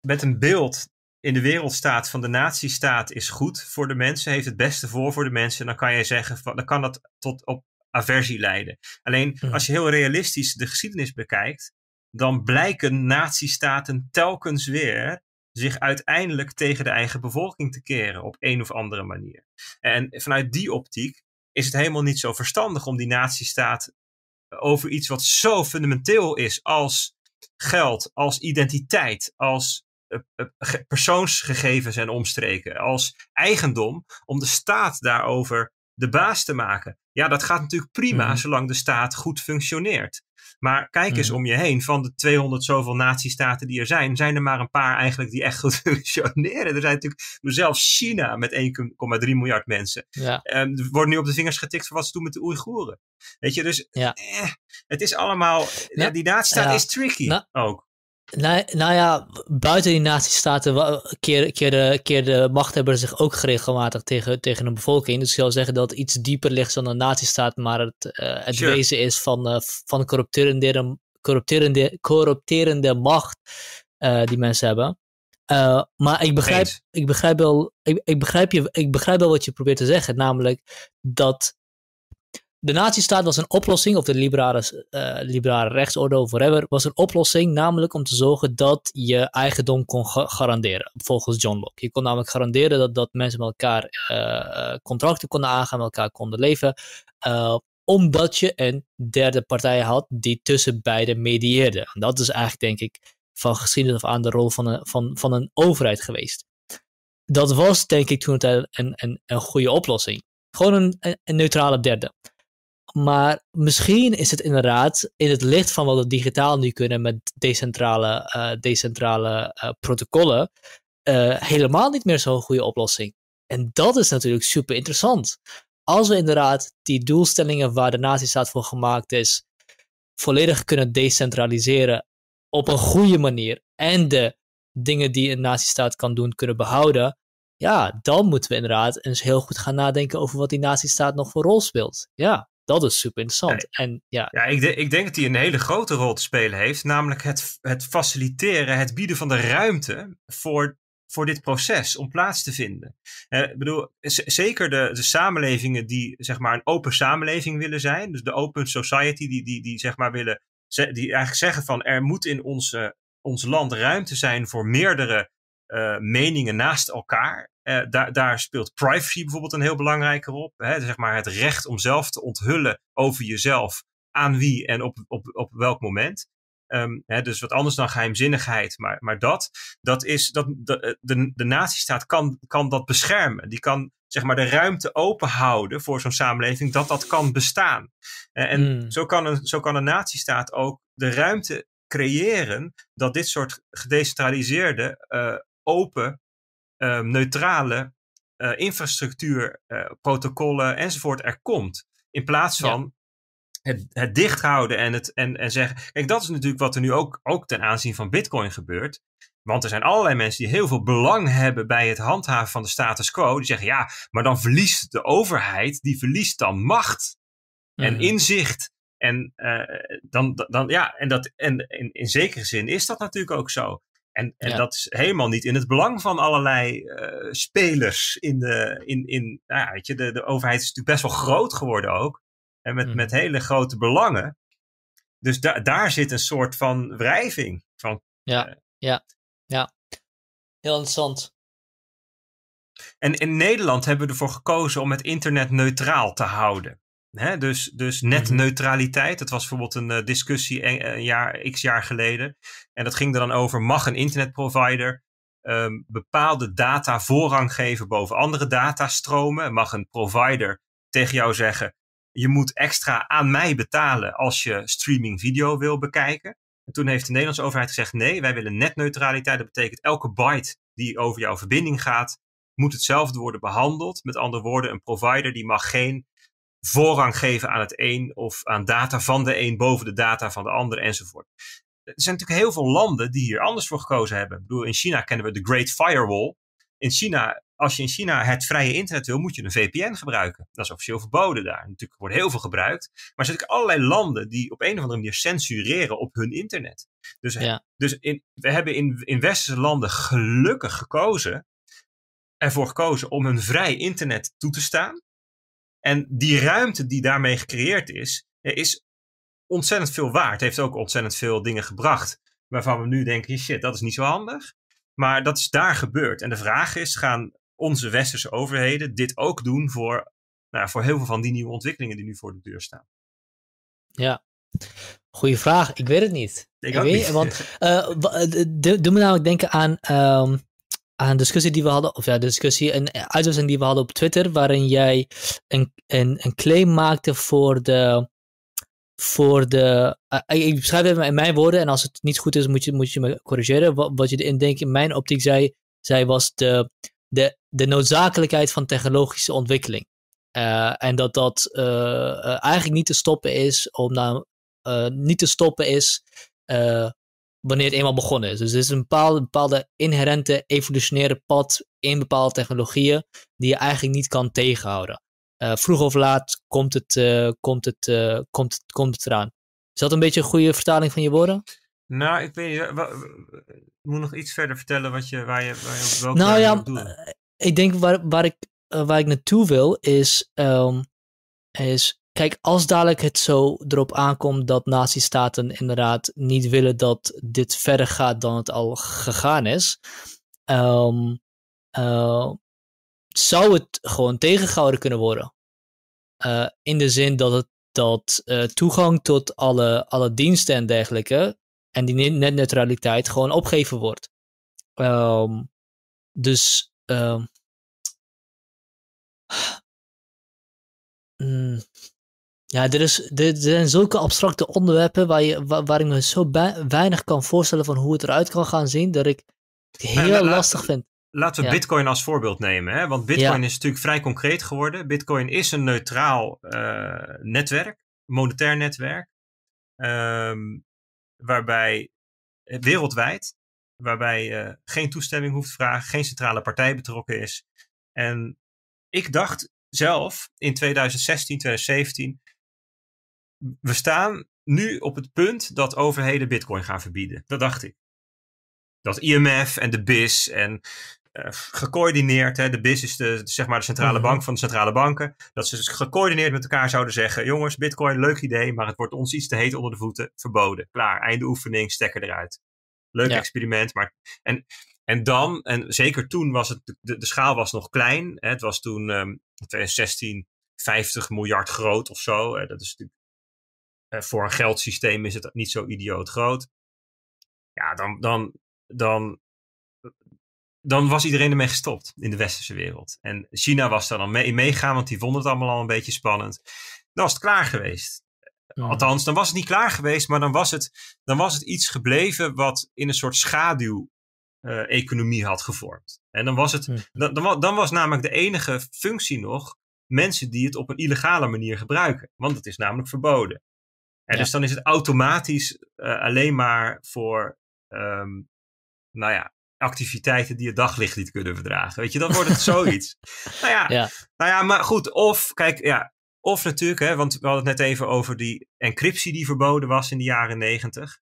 met een beeld in de wereld staat van de nazistaat is goed voor de mensen, heeft het beste voor voor de mensen, dan kan jij zeggen, dan kan dat tot op aversie leiden. Alleen mhm. als je heel realistisch de geschiedenis bekijkt, dan blijken nazistaten telkens weer zich uiteindelijk tegen de eigen bevolking te keren op een of andere manier. En vanuit die optiek is het helemaal niet zo verstandig om die nazistaat over iets wat zo fundamenteel is als geld, als identiteit, als eh, eh, persoonsgegevens en omstreken, als eigendom, om de staat daarover de baas te maken. Ja, dat gaat natuurlijk prima mhm. zolang de staat goed functioneert. Maar kijk eens hmm. om je heen. Van de 200 zoveel nazistaten die er zijn, zijn er maar een paar eigenlijk die echt goed functioneren. Er zijn natuurlijk zelfs China met 1,3 miljard mensen. Ja. Ehm, wordt nu op de vingers getikt voor wat ze doen met de Oeigoeren. Weet je, dus eh, het is allemaal. Die die staat is tricky
nou. ook. Nou, nou ja, buiten die nazistaten keer, keer, keer de machthebber zich ook regelmatig tegen, tegen een bevolking. Dus ik zou zeggen dat iets dieper ligt dan een nazistaat, maar het, eh, het wezen is van, uh, van corrupterende, corrupterende, corrupterende macht eh, die mensen hebben. maar ik begrijp, ik, begrijp wel, ik, ik, begrijp je, ik begrijp wel wat je probeert te zeggen, namelijk dat de natiestaat was een oplossing, of de liberale, eh, liberale rechtsorde of whatever, was een oplossing namelijk om te zorgen dat je eigendom kon garanderen, volgens John Locke. Je kon namelijk garanderen dat, dat mensen met elkaar eh, eh, contracten konden aangaan, met elkaar konden leven, omdat je een derde partij had die tussen beide medieerde. En dat is eigenlijk, denk ik, van geschiedenis af aan de rol van een, van, van een overheid geweest. Dat was, denk ik, toen een, een, een goede oplossing. Gewoon een, een neutrale derde. Maar misschien is het inderdaad in het licht van wat we digitaal nu kunnen met decentrale, uh, decentrale eh, protocollen eh, helemaal niet meer zo'n goede oplossing. En dat is natuurlijk super interessant. Als we inderdaad die doelstellingen waar de nazistaat voor gemaakt is, volledig kunnen decentraliseren op een goede manier en de dingen die een nazistaat kan doen kunnen behouden, ja, dan moeten we inderdaad eens heel goed gaan nadenken over wat die nazistaat nog voor rol speelt. Ja. Dat is super interessant. en,
ja. ja ik, ik, denk dat hij een hele grote rol te spelen heeft. Namelijk het, het faciliteren, het bieden van de ruimte voor, voor dit proces om plaats te vinden. Eh, ik bedoel, zeker de, de samenlevingen die zeg maar een open samenleving willen zijn. Dus de open society die, die, die zeg maar willen, die eigenlijk zeggen van er moet in onze, ons land ruimte zijn voor meerdere eh, meningen naast elkaar. Eh, daar, daar, speelt privacy bijvoorbeeld een heel belangrijke rol. Hè? Zeg maar het recht om zelf te onthullen over jezelf, aan wie en op, op, op welk moment. Ehm, hè, dus wat anders dan geheimzinnigheid, maar, maar dat, dat is dat de, eh, de, de nazistaat kan, kan dat beschermen. Die kan zeg maar de ruimte open houden voor zo'n samenleving dat dat kan bestaan. Eh, en hmm. zo, kan een, zo kan een nazistaat ook de ruimte creëren dat dit soort gedecentraliseerde, open Ehm, neutrale eh, infrastructuur, eh, protocollen enzovoort er komt. In plaats van Het, het, dicht houden en, het, en, en zeggen. Kijk, dat is natuurlijk wat er nu ook, ook ten aanzien van Bitcoin gebeurt. Want er zijn allerlei mensen die heel veel belang hebben bij het handhaven van de status quo. Die zeggen ja, maar dan verliest de overheid, die verliest dan macht en mm. inzicht. En, eh, dan, dan, ja, en, dat, en in, in zekere zin is dat natuurlijk ook zo. En, en dat is helemaal niet in het belang van allerlei eh, spelers in de. In, in, nou ja, weet je, de, de overheid is natuurlijk best wel groot geworden ook. En met, mm. met hele grote belangen. Dus da daar zit een soort van wrijving. Van, ja, eh, ja, ja. Heel interessant. En in Nederland hebben we ervoor gekozen om het internet neutraal te houden. Hè, dus, dus netneutraliteit. Mhm. Dat was bijvoorbeeld een eh, discussie eh, een, jaar, x jaar geleden. En dat ging er dan over: mag een internetprovider ehm, bepaalde data voorrang geven boven andere datastromen? Mag een provider tegen jou zeggen: je moet extra aan mij betalen als je streaming video wil bekijken? En toen heeft de Nederlandse overheid gezegd: nee, wij willen netneutraliteit. Dat betekent elke byte die over jouw verbinding gaat, moet hetzelfde worden behandeld. Met andere woorden, een provider die mag geen voorrang geven aan het een of aan data van de een boven de data van de ander enzovoort. Er zijn natuurlijk heel veel landen die hier anders voor gekozen hebben. Ik bedoel, in China kennen we de Great Firewall. In China, als je in China het vrije internet wil, moet je een VPN gebruiken. Dat is officieel verboden daar. Natuurlijk wordt heel veel gebruikt. Maar er zijn natuurlijk allerlei landen die op een of andere manier censureren op hun internet. Dus, dus in, we hebben in, in westerse landen gelukkig gekozen ervoor gekozen om een vrij internet toe te staan. En die ruimte die daarmee gecreëerd is, eh, is ontzettend veel waard. Heeft ook ontzettend veel dingen gebracht. Waarvan we nu denken, shit, dat is niet zo handig. Maar dat is daar gebeurd. En de vraag is, gaan onze westerse overheden dit ook doen voor, nou, voor heel veel van die nieuwe ontwikkelingen die nu voor de deur staan?
Ja, goede vraag. Ik weet het niet. Ik, ik weet, niet. Want, uh, doe me namelijk denken aan ehm, aan discussie die we hadden, of ja, discussie, een uitwisseling die we hadden op Twitter, waarin jij een, een, een claim maakte voor de. Voor de eh, ik beschrijf het in mijn woorden en als het niet goed is, moet je, moet je me corrigeren. Wat, je in, denk, in mijn optiek zei, zij was de, de, de noodzakelijkheid van technologische ontwikkeling. Eh, en dat dat eh, eigenlijk niet te stoppen is om naar, nou, niet te stoppen is wanneer het eenmaal begonnen is. Dus er is een bepaalde, bepaalde inherente evolutionaire pad in bepaalde technologieën die je eigenlijk niet kan tegenhouden. Eh, vroeg of laat komt het, eh, komt, het, eh, komt, komt het eraan. Is dat een beetje een goede vertaling van je woorden?
Nou, ik weet niet. Ik moet nog iets verder vertellen wat je, waar je, waar je op welke nou, ja,
Ik denk waar, waar, ik, waar ik naartoe wil is, ehm, is Kijk, als dadelijk het zo erop aankomt dat nazistaten inderdaad niet willen dat dit verder gaat dan het al gegaan is, ehm, eh, zou het gewoon tegengehouden kunnen worden. Eh, in de zin dat, het, dat eh, toegang tot alle, alle diensten en dergelijke en die netneutraliteit gewoon opgegeven wordt. Ehm, dus. Um, ja, er is, er zijn zulke abstracte onderwerpen waar, je, waar, waar ik me zo weinig kan voorstellen van hoe het eruit kan gaan zien, dat ik het heel lastig vind. Laten we
Bitcoin als voorbeeld nemen, hè? want Bitcoin is natuurlijk vrij concreet geworden. Bitcoin is een neutraal eh, netwerk, monetair netwerk, ehm, waarbij eh, wereldwijd, waarbij uh, geen toestemming hoeft te vragen, geen centrale partij betrokken is. En ik dacht zelf in 2016, 2017, we staan nu op het punt dat overheden bitcoin gaan verbieden. Dat dacht ik. Dat IMF en de BIS en eh, gecoördineerd, hè, de BIS is de, zeg maar de centrale mhm. bank van de centrale banken, dat ze dus gecoördineerd met elkaar zouden zeggen, jongens, bitcoin, leuk idee, maar het wordt ons iets te heet onder de voeten, verboden. Klaar, einde oefening, stekker eruit. Leuk experiment, maar... En, en dan, en zeker toen was het, de, de schaal was nog klein. Hè, het was toen um, 2016 50 miljard groot of zo. Hè, dat is natuurlijk eh, voor een geldsysteem is het niet zo idioot groot. Ja, dan, dan, dan, dan was iedereen ermee gestopt in de westerse wereld. En China was daar dan mee meegaan, want die vond het allemaal al een beetje spannend. Dan was het klaar geweest. Althans, dan was het niet klaar geweest, maar dan was het, dan was het iets gebleven wat in een soort schaduw eh, economie had gevormd. En dan was, het, dan, dan, was namelijk de enige functie nog mensen die het op een illegale manier gebruiken. Want het is namelijk verboden. En dus dan is het automatisch eh, alleen maar voor, ehm, nou ja, activiteiten die het daglicht niet kunnen verdragen. Weet je, dan wordt het zoiets. nou, ja, ja, nou ja, maar goed. Of, kijk, ja. Of natuurlijk, hè, want we hadden het net even over die encryptie die verboden was in de jaren negentig.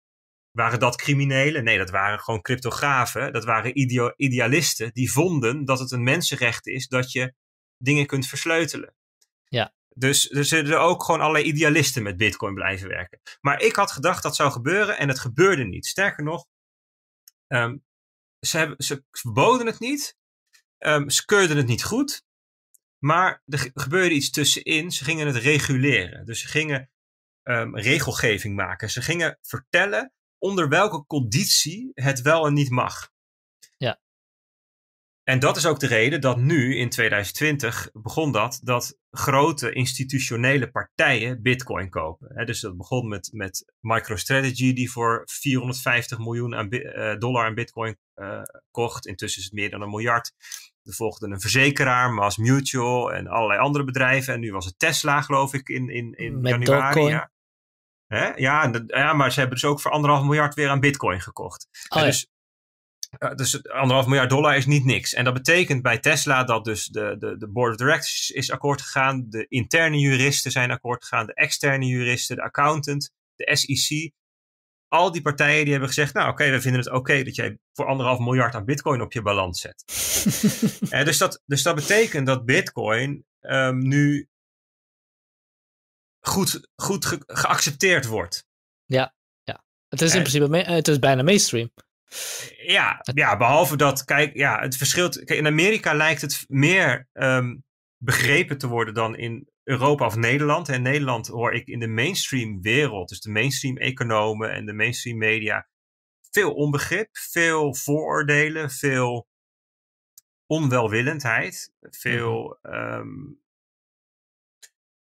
Waren dat criminelen? Nee, dat waren gewoon cryptografen. Dat waren idealisten die vonden dat het een mensenrecht is dat je dingen kunt versleutelen. Ja. Dus er zullen ook gewoon allerlei idealisten met Bitcoin blijven werken. Maar ik had gedacht dat zou gebeuren en het gebeurde niet. Sterker nog, ehm, ze, hebben, ze verboden het niet. Um, ze keurden het niet goed. Maar er gebeurde iets tussenin. Ze gingen het reguleren. Dus ze gingen ehm, regelgeving maken. Ze gingen vertellen onder welke conditie het wel en niet mag. En dat is ook de reden dat nu in 2020 begon dat, dat grote institutionele partijen bitcoin kopen. dus dat begon met, met MicroStrategy die voor 450 miljoen aan, eh, dollar aan bitcoin eh, kocht. Intussen is het meer dan een miljard. Er volgden een verzekeraar, Mass Mutual en allerlei andere bedrijven. En nu was het Tesla geloof ik in, in, in januari. Ja. ja, ja, maar ze hebben dus ook voor anderhalf miljard weer aan bitcoin gekocht. Oh dus dus anderhalf miljard dollar is niet niks. En dat betekent bij Tesla dat dus de, de, de board of directors is akkoord gegaan, de interne juristen zijn akkoord gegaan, de externe juristen, de accountant, de SEC. Al die partijen die hebben gezegd, nou oké, we vinden het oké dat jij voor anderhalf miljard aan bitcoin op je balans zet. Eh, dus, dat, dus dat betekent dat bitcoin ehm, nu goed, goed geaccepteerd wordt. Ja, ja, het is in eh,
principe, het is bijna mainstream.
Ja, ja, behalve dat, kijk, ja, het verschilt. in Amerika lijkt het meer ehm, begrepen te worden dan in Europa of Nederland. En Nederland hoor ik in de mainstream wereld, dus de mainstream economen en de mainstream media, veel onbegrip, veel vooroordelen, veel onwelwillendheid, mhm. veel ehm,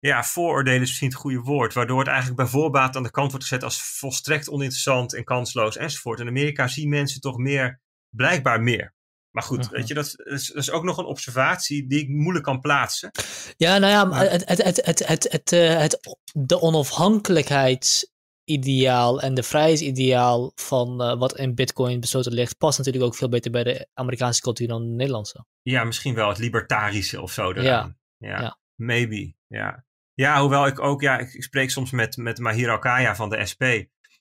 ja, vooroordelen is misschien het goede woord. Waardoor het eigenlijk bij voorbaat aan de kant wordt gezet als volstrekt oninteressant en kansloos enzovoort. In Amerika zien mensen toch meer, blijkbaar meer. Maar goed, mhm. weet je, dat is, dat is, ook nog een observatie die ik moeilijk kan plaatsen.
Ja, nou ja, maar... het, het, het, het, het, eh, de onafhankelijkheidsideaal en de vrijheidsideaal van eh, wat in Bitcoin besloten ligt, past natuurlijk ook veel beter bij de Amerikaanse cultuur dan de Nederlandse. Ja, misschien
wel het libertarische of zo. Daaraan. Ja. ja. ja. Maybe, ja. Ja, hoewel ik ook, ja, ik, spreek soms met, met Mahir Alkaya van de SP.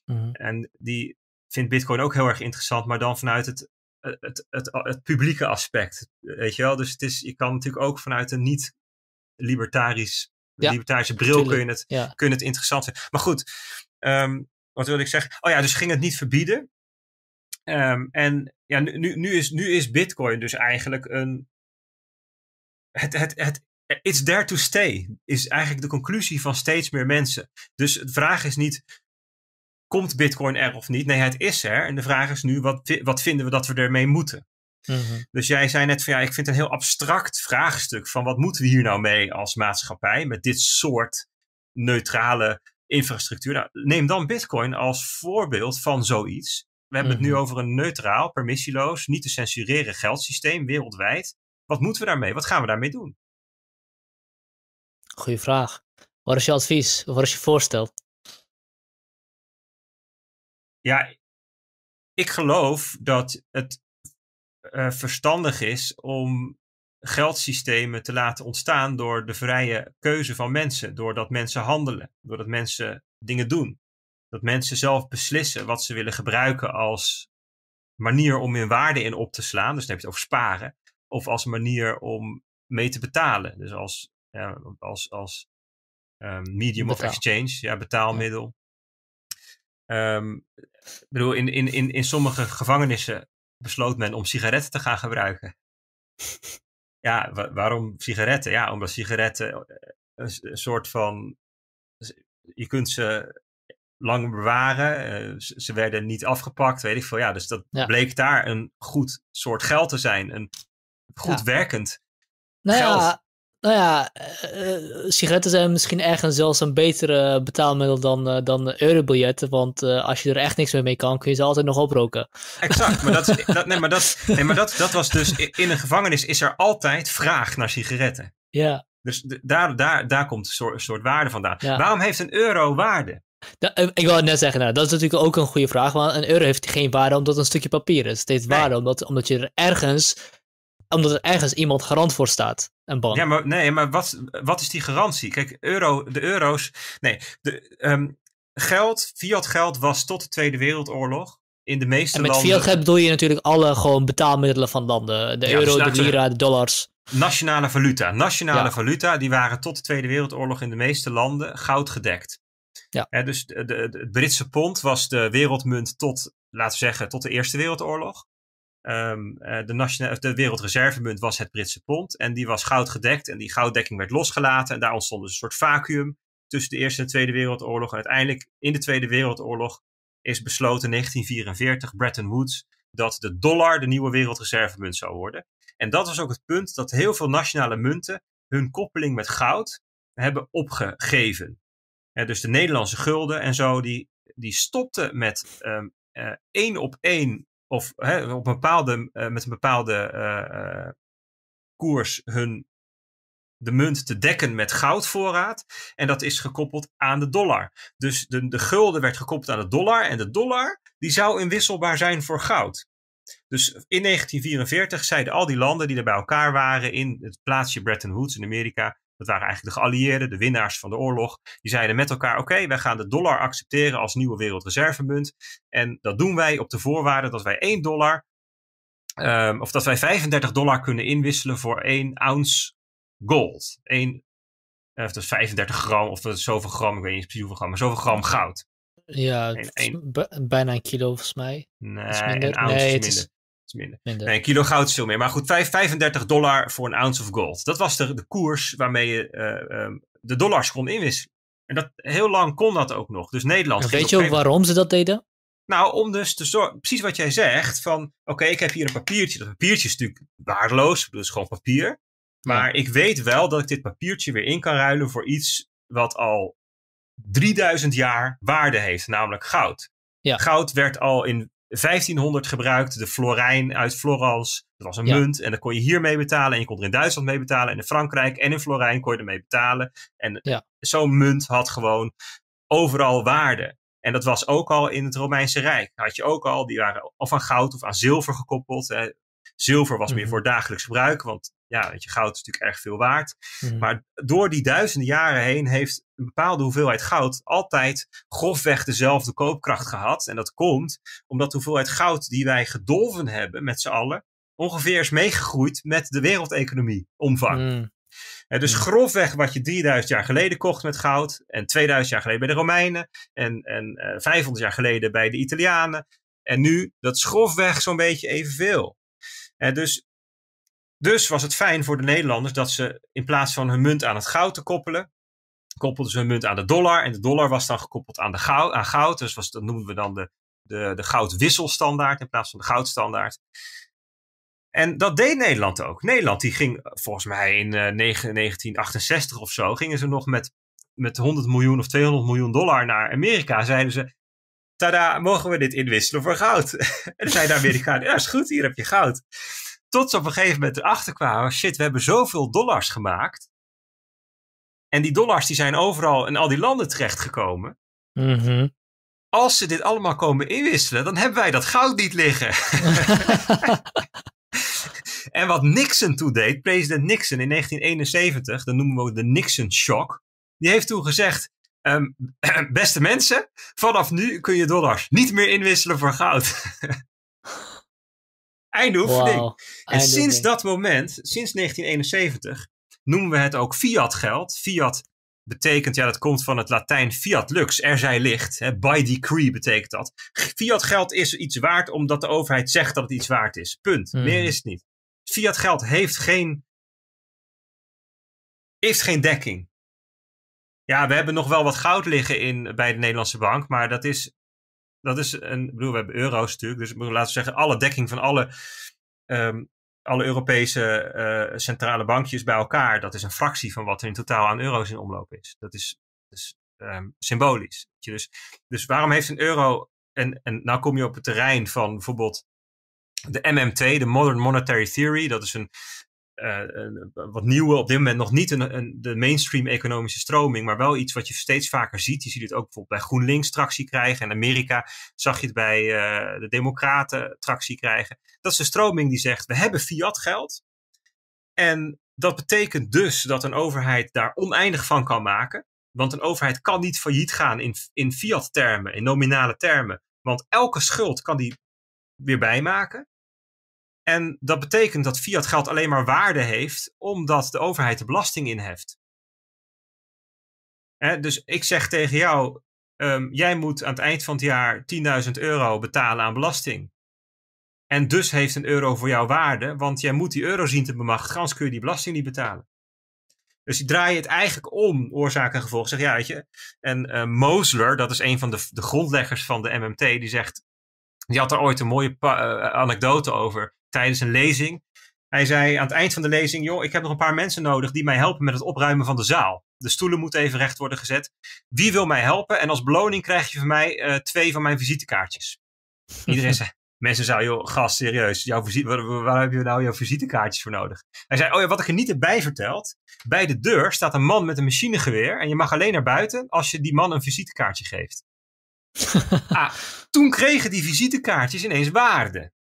Mhm. En die vindt Bitcoin ook heel erg interessant, maar dan vanuit het, het, het, het, publieke aspect. Weet je wel? Dus het is, je kan natuurlijk ook vanuit een niet-libertarisch libertarische bril kun je, het, kun je het interessant zijn. Maar goed, ehm, wat wilde ik zeggen? Oh ja, dus ging het niet verbieden. Ehm, en ja, nu, nu, is, nu is Bitcoin dus eigenlijk een. Het, het, het, It's there to stay, is eigenlijk de conclusie van steeds meer mensen. Dus de vraag is niet, komt Bitcoin er of niet? Nee, het is er. En de vraag is nu, wat, wat vinden we dat we ermee moeten? Mhm. Dus jij zei net van ja, ik vind het een heel abstract vraagstuk van wat moeten we hier nou mee als maatschappij met dit soort neutrale infrastructuur. Nou, neem dan Bitcoin als voorbeeld van zoiets. We hebben het nu mhm. over een neutraal, permissieloos, niet te censureren geldsysteem wereldwijd. Wat moeten we daarmee? Wat gaan we daarmee doen?
Goeie vraag. Wat is je advies?
Wat is je voorstel? Ja,
ik geloof dat het eh, verstandig is om geldsystemen te laten ontstaan door de vrije keuze van mensen, doordat mensen handelen, doordat mensen dingen doen, dat mensen zelf beslissen wat ze willen gebruiken als manier om hun waarde in op te slaan, dus dan heb je het over sparen, of als manier om mee te betalen, dus als ja, als, als ehm, medium of exchange, ja, betaalmiddel. Ehm, ik bedoel, in, in, in, in sommige gevangenissen besloot men om sigaretten te gaan gebruiken. ja, waarom sigaretten? Ja, omdat sigaretten eh, een, soort van. Je kunt ze lang bewaren. Eh, ze, werden niet afgepakt, weet ik veel. Ja, dus dat bleek daar een goed soort geld te zijn. Een
goed werkend nou geld. Ja, nou ja, eh, eh, sigaretten zijn misschien ergens zelfs een betere betaalmiddel dan, uh, dan eurobiljetten. Want als je er echt niks meer mee kan, kun je ze altijd nog oproken.
Exact, maar, dat, nee, maar, dat, nee, maar dat, dat was dus in een gevangenis is er altijd vraag naar sigaretten.
Ja. Dus
daar, daar, daar komt een
soort, soort waarde vandaan. Waarom
heeft een euro waarde?
ik wil net zeggen, nou, dat is natuurlijk ook een goede vraag. Want een euro heeft geen waarde omdat het een stukje papier is. Het heeft waarde omdat, omdat je er ergens omdat er ergens iemand garant voor staat. Ja,
maar, nee, maar wat, wat is die garantie? Kijk, euro, de euro's. Nee, de, ehm, geld, fiat geld was tot de Tweede Wereldoorlog. In de meeste landen. Met fiat geld
bedoel je natuurlijk alle gewoon betaalmiddelen van landen. De euro, dus de lira, de dollars.
Nationale valuta. Nationale valuta, die waren tot de Tweede Wereldoorlog in de meeste landen goud gedekt. Ja. dus de, Britse pond was de wereldmunt tot, laten we zeggen, tot de Eerste Wereldoorlog. Ehm, eh, de, nationale, de wereldreservemunt was het Britse pond. En die was goudgedekt. En die gouddekking werd losgelaten. En daar ontstond dus een soort vacuüm tussen de Eerste en Tweede Wereldoorlog. En uiteindelijk in de Tweede Wereldoorlog is besloten in 1944, Bretton Woods, dat de dollar de nieuwe wereldreservemunt zou worden. En dat was ook het punt dat heel veel nationale munten hun koppeling met goud hebben opgegeven. dus de Nederlandse gulden en zo, die, die stopte met um, één op één of hè, op bepaalde, eh, met een bepaalde eh, eh, koers hun de munt te dekken met goudvoorraad. En dat is gekoppeld aan de dollar. Dus de, de gulden werd gekoppeld aan de dollar. En de dollar die zou inwisselbaar zijn voor goud. Dus in 1944 zeiden al die landen die er bij elkaar waren in het plaatsje Bretton Woods in Amerika dat waren eigenlijk de geallieerden, de winnaars van de oorlog, die zeiden met elkaar: oké, wij gaan de dollar accepteren als nieuwe wereldreservemunt. En dat doen wij op de voorwaarde dat wij 1 dollar, ehm, of dat wij 35 dollar kunnen inwisselen voor 1 ounce gold. 1, eh, of dat is 35 gram, of dat is zoveel gram, ik weet niet precies hoeveel gram, maar zoveel gram goud.
Ja, bijna een kilo volgens mij. Nee, een ounce is minder. Nee, een
kilo goud is veel meer. Maar goed, 5, 35 dollar voor een ounce of gold. Dat was de, de koers waarmee je eh, ehm, de dollars kon inwisselen. En dat, heel lang kon dat ook nog. Dus Nederland. Weet je ook waarom
ze dat deden?
Nou, om dus te zorgen, precies wat jij zegt, van oké, ik heb hier een papiertje. Dat papiertje is natuurlijk waardeloos, is gewoon papier. Maar ik weet wel dat ik dit papiertje weer in kan ruilen voor iets wat al 3000 jaar waarde heeft, namelijk goud. Ja. Goud werd al in 1500 gebruikte de florijn uit Florence. Dat was een munt en dan kon je hiermee betalen en je kon er in Duitsland mee betalen en in Frankrijk en in florijn kon je ermee betalen. En zo'n munt had gewoon overal waarde. En dat was ook al in het Romeinse Rijk. Had je ook al, die waren of aan goud of aan zilver gekoppeld. Zilver was meer mhm. voor dagelijks gebruik, want ja, weet je, goud is natuurlijk erg veel waard. Mhm. Maar door die duizenden jaren heen heeft een bepaalde hoeveelheid goud altijd grofweg dezelfde koopkracht gehad. En dat komt omdat de hoeveelheid goud die wij gedolven hebben met z'n allen, ongeveer is meegegroeid met de wereldeconomie omvang. Mhm. dus mhm. grofweg wat je 3000 jaar geleden kocht met goud, en 2000 jaar geleden bij de Romeinen, en, en 500 eh, jaar geleden bij de Italianen. En nu, dat is grofweg zo'n beetje evenveel. dus dus was het fijn voor de Nederlanders dat ze in plaats van hun munt aan het goud te koppelen, koppelden ze hun munt aan de dollar. En de dollar was dan gekoppeld aan, de goud, aan goud. Dus was, dat noemen we dan de, de, de goudwisselstandaard in plaats van de goudstandaard. En dat deed Nederland ook. Nederland die ging volgens mij in 1968 eh, of zo, gingen ze nog met, met 100 miljoen of 200 miljoen dollar naar Amerika. Zeiden ze, tada, mogen we dit inwisselen voor goud? en zeiden de Amerikanen, ja is goed, hier heb je goud. Tot ze op een gegeven moment erachter kwamen, shit, we hebben zoveel dollars gemaakt. En die dollars die zijn overal in al die landen terechtgekomen. Mm Als ze dit allemaal komen inwisselen, dan hebben wij dat goud niet liggen. en wat Nixon toen deed, president Nixon in 1971, dat noemen we de Nixon shock. Die heeft toen gezegd, ehm, beste mensen, vanaf nu kun je dollars niet meer inwisselen voor goud. Eindeoefening. En sinds dat moment, sinds 1971, noemen we het ook fiat geld. Fiat betekent, ja, dat komt van het Latijn fiat lux, er zij licht. Hè, by decree betekent dat. Fiat geld is iets waard omdat de overheid zegt dat het iets waard is. Punt. Hmm. Meer is het niet. Fiat geld heeft geen, heeft geen dekking. Ja, we hebben nog wel wat goud liggen in, bij de Nederlandse bank, maar dat is dat is een, bedoel, we hebben euro's natuurlijk, dus bedoel, laten we zeggen, alle dekking van alle, ehm, alle Europese eh, centrale bankjes bij elkaar, dat is een fractie van wat er in totaal aan euro's in omloop is. Dat is, ehm, symbolisch. Dus, dus waarom heeft een euro, en, en nou kom je op het terrein van bijvoorbeeld de MMT, de Modern Monetary Theory, dat is een eh, wat nieuwe, op dit moment nog niet een, een, de mainstream economische stroming, maar wel iets wat je steeds vaker ziet. Je ziet het ook bijvoorbeeld bij GroenLinks tractie krijgen. In Amerika zag je het bij eh, de Democraten tractie krijgen. Dat is een stroming die zegt: we hebben fiat geld. En dat betekent dus dat een overheid daar oneindig van kan maken. Want een overheid kan niet failliet gaan in, in fiat termen, in nominale termen. Want elke schuld kan die weer bijmaken. En dat betekent dat fiat geld alleen maar waarde heeft omdat de overheid de belasting inheft. dus ik zeg tegen jou, ehm, jij moet aan het eind van het jaar 10.000 euro betalen aan belasting. En dus heeft een euro voor jou waarde, want jij moet die euro zien te bemachtigen, anders kun je die belasting niet betalen. Dus die je het eigenlijk om, oorzaak en gevolg. Zeg, ja, En uh, Mosler, dat is een van de, de grondleggers van de MMT, die zegt. Die had er ooit een mooie eh, anekdote over tijdens een lezing. Hij zei aan het eind van de lezing: Joh, ik heb nog een paar mensen nodig die mij helpen met het opruimen van de zaal. De stoelen moeten even recht worden gezet. Wie wil mij helpen? En als beloning krijg je van mij eh, twee van mijn visitekaartjes. Iedereen zei: Mensen zeiden, joh, gast, serieus, jouw waar, waar, heb je nou jouw visitekaartjes voor nodig? Hij zei, oh ja, wat ik er niet heb bij verteld. Bij de deur staat een man met een machinegeweer en je mag alleen naar buiten als je die man een visitekaartje geeft. Ah, toen kregen die visitekaartjes ineens waarde.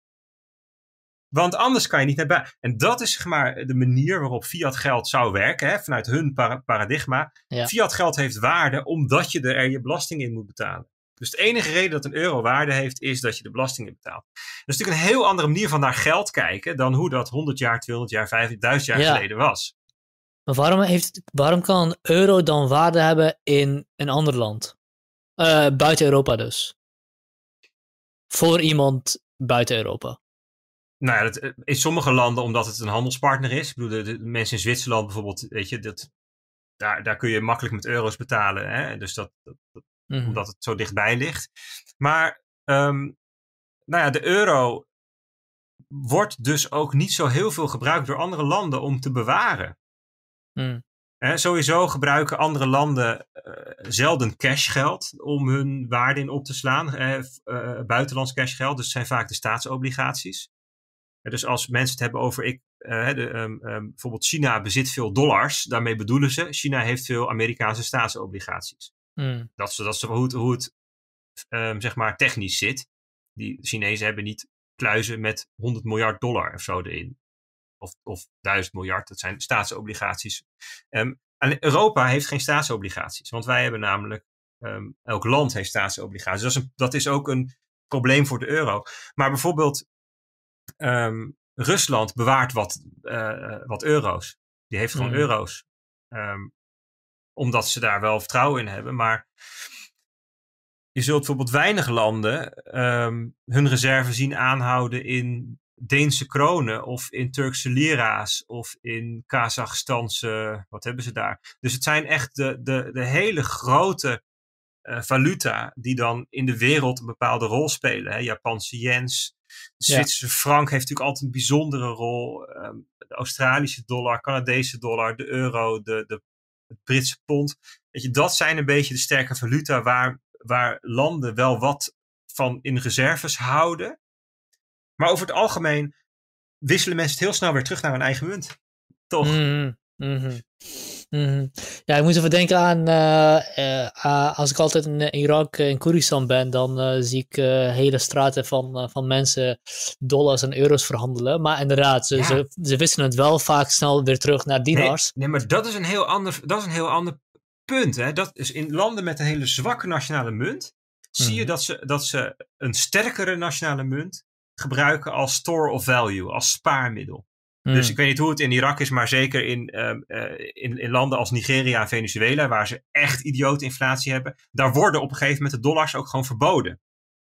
Want anders kan je niet naar buiten. En dat is zeg maar de manier waarop fiat geld zou werken, hè, vanuit hun paradigma. Fiat geld heeft waarde omdat je er je belasting in moet betalen. Dus de enige reden dat een euro waarde heeft, is dat je de belasting in betaalt. Dat is natuurlijk een heel andere manier van naar geld kijken dan hoe dat 100 jaar, 200 jaar, 5000 jaar geleden
was. Maar waarom, heeft, waarom kan een euro dan waarde hebben in een ander land? Eh, buiten Europa dus. Voor iemand buiten Europa. Nou
ja, eh, in sommige landen omdat het een handelspartner is. Ik bedoel, de, mensen in Zwitserland bijvoorbeeld, weet je, dat, daar, daar kun je makkelijk met euro's betalen. Hè? Dus dat, mhm. omdat het zo dichtbij ligt. Maar ehm, nou ja, de euro wordt dus ook niet zo heel veel gebruikt door andere landen om te bewaren. Mhm. sowieso gebruiken andere landen eh, zelden cashgeld om hun waarde in op te slaan. Eh, buitenlands cashgeld, dus zijn vaak de staatsobligaties. Dus als mensen het hebben over ik, eh, de, ehm, ehm, bijvoorbeeld China bezit veel dollars, daarmee bedoelen ze China heeft veel Amerikaanse staatsobligaties. Hmm. Dat is, dat hoe het, hoe het ehm, zeg maar technisch zit. Die Chinezen hebben niet kluizen met 100 miljard dollar of zo erin. Of, of 1000 miljard, dat zijn staatsobligaties. Europa heeft geen staatsobligaties, want wij hebben namelijk, elk land heeft staatsobligaties. Dat is, dat is ook een probleem voor de euro. Maar bijvoorbeeld um, Rusland bewaart wat, eh, eh, wat euro's. Die heeft gewoon hmm. euro's. Ehm, omdat ze daar wel vertrouwen in hebben. Maar je zult bijvoorbeeld weinig landen ehm, hun reserve zien aanhouden in Deense kronen of in Turkse lira's of in Kazachstanse. Wat hebben ze daar? Dus het zijn echt de, de, de hele grote eh, valuta die dan in de wereld een bepaalde rol spelen. Hè? Japanse yens, de Zwitserse frank heeft natuurlijk altijd een bijzondere rol. Ehm, de Australische dollar, Canadese dollar, de euro, de, de, Britse pond. Weet je, dat zijn een beetje de sterke valuta waar, waar landen wel wat van in reserves houden. Maar over het algemeen wisselen mensen het heel snel weer terug naar hun eigen munt. Toch?
Mm, Mhm. Ja, ik moet even denken aan eh, eh, ah, als ik altijd in Irak, eh, in Koeristan ben, dan zie ik hele straten van, van mensen dollars en euro's verhandelen. Maar inderdaad, ze, ze, ze, wisten het wel vaak snel weer terug naar dinars. Nee,
maar dat is een heel ander, dat is een heel ander punt. Hè? Dat is in landen met een hele zwakke nationale munt, zie je mhm. dat ze, dat ze een sterkere nationale munt gebruiken als store of value, als spaarmiddel. Dus hmm. ik weet niet hoe het in Irak is, maar zeker in, ehm, eh, in, in, landen als Nigeria en Venezuela, waar ze echt idiote inflatie hebben, daar worden op een gegeven moment de dollars ook gewoon verboden.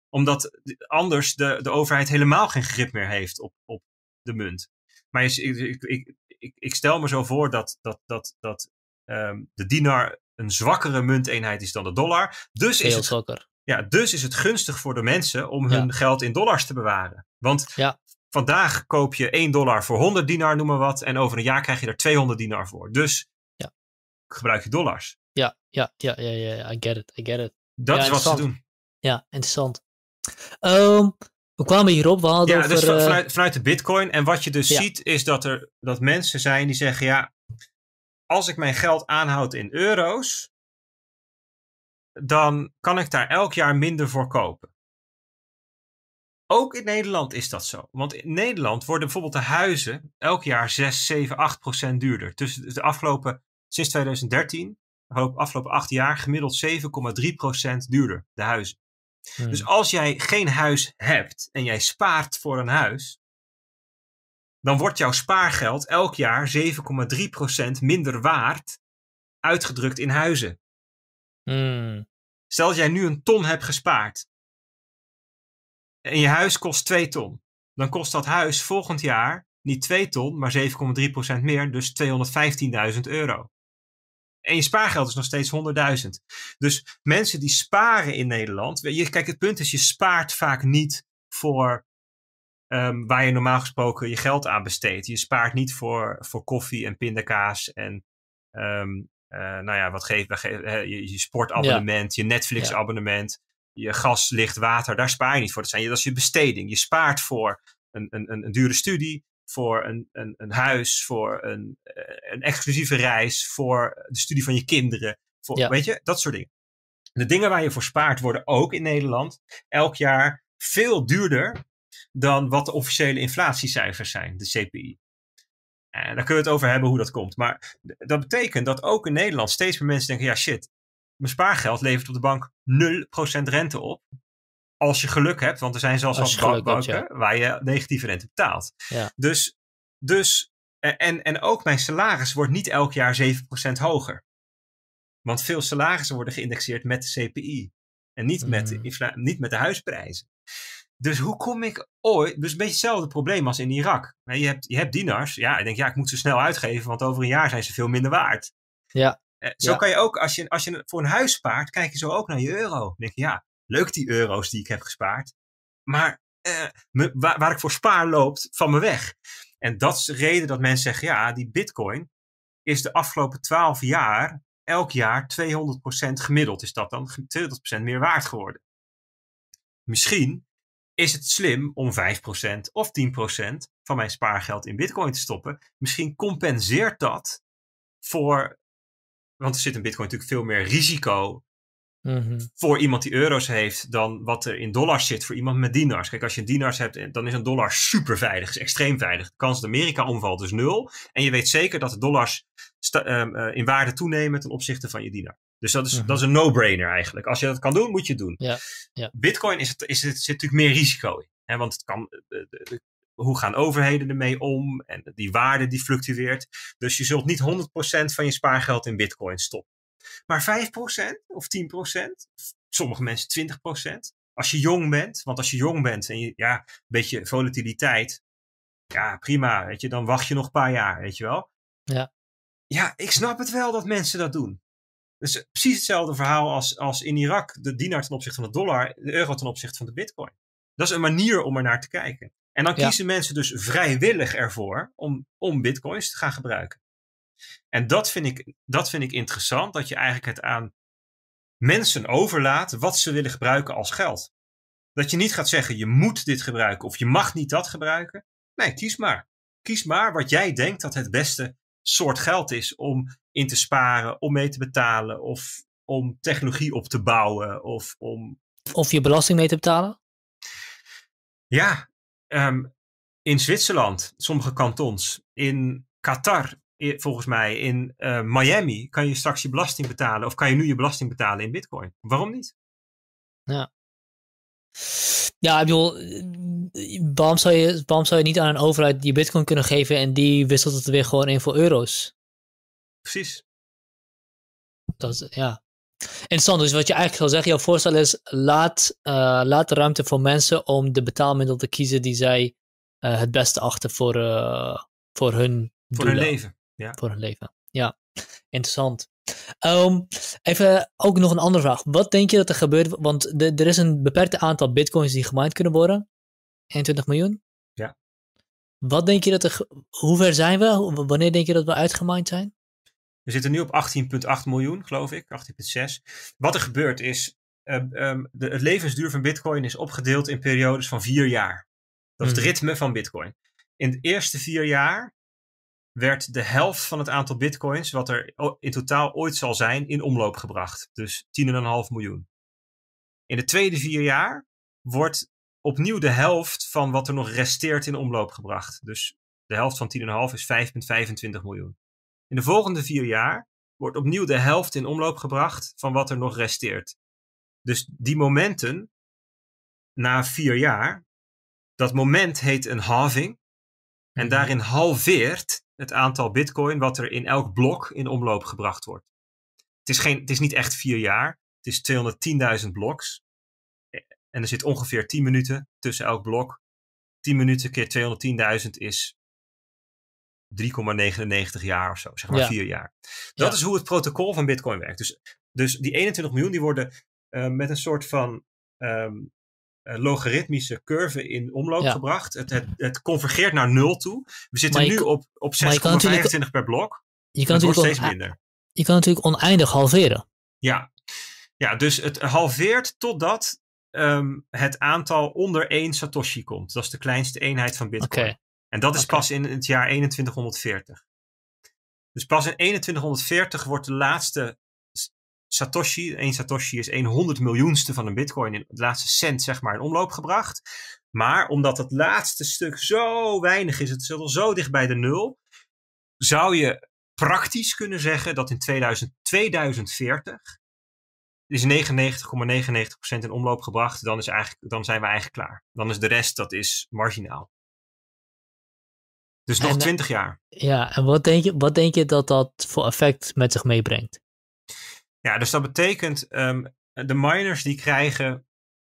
Omdat anders de, de overheid helemaal geen grip meer heeft op, op de munt. Maar ik, ik, ik, ik, ik stel me zo voor dat, dat, dat, dat ehm, de dinar een zwakkere munteenheid is dan de dollar. Dus is, het, ja, dus is het gunstig voor de mensen om hun geld in dollars te bewaren. Want ja vandaag koop je 1 dollar voor 100 dinar, noem maar wat. En over een jaar krijg je er 200 dinar voor. Dus ja. gebruik je dollars.
Ja, ja, ja, ja, ja, I get it,
I get it. Dat is wat ze doen.
Ja, interessant. Ehm, we kwamen hierop, we hadden ja, over, Dus eh,
vanuit, de bitcoin. En wat je dus ziet, is dat er dat mensen zijn die zeggen, ja, als ik mijn geld aanhoud in euro's, dan kan ik daar elk jaar minder voor kopen. Ook in Nederland is dat zo. Want in Nederland worden bijvoorbeeld de huizen elk jaar 6, 7, 8 procent duurder. Tussen de afgelopen, sinds 2013, de afgelopen acht jaar, gemiddeld 7,3 procent duurder, de huizen. Hmm. Dus als jij geen huis hebt en jij spaart voor een huis, dan wordt jouw spaargeld elk jaar 7,3 procent minder waard, uitgedrukt in huizen. Hmm. Stel dat jij nu een ton hebt gespaard en je huis kost 2 ton, dan kost dat huis volgend jaar niet 2 ton, maar 7,3% meer, dus 215.000 euro. En je spaargeld is nog steeds 100.000. Dus mensen die sparen in Nederland. Kijk, het punt is, je spaart vaak niet voor ehm, waar je normaal gesproken je geld aan besteedt. Je spaart niet voor, voor koffie en pindakaas en ehm, eh, nou ja, wat geef, je, je sportabonnement, je Netflix-abonnement je gas, licht, water, daar spaar je niet voor. Dat, zijn, dat is je besteding. Je spaart voor een, een, een, dure studie, voor een, een, een huis, voor een, eh, een exclusieve reis, voor de studie van je kinderen. Voor, Weet je, dat soort dingen. De dingen waar je voor spaart worden ook in Nederland elk jaar veel duurder dan wat de officiële inflatiecijfers zijn, de CPI. En daar kunnen we het over hebben hoe dat komt. Maar dat betekent dat ook in Nederland steeds meer mensen denken: ja, shit, mijn spaargeld levert op de bank 0% rente op. Als je geluk hebt, want er zijn zelfs al banken waar je negatieve rente betaalt. Dus, dus e-, en, en ook mijn salaris wordt niet elk jaar 7% hoger. Want veel salarissen worden geïndexeerd met de CPI. En niet, met, de mhm. niet met de huisprijzen. Dus hoe kom ik ooit... Dus een beetje hetzelfde probleem als in Irak. Je hebt, je hebt dienaars. Ja, ik denk, ja, ik moet ze snel uitgeven, want over een jaar zijn ze veel minder waard. Ja. Eh, zo kan je ook, als je, als je voor een huis spaart, kijk je zo ook naar je euro. Dan denk je, ja, leuk die euro's die ik heb gespaard. Maar eh, waar, waar, ik voor spaar loopt van me weg. En dat is de reden dat mensen zeggen, ja, die bitcoin is de afgelopen twaalf jaar, elk jaar 200% gemiddeld is dat dan, 20% meer waard geworden. Misschien is het slim om 5% of 10% van mijn spaargeld in bitcoin te stoppen. Misschien compenseert dat voor want er zit in Bitcoin natuurlijk veel meer risico mhm. voor iemand die euro's heeft dan wat er in dollars zit voor iemand met dinars. Kijk, als je een dinars hebt, eh, dan is een dollar super veilig, is extreem veilig. De kans dat Amerika omvalt is nul. En je weet zeker dat de dollars ehm, eh, in waarde toenemen ten opzichte van je dinar. Dus dat is, mhm. dat is een no-brainer eigenlijk. Als je dat kan doen, moet je het doen. Ja, ja. Bitcoin is het, is het, zit natuurlijk meer risico in. Hè? want het kan, de, eh, hoe gaan overheden ermee om? En die waarde die fluctueert. Dus je zult niet 100% van je spaargeld in bitcoin stoppen. Maar 5% of 10%, sommige mensen 20%. Als je jong bent, want als je jong bent en je, ja, een beetje volatiliteit, ja, prima, weet je, dan wacht je nog een paar jaar, weet je wel. Ja. Ja, ik snap het wel dat mensen dat doen. Dus eh, precies hetzelfde verhaal als, als in Irak, de dinar ten opzichte van de dollar, de euro ten opzichte van de bitcoin. Dat is een manier om er naar te kijken. En dan kiezen mensen dus vrijwillig ervoor om, om bitcoins te gaan gebruiken. En dat vind, ik, dat vind ik interessant, dat je eigenlijk het aan mensen overlaat wat ze willen gebruiken als geld. Dat je niet gaat zeggen, je moet dit gebruiken of je mag niet dat gebruiken. Nee, kies maar. Kies maar wat jij denkt dat het beste soort geld is om in te sparen, om mee te betalen of om technologie op te bouwen of om.
Of je belasting mee te betalen?
Ja, Ehm, in Zwitserland, sommige kantons, in Qatar, volgens mij, in eh, Miami, kan je straks je belasting betalen. Of kan je nu je belasting betalen in Bitcoin? Waarom niet?
Ja. Ja, ik bedoel, waarom zou, je, waarom zou je niet aan een overheid die bitcoin kunnen geven en die wisselt het weer gewoon in voor euro's? Precies. Dat, ja. Interessant, dus wat je eigenlijk zou zeggen, jouw voorstel is: laat, uh, laat ruimte voor mensen om de betaalmiddel te kiezen die zij eh, het beste achten voor, eh, voor hun. leven. Ja. Voor hun leven. Ja, interessant. Ehm, even ook nog een andere vraag. Wat denk je dat er gebeurt? Want de, er is een beperkt aantal bitcoins die gemind kunnen worden. 21 miljoen. Ja. Wat denk je dat er. Hoe ver zijn we? Wanneer denk je dat we uitgemind zijn?
We zitten nu op 18,8 miljoen, geloof ik, 18,6. Wat er gebeurt is, eh, ehm, de, het levensduur van Bitcoin is opgedeeld in periodes van vier jaar. Dat is het hmm. ritme van Bitcoin. In de eerste vier jaar werd de helft van het aantal Bitcoins, wat er in totaal ooit zal zijn, in omloop gebracht. Dus 10,5 miljoen. In de tweede vier jaar wordt opnieuw de helft van wat er nog resteert in omloop gebracht. Dus de helft van 10,5 is 5,25 miljoen. In de volgende vier jaar wordt opnieuw de helft in omloop gebracht van wat er nog resteert. Dus die momenten na vier jaar, dat moment heet een halving. En mhm. daarin halveert het aantal bitcoin wat er in elk blok in omloop gebracht wordt. Het is, geen, het is niet echt vier jaar, het is 210.000 bloks. En er zit ongeveer 10 minuten tussen elk blok. 10 minuten keer 210.000 is 3,99 jaar of zo, zeg maar ja. vier jaar. Dat is hoe het protocol van Bitcoin werkt. Dus, dus die 21 miljoen die worden eh, met een soort van ehm, eh, logaritmische curve in omloop gebracht. Het, het, het, convergeert naar nul toe. We zitten nu op, op 6,25 per blok.
Je kan, natuurlijk steeds minder. je kan natuurlijk oneindig halveren.
Ja, ja dus het halveert totdat ehm, het aantal onder één Satoshi komt. Dat is de kleinste eenheid van Bitcoin. Okay. En dat is pas in het jaar 2140. Dus pas in 2140 wordt de laatste Satoshi, één Satoshi is 100 miljoenste van een bitcoin, in het laatste cent zeg maar in omloop gebracht. Maar omdat het laatste stuk zo weinig is, het zit al zo dicht bij de nul, zou je praktisch kunnen zeggen dat in 2000, 2040 is 99,99% in omloop gebracht, dan, is eigenlijk, dan zijn we eigenlijk klaar. Dan is de rest, dat is marginaal. Dus nog eh, twintig jaar.
Ja, en wat denk, je, wat denk je dat dat voor effect met zich meebrengt?
Ja, dus dat betekent ehm, de miners die krijgen,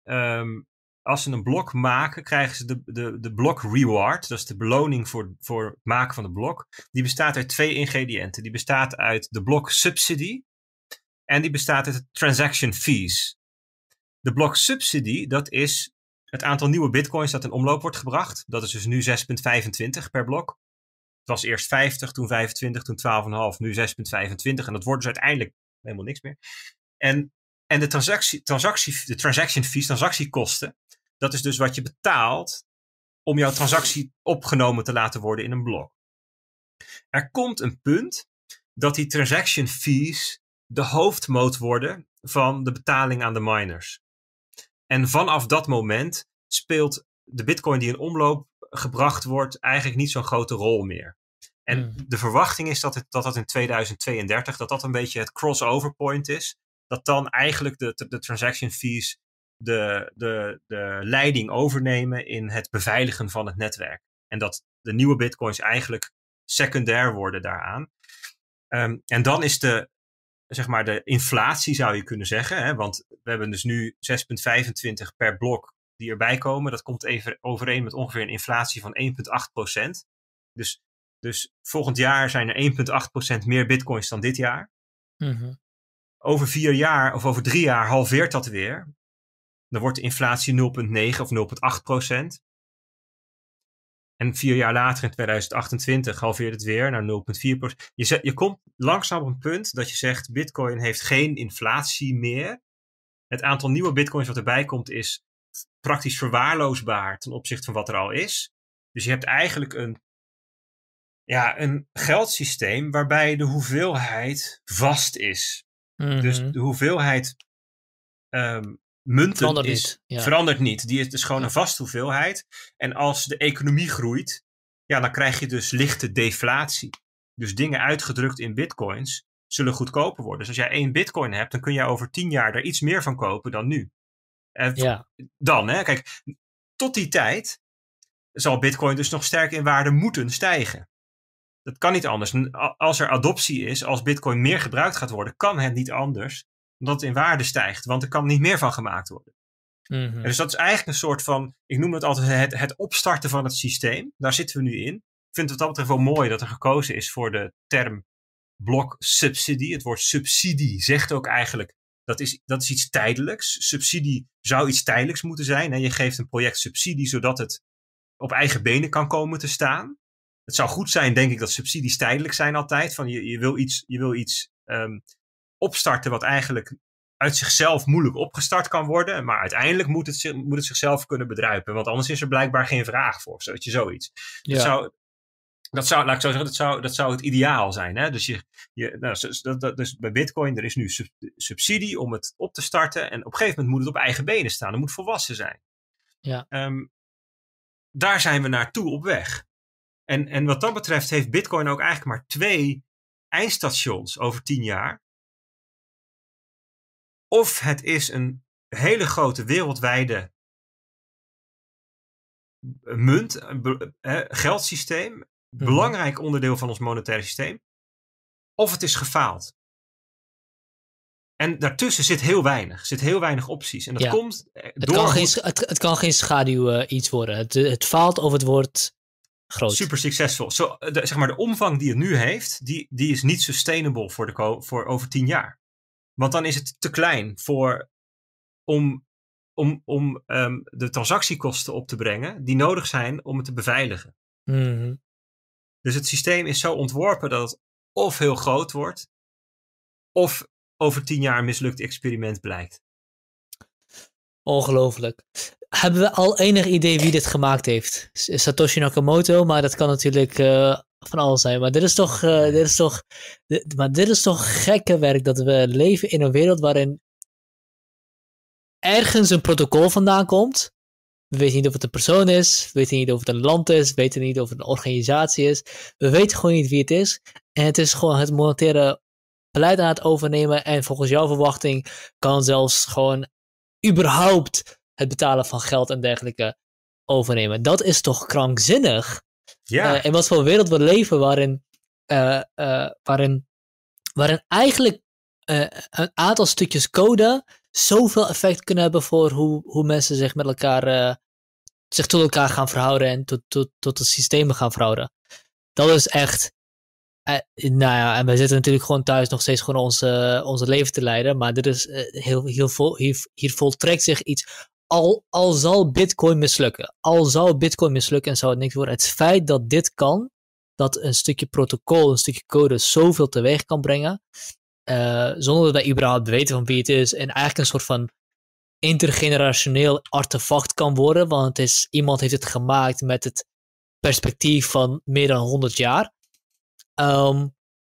ehm, als ze een blok maken, krijgen ze de, de, de blok reward. Dat is de beloning voor, voor het maken van de blok. Die bestaat uit twee ingrediënten. Die bestaat uit de blok subsidy en die bestaat uit de transaction fees. De blok subsidy, dat is het aantal nieuwe bitcoins dat in omloop wordt gebracht. Dat is dus nu 6,25 per blok. Het was eerst 50, toen 25, toen 12,5, nu 6,25. En dat wordt dus uiteindelijk helemaal niks meer. En, en de, transactie, transactie, de transaction fees, transactiekosten, dat is dus wat je betaalt om jouw transactie opgenomen te laten worden in een blok. Er komt een punt dat die transaction fees de hoofdmoot worden van de betaling aan de miners. En vanaf dat moment speelt de bitcoin die in omloop gebracht wordt eigenlijk niet zo'n grote rol meer. En hmm. de verwachting is dat, het, dat dat in 2032, dat dat een beetje het crossover point is. Dat dan eigenlijk de, de transaction fees de, de, de leiding overnemen in het beveiligen van het netwerk. En dat de nieuwe bitcoins eigenlijk secundair worden daaraan. Ehm, en dan is de, zeg maar de inflatie zou je kunnen zeggen. Hè? Want we hebben dus nu 6,25 per blok die erbij komen. Dat komt even overeen met ongeveer een inflatie van 1,8 Dus, dus volgend jaar zijn er 1,8 meer bitcoins dan dit jaar. Mhm. Over vier jaar of over drie jaar halveert dat weer. Dan wordt de inflatie 0,9 of 0,8 procent. En vier jaar later, in 2028, halveert het weer naar 0,4%. Je, je komt langzaam op een punt dat je zegt: Bitcoin heeft geen inflatie meer. Het aantal nieuwe bitcoins wat erbij komt is praktisch verwaarloosbaar ten opzichte van wat er al is. Dus je hebt eigenlijk een, ja, een geldsysteem waarbij de hoeveelheid vast is. Dus mhm. de hoeveelheid ehm, munten verandert is, niet, verandert niet. Die is dus gewoon een vaste hoeveelheid. En als de economie groeit, ja, dan krijg je dus lichte deflatie. Dus dingen uitgedrukt in bitcoins zullen goedkoper worden. Dus als jij één bitcoin hebt, dan kun je over tien jaar er iets meer van kopen dan nu. En eh, Dan, hè, kijk, tot die tijd zal bitcoin dus nog sterk in waarde moeten stijgen. Dat kan niet anders. Als er adoptie is, als bitcoin meer gebruikt gaat worden, kan het niet anders omdat het in waarde stijgt. Want er kan niet meer van gemaakt worden. Mhm. Dus dat is eigenlijk een soort van, ik noem het altijd het, het opstarten van het systeem. Daar zitten we nu in. Ik vind het altijd wel mooi dat er gekozen is voor de term bloksubsidie. Het woord subsidie zegt ook eigenlijk dat is, dat is iets tijdelijks. Subsidie zou iets tijdelijks moeten zijn. je geeft een project subsidie zodat het op eigen benen kan komen te staan. Het zou goed zijn, denk ik, dat subsidies tijdelijk zijn altijd. Van je, je wil iets, je wil iets ehm, opstarten wat eigenlijk uit zichzelf moeilijk opgestart kan worden. Maar uiteindelijk moet het, moet het zichzelf kunnen bedruipen. Want anders is er blijkbaar geen vraag voor. Zodat je zoiets. Dat zou, dat zou, laat ik zo zeggen, dat zou, dat zou het ideaal zijn. Hè? Dus, je, je, nou, dus bij Bitcoin, er is nu subsidie om het op te starten. En op een gegeven moment moet het op eigen benen staan. Het moet volwassen zijn. Ja. Ehm, daar zijn we naartoe op weg. En, en wat dat betreft heeft Bitcoin ook eigenlijk maar twee eindstations over tien jaar. Of het is een hele grote wereldwijde munt, geldsysteem, mhm. belangrijk onderdeel van ons monetaire systeem, of het is gefaald. En daartussen zit heel weinig, zit heel weinig opties. En dat komt eh, door... Het kan geen,
het, kan geen schaduw eh, iets worden. Het, het faalt of het wordt groot. Super succesvol. Zo, eh,
de, zeg maar, de omvang die het nu heeft, die, die is niet sustainable voor, de voor over tien jaar. Want dan is het te klein voor, om, om, om ehm, de transactiekosten op te brengen die nodig zijn om het te beveiligen. Mhm. Dus het systeem is zo ontworpen dat het of heel groot wordt, of over tien jaar een mislukt experiment blijkt.
Ongelooflijk. Hebben we al enig idee wie dit gemaakt heeft? Satoshi Nakamoto, maar dat kan natuurlijk eh, van alles zijn. Maar dit is toch, eh, dit is toch, maar dit is toch gekke werk dat we leven in een wereld waarin ergens een protocol vandaan komt. We weten niet of het een persoon is, we weten niet of het een land is, we weten niet of het een organisatie is. We weten gewoon niet wie het is. En het is gewoon het monetaire beleid aan het overnemen. En volgens jouw verwachting kan zelfs gewoon überhaupt het betalen van geld en dergelijke overnemen. Dat is toch krankzinnig? Ja. Uh, in wat voor wereld we leven waarin, eh, eh, waarin, waarin eigenlijk eh, een aantal stukjes code zoveel effect kunnen hebben voor hoe, hoe mensen zich met elkaar, zich tot elkaar gaan verhouden en tot, tot, tot de systemen gaan verhouden. Dat is echt, nou ja, en wij zitten natuurlijk gewoon thuis nog steeds gewoon onze, onze leven te leiden, maar dit is, heel, heel vol, hier, hier voltrekt zich iets al, zal Bitcoin mislukken, al zou Bitcoin mislukken en zou het niks worden, het feit dat dit kan, dat een stukje protocol, een stukje code zoveel teweeg kan brengen, eh, zonder dat wij überhaupt weten van wie het is, en eigenlijk een soort van intergenerationeel artefact kan worden, want het is, iemand heeft het gemaakt met het perspectief van meer dan 100 jaar. Ehm,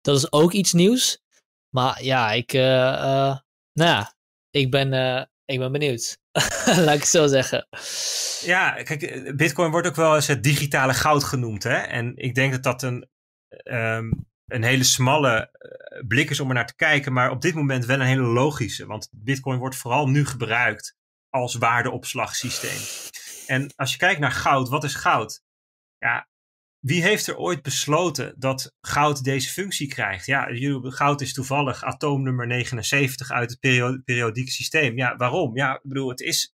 dat is ook iets nieuws. Maar ja, ik, eh, eh, nou ja, ik ben ik ben benieuwd. Laat ik zo zeggen.
Ja, kijk, eh, Bitcoin wordt ook wel eens het digitale goud genoemd. Hè? En ik denk dat dat een, ehm, een hele smalle eh, blik is om er naar te kijken. Maar op dit moment wel een hele logische. Want Bitcoin wordt vooral nu gebruikt als waardeopslagsysteem. En als je kijkt naar goud, wat is goud? Ja, wie heeft er ooit besloten dat goud deze functie krijgt? Ja, goud is toevallig atoomnummer 79 uit het periodiek periodieke systeem. Ja, waarom? Ja, ik bedoel, het is,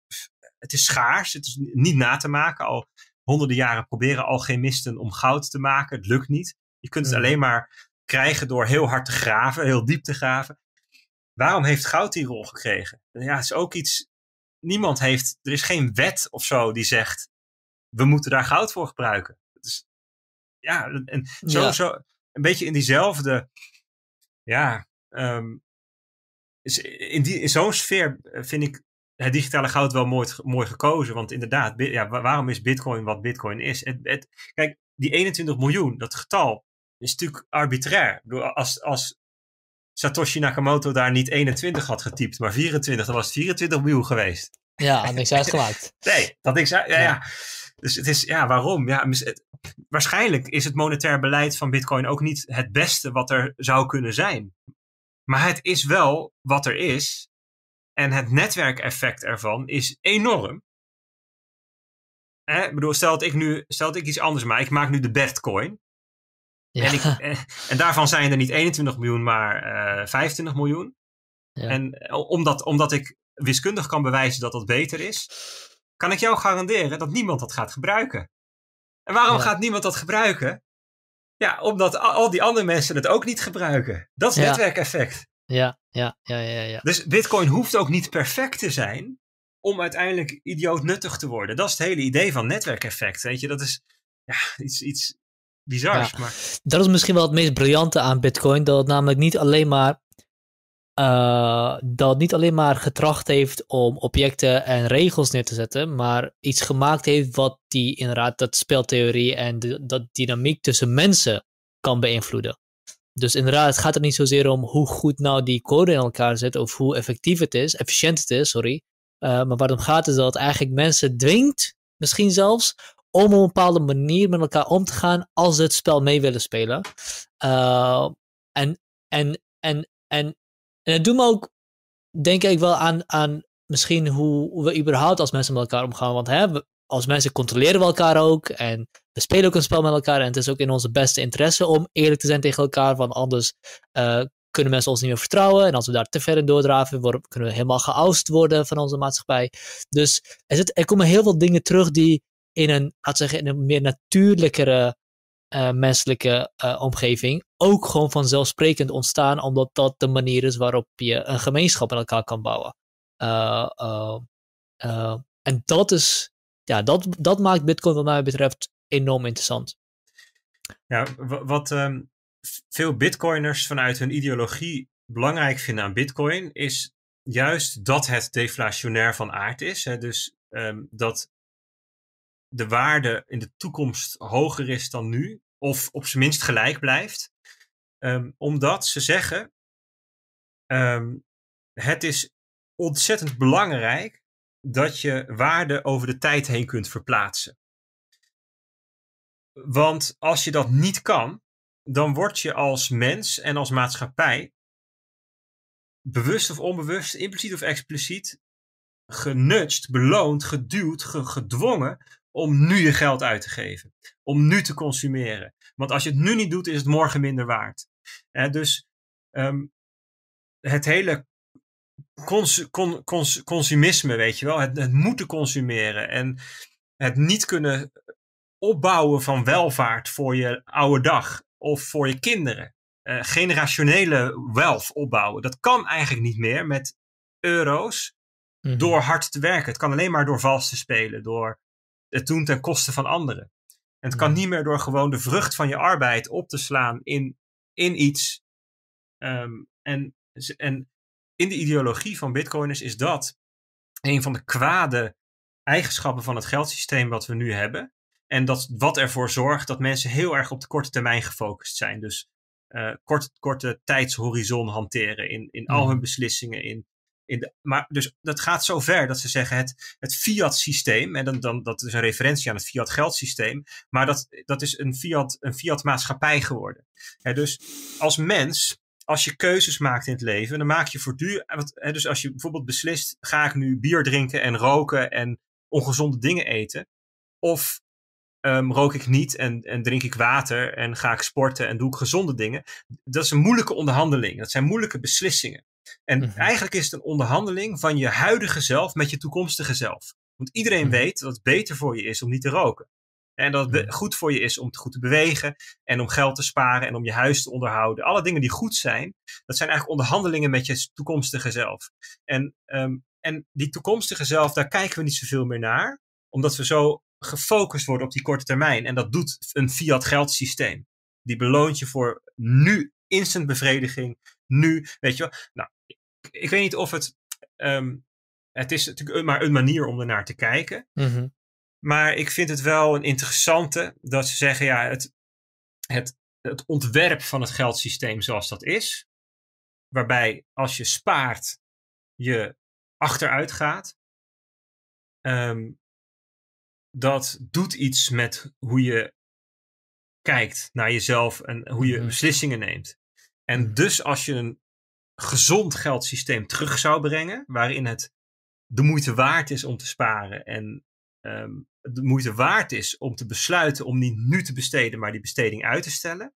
het is schaars. Het is niet na te maken. Al honderden jaren proberen alchemisten om goud te maken. Het lukt niet. Je kunt het hmm. alleen maar krijgen door heel hard te graven, heel diep te graven. Waarom heeft goud die rol gekregen? Ja, het is ook iets. Niemand heeft. Er is geen wet of zo die zegt. We moeten daar goud voor gebruiken ja, en zo, zo een beetje in diezelfde, ja, ehm, in, die, in zo'n sfeer eh, vind ik het digitale goud wel mooi, mooi gekozen. Want inderdaad, ja, waarom is bitcoin wat bitcoin is? Het, het, kijk, die 21 miljoen, dat getal, is natuurlijk arbitrair. als, als Satoshi Nakamoto daar niet 21 had getypt, maar 24, dan was het 24 miljoen geweest. Ja, had niks uitgemaakt. nee, dat niks uit, ja. ja. Dus het is, ja, waarom? Ja, waarschijnlijk is het monetair beleid van Bitcoin ook niet het beste wat er zou kunnen zijn. Maar het is wel wat er is. En het netwerkeffect ervan is enorm. Hè? Ik bedoel, stel dat ik nu stel dat ik iets anders maak. Ik maak nu de Bitcoin. En, ik, eh, en, daarvan zijn er niet 21 miljoen, maar 25 eh, miljoen. Ja. En eh, omdat, omdat ik wiskundig kan bewijzen dat dat beter is, kan ik jou garanderen dat niemand dat gaat gebruiken. En waarom gaat niemand dat gebruiken? Ja, omdat al die andere mensen het ook niet gebruiken. Dat is netwerkeffect. Ja, ja, ja, ja, ja. Dus Bitcoin hoeft ook niet perfect te zijn om uiteindelijk idioot nuttig te worden. Dat is het hele idee van netwerkeffect. Weet je, dat is ja, iets, iets bizars. Maar...
Dat is misschien wel het meest briljante aan Bitcoin. Dat het namelijk niet alleen maar uh, dat niet alleen maar getracht heeft om objecten en regels neer te zetten, maar iets gemaakt heeft wat die inderdaad dat speltheorie en de, dat dynamiek tussen mensen kan beïnvloeden. Dus inderdaad, het gaat er niet zozeer om hoe goed nou die code in elkaar zit of hoe effectief het is, efficiënt het is, sorry. Eh, maar waar het om gaat is dat het eigenlijk mensen dwingt, misschien zelfs, om op een bepaalde manier met elkaar om te gaan als ze het spel mee willen spelen. Uh, en, en, en, en en het doet me ook, denk ik wel, aan, aan misschien hoe we überhaupt als mensen met elkaar omgaan. Want hè, we, als mensen controleren we elkaar ook. En we spelen ook een spel met elkaar. En het is ook in onze beste interesse om eerlijk te zijn tegen elkaar. Want anders eh, kunnen mensen ons niet meer vertrouwen. En als we daar te ver in doordraven, worden, kunnen we helemaal geoust worden van onze maatschappij. Dus er, zit, er komen heel veel dingen terug die in een, laat zeggen, in een meer natuurlijkere eh, menselijke eh, omgeving ook gewoon vanzelfsprekend ontstaan, omdat dat de manier is waarop je een gemeenschap met elkaar kan bouwen. Eh, en dat is, ja, dat, dat maakt Bitcoin, wat mij betreft, enorm interessant. Ja, wat ehm, veel Bitcoiners
vanuit hun ideologie belangrijk vinden aan Bitcoin, is juist dat het deflationair van aard is. Hè? Dus ehm, dat de waarde in de toekomst hoger is dan nu. Of op zijn minst gelijk blijft. Ehm, omdat ze zeggen: ehm, het is ontzettend belangrijk dat je waarde over de tijd heen kunt verplaatsen. Want als je dat niet kan, dan word je als mens en als maatschappij bewust of onbewust, impliciet of expliciet, genutst, beloond, geduwd, gedwongen om nu je geld uit te geven om nu te consumeren. Want als je het nu niet doet, is het morgen minder waard. dus ehm, het hele cons cons consumisme, weet je wel, het, het moeten consumeren en het niet kunnen opbouwen van welvaart voor je oude dag of voor je kinderen. Uh, generationele wealth opbouwen. Dat kan eigenlijk niet meer met euro's mhm. door hard te werken. Het kan alleen maar door vals te spelen, door het doen ten koste van anderen het mm. kan niet meer door gewoon de vrucht van je arbeid op te slaan in, in iets. Ehm, en, en in de ideologie van bitcoiners is dat een van de kwade eigenschappen van het geldsysteem wat we nu hebben. En dat wat ervoor zorgt dat mensen heel erg op de korte termijn gefocust zijn. Dus uh, kort, korte tijdshorizon hanteren in, in al mm. hun beslissingen, in maar dus dat gaat zo ver dat ze zeggen het, het fiat systeem, en dan, dan, dat is een referentie aan het fiat geldsysteem, maar dat, dat is een fiat, een fiat maatschappij geworden. dus als mens, als je keuzes maakt in het leven, dan maak je voortdurend, dus als je bijvoorbeeld beslist, ga ik nu bier drinken en roken en ongezonde dingen eten, of ehm, rook ik niet en, en drink ik water en ga ik sporten en doe ik gezonde dingen. Dat is een moeilijke onderhandeling, dat zijn moeilijke beslissingen. En mhm. eigenlijk is het een onderhandeling van je huidige zelf met je toekomstige zelf. Want iedereen mhm. weet dat het beter voor je is om niet te roken. En dat het mhm. goed voor je is om goed te bewegen en om geld te sparen en om je huis te onderhouden. Alle dingen die goed zijn, dat zijn eigenlijk onderhandelingen met je toekomstige zelf. En, ehm, en die toekomstige zelf, daar kijken we niet zoveel meer naar, omdat we zo gefocust worden op die korte termijn. En dat doet een fiat geldsysteem. Die beloont je voor nu instant bevrediging. Nu, weet je wel. Nou, ik weet niet of het. Ehm, het is natuurlijk maar een manier om ernaar te kijken. Mhm. Maar ik vind het wel een interessante dat ze zeggen: ja, het, het, het ontwerp van het geldsysteem zoals dat is, waarbij als je spaart, je achteruit
gaat. Ehm, dat doet iets met
hoe je kijkt naar jezelf en hoe je mhm. beslissingen neemt. En mhm. dus als je een gezond geldsysteem terug zou brengen, waarin het de moeite waard is om te sparen en um, de moeite waard is om te besluiten om niet nu te besteden, maar die besteding uit te stellen,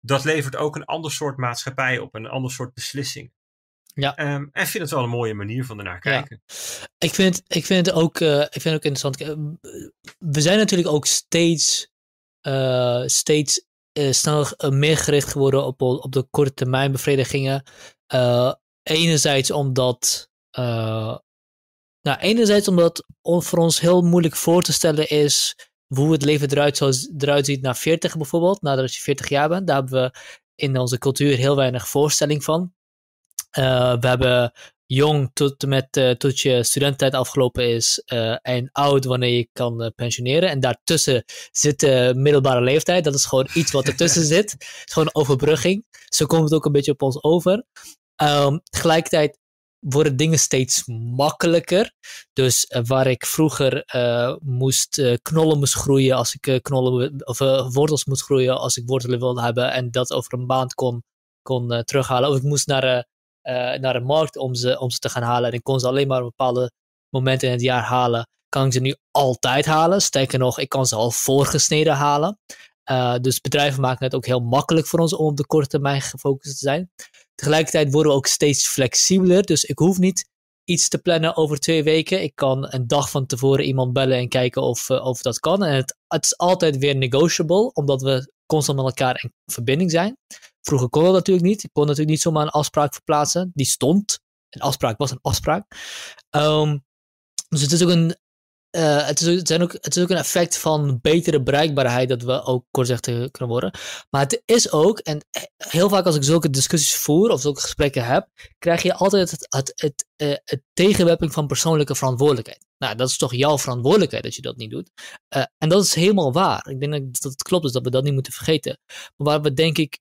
dat levert ook een ander soort maatschappij op, een ander soort beslissing. Ja. Um, en vind het wel een mooie manier van ernaar
kijken. Ik, vind, ik, vind het ook, uh, ik vind het ook interessant. Ehm, we zijn natuurlijk ook steeds, uh, steeds snel eh, meer gericht geworden op, op de korte termijn bevredigingen. Eh, enerzijds omdat. Eh, nou, enerzijds omdat voor ons heel moeilijk voor te stellen is hoe het leven eruit, zou, eruit ziet na 40 bijvoorbeeld, nadat je 40 jaar bent. Daar hebben we in onze cultuur heel weinig voorstelling van. we hebben jong tot met eh, tot je studententijd afgelopen is eh, en oud wanneer je kan eh, pensioneren. En daartussen zit de middelbare leeftijd. Dat is gewoon iets wat ertussen zit. is gewoon een overbrugging. Zo komt het ook een beetje op ons over. Um, tegelijkertijd worden dingen steeds makkelijker. Dus waar ik vroeger moest knollen moest groeien als ik knollen of wortels moest groeien als ik wortelen wilde hebben en dat over een maand kon, kon terughalen. Of ik moest naar eh, naar de markt om ze, om ze te gaan halen. En ik kon ze alleen maar op bepaalde momenten in het jaar halen. Kan ik ze nu altijd halen? Sterker nog, ik kan ze al voorgesneden halen. Eh, dus bedrijven maken het ook heel makkelijk voor ons om op de korte termijn gefocust te zijn. Tegelijkertijd worden we ook steeds flexibeler. Dus ik hoef niet iets te plannen over twee weken. Ik kan een dag van tevoren iemand bellen en kijken of, eh, of dat kan. En het, is altijd weer negotiable, omdat we constant met elkaar in verbinding zijn. Vroeger kon dat natuurlijk niet. Ik kon natuurlijk niet zomaar een afspraak verplaatsen. Die stond. Een afspraak was een afspraak. Ehm, dus het is ook een eh, het, is, zijn ook, het is ook een effect van betere bereikbaarheid dat we ook kortzichtig eh, kunnen worden. Maar het is ook, en eh, heel vaak als ik zulke discussies voer of zulke gesprekken heb, krijg je altijd het, het, het, tegenwerping van persoonlijke verantwoordelijkheid. Nou, dat is toch jouw verantwoordelijkheid dat je dat niet doet. en dat is helemaal waar. Ik denk dat het klopt, dus dat we dat niet moeten vergeten. Maar waar we denk ik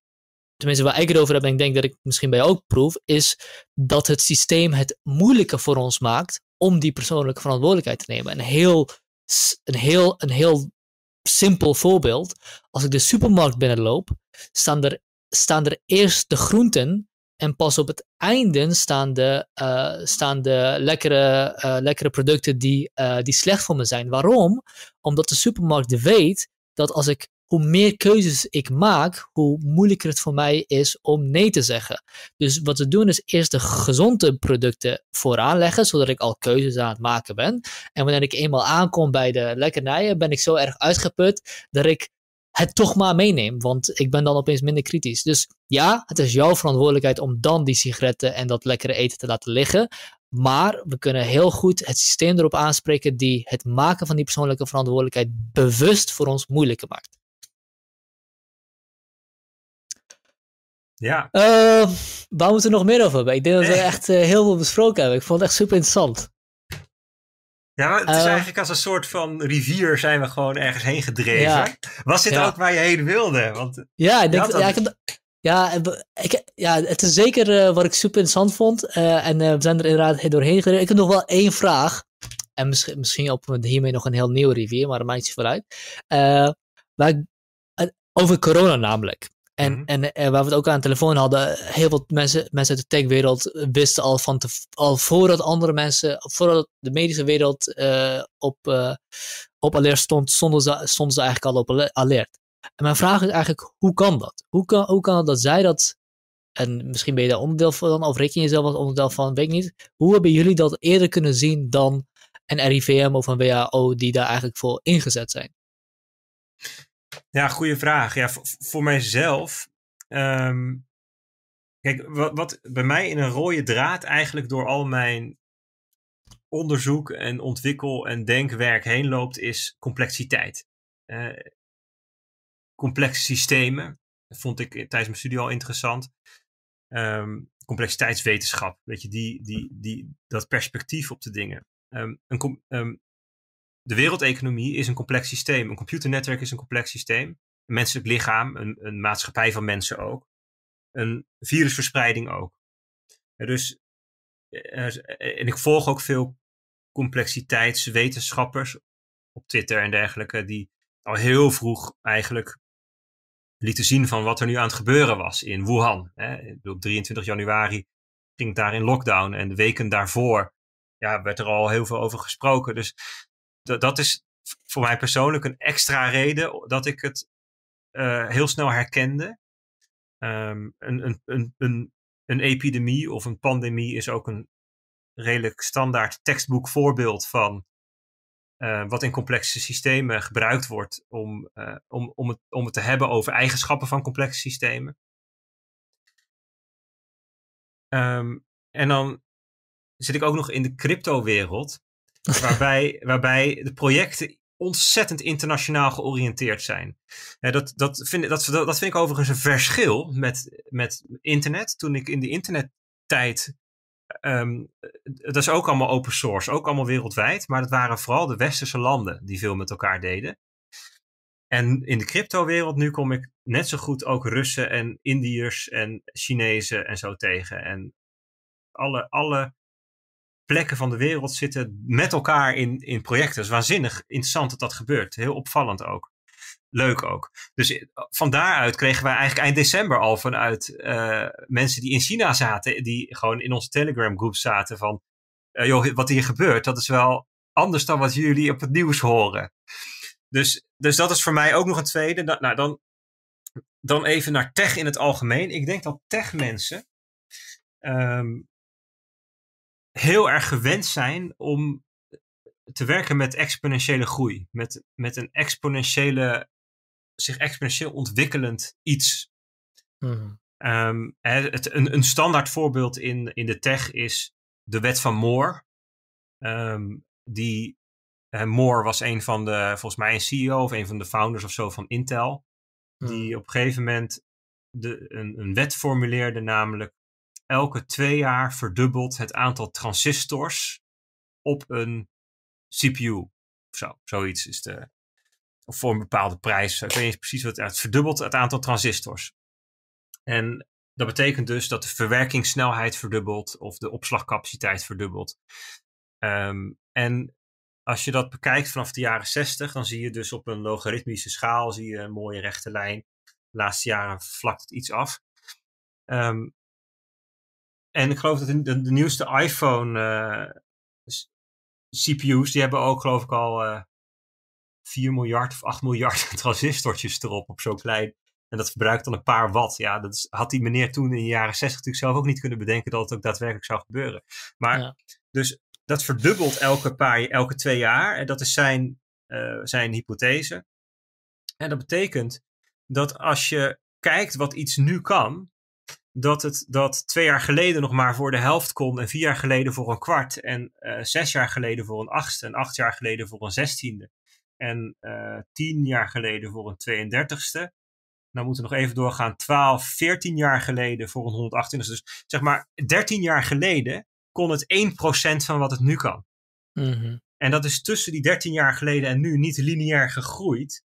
tenminste waar ik het over heb en ik denk dat ik misschien bij jou ook proef, is dat het systeem het moeilijker voor ons maakt om die persoonlijke verantwoordelijkheid te nemen. Een heel, een heel, een heel simpel voorbeeld. Als ik de supermarkt binnenloop, staan er, staan er eerst de groenten en pas op het einde staan de, eh, staan de lekkere, eh, lekkere producten die, eh, die slecht voor me zijn. Waarom? Omdat de supermarkt weet dat als ik hoe meer keuzes ik maak, hoe moeilijker het voor mij is om nee te zeggen. Dus wat we doen is eerst de gezonde producten vooraan leggen, zodat ik al keuzes aan het maken ben. En wanneer ik eenmaal aankom bij de lekkernijen, ben ik zo erg uitgeput dat ik het toch maar meeneem, want ik ben dan opeens minder kritisch. Dus ja, het is jouw verantwoordelijkheid om dan die sigaretten en dat lekkere eten te laten liggen. Maar we kunnen heel goed het systeem erop aanspreken die het maken van die persoonlijke verantwoordelijkheid bewust voor ons moeilijker maakt. Ja. Ehm, waar moeten we nog meer over hebben? Ik denk dat we eh. echt eh, heel veel besproken hebben. Ik vond het echt super interessant.
Ja, het is eh. eigenlijk als een soort van rivier zijn we gewoon ergens heen gedreven. Was dit ook waar je heen wilde? Want
ja, ik denk, ja, ik ja, het is zeker wat ik super interessant vond. en we zijn er inderdaad doorheen gedreven. Ik heb nog wel één vraag. En misschien, misschien op hiermee nog een heel nieuw rivier, maar dat maakt niet zoveel uit. over corona namelijk. En, mhm. en, en, eh, waar we het ook aan de telefoon hadden, heel veel mensen, mensen uit de techwereld wisten al van te, al voordat andere mensen, voordat de medische wereld eh, op, eh, op alert stond, stonden ze, ze eigenlijk al op alert. En mijn vraag is eigenlijk, hoe kan dat? Hoe kan, hoe kan het dat zij dat, en misschien ben je daar onderdeel van, of reken je jezelf als onderdeel van, weet ik niet. Hoe hebben jullie dat eerder kunnen zien dan een RIVM of een WHO die daar eigenlijk voor ingezet zijn?
Ja, goede vraag. Ja, voor mijzelf. Ehm, kijk, wat, wat bij mij in een rode draad eigenlijk door al mijn onderzoek en ontwikkel en denkwerk heen loopt, is complexiteit. Eh, complexe systemen. Dat vond ik tijdens mijn studie al interessant. Um, complexiteitswetenschap, weet je, die, die, die, dat perspectief op de dingen. Ehm, een, um, de wereldeconomie is een complex systeem. Een computernetwerk is een complex systeem. Een menselijk lichaam, een, een maatschappij van mensen ook. Een virusverspreiding ook. dus, eh, eh, eh, en ik volg ook veel complexiteitswetenschappers op Twitter en dergelijke, die al heel vroeg eigenlijk lieten zien van wat er nu aan het gebeuren was in Wuhan. Hè. Op 23 januari ging het daar in lockdown en de weken daarvoor ja, werd er al heel veel over gesproken. Dus dat is voor mij persoonlijk een extra reden dat ik het heel snel herkende. een, een, een, een, een epidemie of een pandemie is ook een redelijk standaard voorbeeld van wat in complexe systemen gebruikt wordt om, om, om, het, om het te hebben over eigenschappen van complexe systemen. en dan zit ik ook nog in de cryptowereld waarbij, waarbij de projecten ontzettend internationaal georiënteerd zijn. dat, dat, vind, dat, dat vind ik overigens een verschil met, met internet. Toen ik in de internettijd. Ehm, dat is ook allemaal open source, ook allemaal wereldwijd. Maar dat waren vooral de westerse landen die veel met elkaar deden. En in de cryptowereld nu kom ik net zo goed ook Russen en Indiërs en Chinezen en zo tegen. En alle, alle plekken van de wereld zitten met elkaar in, in projecten. Het is waanzinnig interessant dat dat gebeurt. Heel opvallend ook. Leuk ook. Dus eh, van daaruit kregen wij eigenlijk eind december al vanuit eh, mensen die in China zaten, die gewoon in onze Telegram groep zaten van, eh, joh, wat hier gebeurt, dat is wel anders dan wat jullie op het nieuws horen. Dus, dus dat is voor mij ook nog een tweede. nou, dan, dan even naar tech in het algemeen. Ik denk dat tech mensen, ehm, heel erg gewend zijn om te werken met exponentiële groei. Met, met een exponentiële, zich exponentieel ontwikkelend iets. Mhm. Ehm, het, een, een standaard voorbeeld in, in de tech is de wet van Moore. Ehm, die, Moore was een van de, volgens mij een CEO of een van de founders of zo van Intel. Die mhm. op een gegeven moment de, een, een wet formuleerde, namelijk elke twee jaar verdubbelt het aantal transistors op een CPU. zo, zoiets is de. Of voor een bepaalde prijs. Ik weet niet precies wat het, het verdubbelt het aantal transistors. En dat betekent dus dat de verwerkingssnelheid verdubbelt of de opslagcapaciteit verdubbelt. Ehm, en als je dat bekijkt vanaf de jaren 60, dan zie je dus op een logaritmische schaal zie je een mooie rechte lijn. De laatste jaren vlakt het iets af. Um, en ik geloof dat de, de, nieuwste iPhone eh, CPU's, die hebben ook geloof ik al uh, eh, 4 miljard of 8 miljard transistortjes erop op zo'n klein. En dat verbruikt dan een paar watt. Ja, dat had die meneer toen in de jaren 60 natuurlijk zelf ook niet kunnen bedenken dat het ook daadwerkelijk zou gebeuren. Maar dus dat verdubbelt elke, paar, elke twee jaar. En dat is zijn, eh, zijn hypothese. En dat betekent dat als je kijkt wat iets nu kan, dat het dat twee jaar geleden nog maar voor de helft kon en vier jaar geleden voor een kwart en eh, zes jaar geleden voor een achtste en acht jaar geleden voor een zestiende en eh, tien jaar geleden voor een 32ste. Nou moeten we nog even doorgaan, 12, 14 jaar geleden voor een 128 Dus zeg maar 13 jaar geleden kon het 1% van wat het nu kan. Mhm. En dat is tussen die 13 jaar geleden en nu niet lineair gegroeid.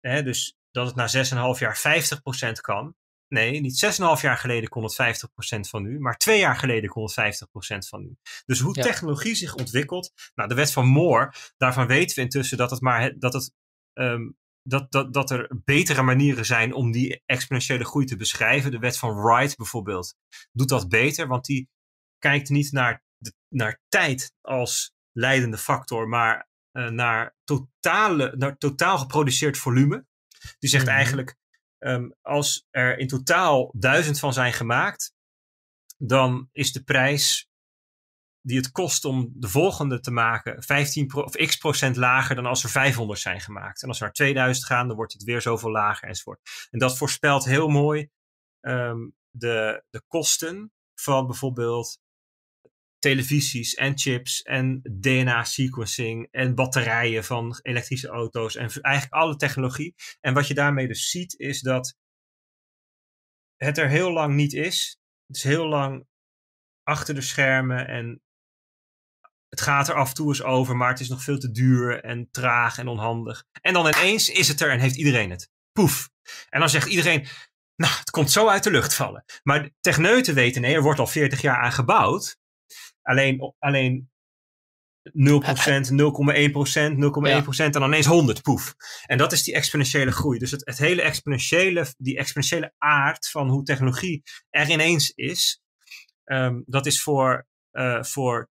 Hè, dus dat het na 6,5 jaar 50% kan Nee, niet 6,5 jaar geleden kon het 50% van nu, maar twee jaar geleden kon het 50% van nu. Dus hoe technologie zich ontwikkelt, nou, de wet van Moore, daarvan weten we intussen dat het maar dat het. Ehm, dat, dat, dat er betere manieren zijn om die exponentiële groei te beschrijven. De wet van Wright bijvoorbeeld doet dat beter, want die kijkt niet naar, naar tijd als leidende factor, maar eh, naar, totale, naar totaal geproduceerd volume. Die zegt mhm. eigenlijk Ehm, als er in totaal duizend van zijn gemaakt, dan is de prijs die het kost om de volgende te maken 15 of x procent lager dan als er 500 zijn gemaakt. En als er naar 2000 gaan, dan wordt het weer zoveel lager enzovoort. En dat voorspelt heel mooi ehm, de, de kosten van bijvoorbeeld televisies en chips en DNA-sequencing en batterijen van elektrische auto's en eigenlijk alle technologie. En wat je daarmee dus ziet is dat het er heel lang niet is. Het is heel lang achter de schermen en het gaat er af en toe eens over, maar het is nog veel te duur en traag en onhandig. En dan ineens is het er en heeft iedereen het. Poef. En dan zegt iedereen, nou, het komt zo uit de lucht vallen. Maar techneuten weten, nee, er wordt al 40 jaar aan gebouwd. Alleen, alleen 0%, 0,1%, 0,1% en dan ineens 100, poef. En dat is die exponentiële groei. Dus het, het hele exponentiële, die exponentiële aard van hoe technologie er ineens is, ehm, dat is voor, eh, voor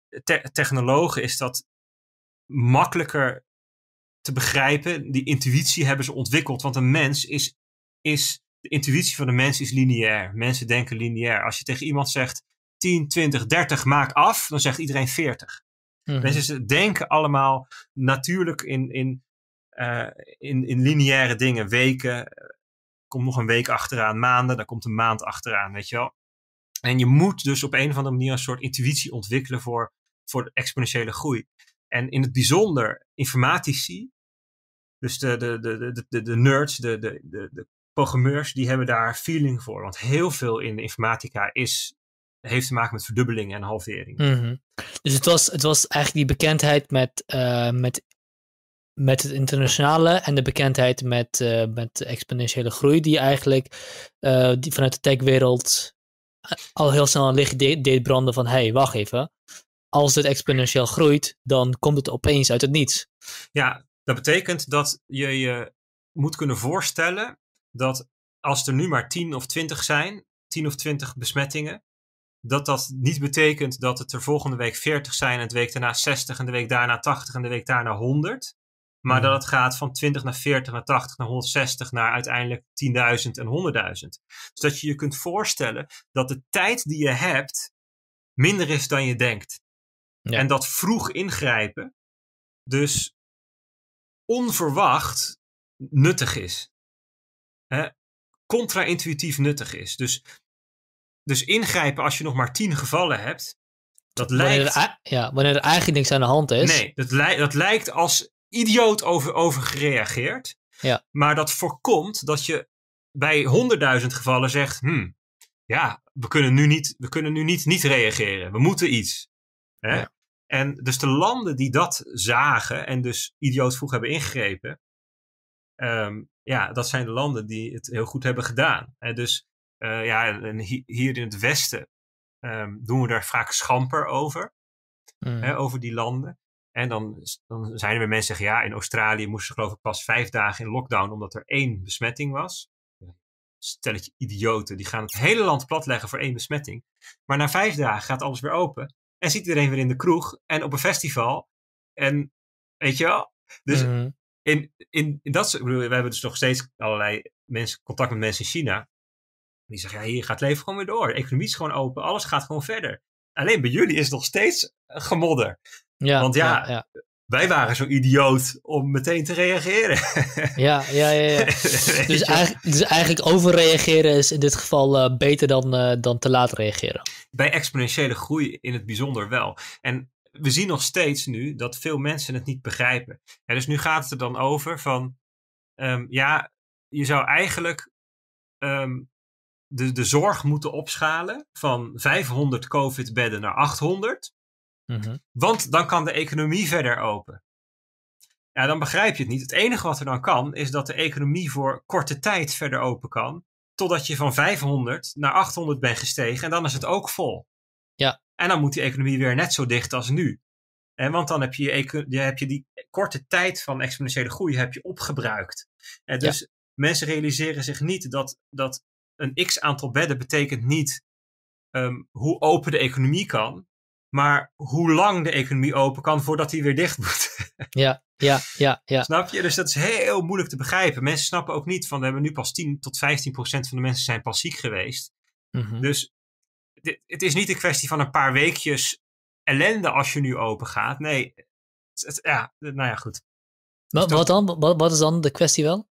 technologen is dat makkelijker te begrijpen. Die intuïtie hebben ze ontwikkeld, want een mens is, is de intuïtie van de mens is lineair. Mensen denken lineair. Als je tegen iemand zegt, 10, 20, 30, maak af, dan zegt iedereen 40. Mm -hmm. Mensen denken allemaal natuurlijk in, in, eh, in, in lineaire dingen, weken. Eh, komt nog een week achteraan, maanden, dan komt een maand achteraan, weet je wel. En je moet dus op een of andere manier een soort intuïtie ontwikkelen voor, voor de exponentiële groei. En in het bijzonder informatici, dus de, de, de, de, de, nerds, de, de, de, de programmeurs, die hebben daar feeling voor. Want heel veel in de informatica is heeft te maken met verdubbeling en halvering. Mhm.
Dus het was, het was eigenlijk die bekendheid met, eh, met, met het internationale en de bekendheid met, uh, met exponentiële groei, die eigenlijk eh, die vanuit de techwereld al heel snel een licht de deed branden van hey, wacht even. Als dit exponentieel groeit, dan komt het opeens uit het niets.
Ja, dat betekent dat je je moet kunnen voorstellen dat als er nu maar 10 of 20 zijn, 10 of 20 besmettingen, dat dat niet betekent dat het er volgende week 40 zijn en de week daarna 60 en de week daarna 80 en de week daarna 100. Maar mhm. dat het gaat van 20 naar 40 naar 80 naar 160 naar uiteindelijk 10.000 en 100.000. Dus dat je je kunt voorstellen dat de tijd die je hebt minder is dan je denkt. Ja. En dat
vroeg ingrijpen dus onverwacht
nuttig is. Contra-intuïtief nuttig is. Dus dus ingrijpen als je nog maar tien gevallen hebt, dat wanneer lijkt... Er,
ja, wanneer er eigenlijk niks aan de hand is. Nee,
dat, li dat lijkt als idioot over, over gereageerd. Ja. Maar dat voorkomt dat je bij honderdduizend gevallen zegt, hmm, ja, we kunnen nu, niet, we kunnen nu niet, niet reageren. We moeten iets. Hè? Ja. En dus de landen die dat zagen en dus idioot vroeg hebben ingegrepen, ehm, ja, dat zijn de landen die het heel goed hebben gedaan. En dus eh, ja, en hier in het Westen ehm, doen we daar vaak schamper over, mm. hè, over die landen. En dan, dan zijn er weer mensen die zeggen, ja, in Australië moesten ze geloof ik pas vijf dagen in lockdown omdat er één besmetting was. Stelletje idioten, die gaan het hele land platleggen voor één besmetting. Maar na vijf dagen gaat alles weer open en ziet iedereen weer in de kroeg en op een festival. En weet je wel? Dus mm. in, in, dat we hebben dus nog steeds allerlei mensen, contact met mensen in China die zeggen ja, hier gaat het leven gewoon weer door. economie is gewoon open, alles gaat gewoon verder. Alleen bij jullie is het nog steeds eh, gemodder. Ja,
Want ja,
wij waren zo idioot om meteen te reageren.
Ja, ja, ja. ja. dus, eigenlijk, dus eigenlijk overreageren is in dit geval eh, beter dan, eh, dan te laat reageren.
Bij exponentiële groei in het bijzonder wel. En we zien nog steeds nu dat veel mensen het niet begrijpen. Ja, dus nu gaat het er dan over van, ehm, ja, je zou eigenlijk ehm, de, de zorg moeten opschalen van 500 COVID-bedden naar 800. Mhm. Want dan kan de economie verder open. Ja, dan begrijp je het niet. Het enige wat er dan kan, is dat de economie voor korte tijd verder open kan. Totdat je van 500 naar 800 bent gestegen en dan is het ook vol. Ja. En dan moet die economie weer net zo dicht als nu. En want dan heb je, je heb je die korte tijd van exponentiële groei heb je opgebruikt. En dus mensen realiseren zich niet dat, dat een x aantal bedden betekent niet ehm, hoe open de economie kan, maar hoe lang de economie open kan voordat hij weer dicht moet.
ja, ja, ja, ja.
Snap je? Dus dat is heel moeilijk te begrijpen. Mensen snappen ook niet van we hebben nu pas 10 tot 15 procent van de mensen zijn pas ziek geweest. Mhm. Dus het is niet een kwestie van een paar weekjes ellende als je nu open gaat. Nee, het, ja, nou ja, goed.
Wat, dus wat, dan, wat, wat is dan de kwestie wel?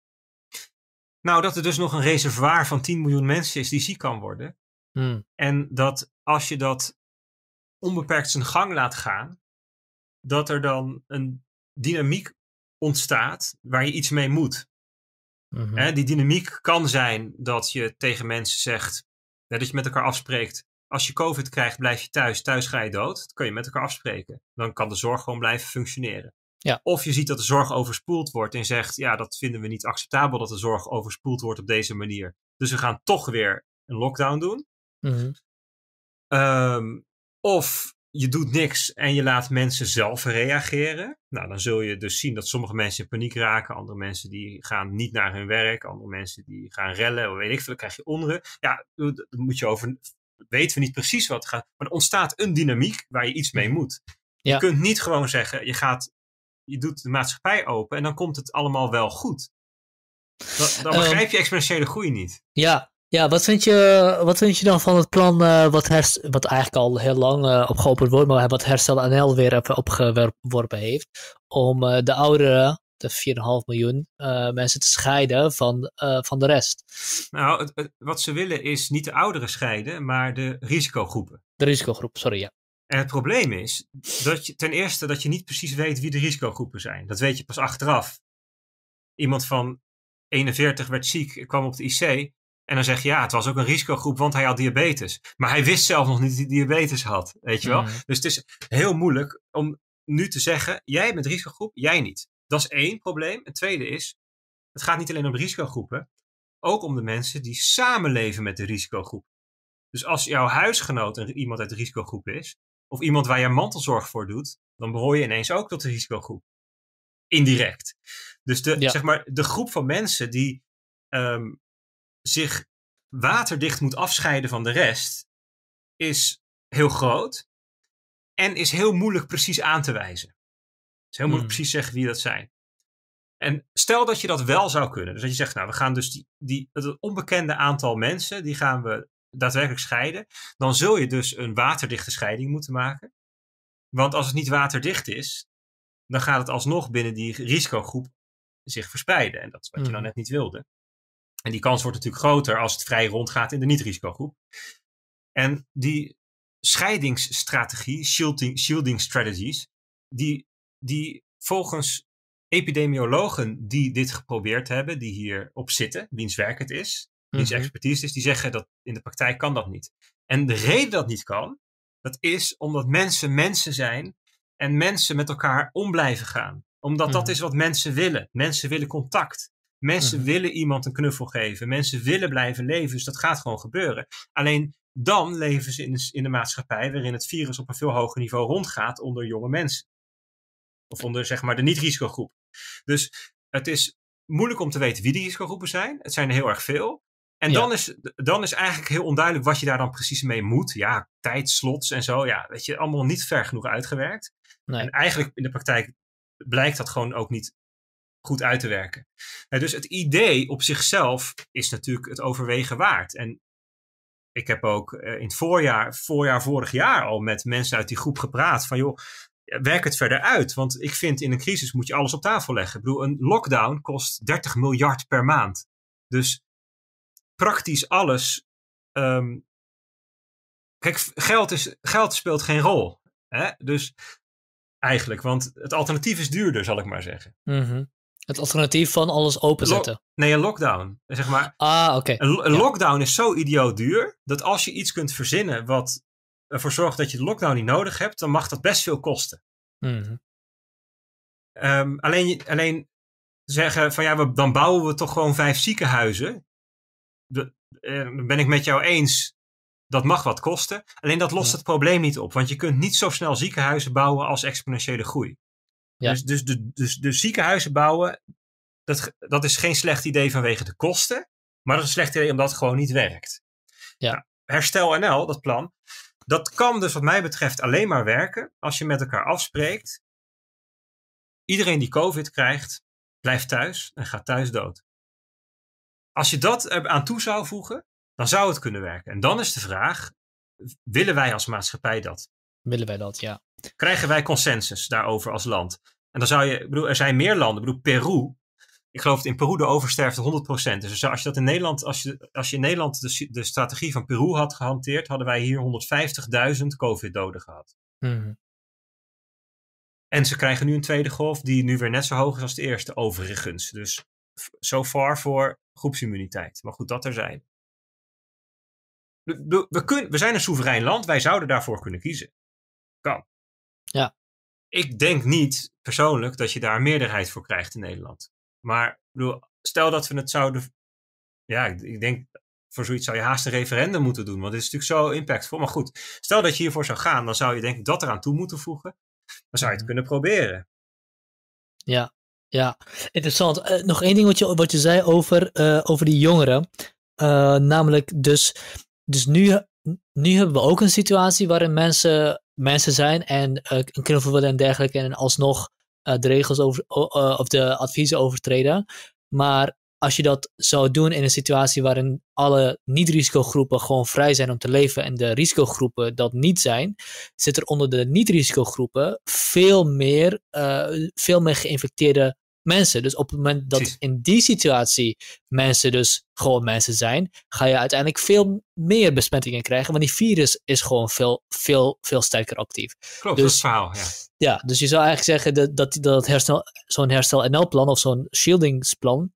Nou, dat er dus nog een reservoir van 10 miljoen mensen is die ziek kan worden. Hmm. En dat als je dat onbeperkt zijn gang laat gaan, dat er dan een dynamiek ontstaat waar je iets mee moet. Mhm. Hè, die dynamiek kan zijn dat je tegen mensen zegt, hè, dat je met elkaar afspreekt, als je COVID krijgt, blijf je thuis, thuis ga je dood. Dat kun je met elkaar afspreken. Dan kan de zorg gewoon blijven functioneren. Ja. Of je ziet dat de zorg overspoeld wordt en zegt, ja, dat vinden we niet acceptabel dat de zorg overspoeld wordt op deze manier. Dus we gaan toch weer een lockdown doen. Mhm. Ehm, of je doet niks en je laat mensen zelf reageren. Nou, dan zul je dus zien dat sommige mensen in paniek raken. Andere mensen die gaan niet naar hun werk. Andere mensen die gaan rellen. Weet ik veel, dan krijg je onderen Ja, dan moet je over... Weten we niet precies wat gaat. Maar er ontstaat een dynamiek waar je iets mee mhm. moet. Je kunt niet gewoon zeggen, je gaat je doet de maatschappij open en dan komt het allemaal wel goed. dan, ehm, begrijp je exponentiële groei niet.
Ja, ja, wat vind, je, wat vind je dan van het plan eh, wat, her, wat eigenlijk al heel lang uh, opgeopend wordt, maar wat Herstel NL weer opgeworpen heeft, om eh, de ouderen, de 4,5 miljoen mensen, te scheiden van, van de rest?
Nou, wat ze willen is niet de ouderen scheiden, maar de risicogroepen. De risicogroep, sorry, ja. En het probleem is dat je ten eerste dat je niet precies weet wie de risicogroepen zijn. Dat weet je pas achteraf. Iemand van 41 werd ziek, kwam op de IC. En dan zeg je ja, het was ook een risicogroep, want hij had diabetes. Maar hij wist zelf nog niet dat hij diabetes had. Weet je wel? Mm. Dus het is heel moeilijk om nu te zeggen: jij bent risicogroep, jij niet. Dat is één probleem. Het tweede is: het gaat niet alleen om risicogroepen, ook om de mensen die samenleven met de risicogroep. Dus als jouw huisgenoot een, iemand uit de risicogroep is, of iemand waar je mantelzorg voor doet, dan behoor je ineens ook tot de risicogroep. Indirect. Dus de, zeg maar, de groep van mensen die ehm, zich waterdicht moet afscheiden van de rest, is heel groot en is heel moeilijk precies aan te wijzen. Het is heel moeilijk hmm. precies precies zeggen wie dat zijn. En stel dat je dat wel zou kunnen. Dus dat je zegt, nou, we gaan dus die, die, het onbekende aantal mensen, die gaan we daadwerkelijk scheiden, dan zul je dus een waterdichte scheiding moeten maken. Want als het niet waterdicht is, dan gaat het alsnog binnen die risicogroep zich verspreiden. En dat is wat je hmm. nou net niet wilde. En die kans wordt natuurlijk groter als het vrij rondgaat in de niet-risicogroep. En die scheidingsstrategie, shielding, shielding strategies, die, die volgens epidemiologen die dit geprobeerd hebben, die hier op zitten, wiens werk het is, die mhm. expertise is, die zeggen dat in de praktijk kan dat niet. En de reden dat niet kan, dat is omdat mensen mensen zijn en mensen met elkaar om blijven gaan. Omdat dat mhm. is wat mensen willen. Mensen willen contact. Mensen mhm. willen iemand een knuffel geven. Mensen willen blijven leven. Dus dat gaat gewoon gebeuren. Alleen dan leven ze in de, in de maatschappij waarin het virus op een veel hoger niveau rondgaat onder jonge mensen. Of onder zeg maar de niet-risicogroep. Dus het is moeilijk om te weten wie die risicogroepen zijn. Het zijn er heel erg veel. En dan, is, dan is eigenlijk heel onduidelijk wat je daar dan precies mee moet. Ja, tijdslots en zo. Ja, weet je, allemaal niet ver genoeg uitgewerkt. Nee. En eigenlijk in de praktijk blijkt dat gewoon ook niet goed uit te werken. dus het idee op zichzelf is natuurlijk het overwegen waard. En ik heb ook eh, in het voorjaar, voorjaar vorig jaar al met mensen uit die groep gepraat van joh, werk het verder uit. Want ik vind in een crisis moet je alles op tafel leggen. Ik bedoel, een lockdown kost 30 miljard per maand. Dus praktisch alles. Ehm, kijk, geld, is, geld speelt geen rol. Hè? Dus eigenlijk, want het alternatief is duurder, zal ik maar zeggen. Mhm.
Het alternatief van alles openzetten.
nee, een lockdown.
Zeg maar. Ah, oké. Een, lockdown
is zo idioot duur dat als je iets kunt verzinnen wat ervoor zorgt dat je de lockdown niet nodig hebt, dan mag dat best veel kosten. Mhm. Ehm, alleen, alleen zeggen van ja, we, dan bouwen we toch gewoon vijf ziekenhuizen. Eh, ben ik met jou eens, dat mag wat kosten. Alleen dat lost het probleem niet op. Want je kunt niet zo snel ziekenhuizen bouwen als exponentiële groei. Dus, dus, dus, de, ziekenhuizen bouwen, dat, dat is geen slecht idee vanwege de kosten. Maar dat is een slecht idee omdat het gewoon niet werkt. Ja. Nou, herstel NL, dat plan, dat kan dus wat mij betreft alleen maar werken als je met elkaar afspreekt. Iedereen die COVID krijgt, blijft thuis en gaat thuis dood. Als je dat aan toe zou voegen, dan zou het kunnen werken. En dan is de vraag, willen wij als maatschappij dat? Willen wij dat, ja. Krijgen wij consensus daarover als land? En dan zou je, ik bedoel, er zijn meer landen, ik bedoel Peru. Ik geloof dat in Peru de oversterfte 100%. Dus als je dat in Nederland, als je, als je in Nederland de, de strategie van Peru had gehanteerd, hadden wij hier 150.000 COVID-doden gehad. Mhm. En ze krijgen nu een tweede golf die nu weer net zo hoog is als de eerste, overigens. Dus so far voor groepsimmuniteit. Maar goed, dat er zijn. We, we, we zijn een soeverein land, wij zouden daarvoor kunnen kiezen. Kan. Ja. Ik denk niet persoonlijk dat je daar meerderheid voor krijgt in Nederland. Maar bedoel, stel dat we het zouden. Ja, ik, denk voor zoiets zou je haast een referendum moeten doen, want het is natuurlijk zo impactvol. Maar goed, stel dat je hiervoor zou gaan, dan zou je denk ik dat eraan toe moeten voegen. Dan zou je het mhm. kunnen proberen.
Ja. Ja, interessant. Eh, nog één ding wat je, wat je zei over, eh, over die jongeren. Eh, namelijk, dus, dus nu, nu hebben we ook een situatie waarin mensen, mensen zijn en een knuffel willen en dergelijke. En alsnog de regels over, of de adviezen overtreden. Maar als je dat zou doen in een situatie waarin alle niet-risicogroepen gewoon vrij zijn om te leven en de risicogroepen dat niet zijn, zit er onder de niet-risicogroepen veel meer, eh, veel meer geïnfecteerde mensen. Dus op het moment dat in die situatie mensen dus gewoon mensen zijn, ga je uiteindelijk veel meer besmettingen krijgen, want die virus is gewoon veel, veel, veel sterker actief. Klopt, dus, ja. Ja, dus je zou eigenlijk zeggen dat, dat, dat herstel, zo'n herstel-NL-plan of zo'n shieldingsplan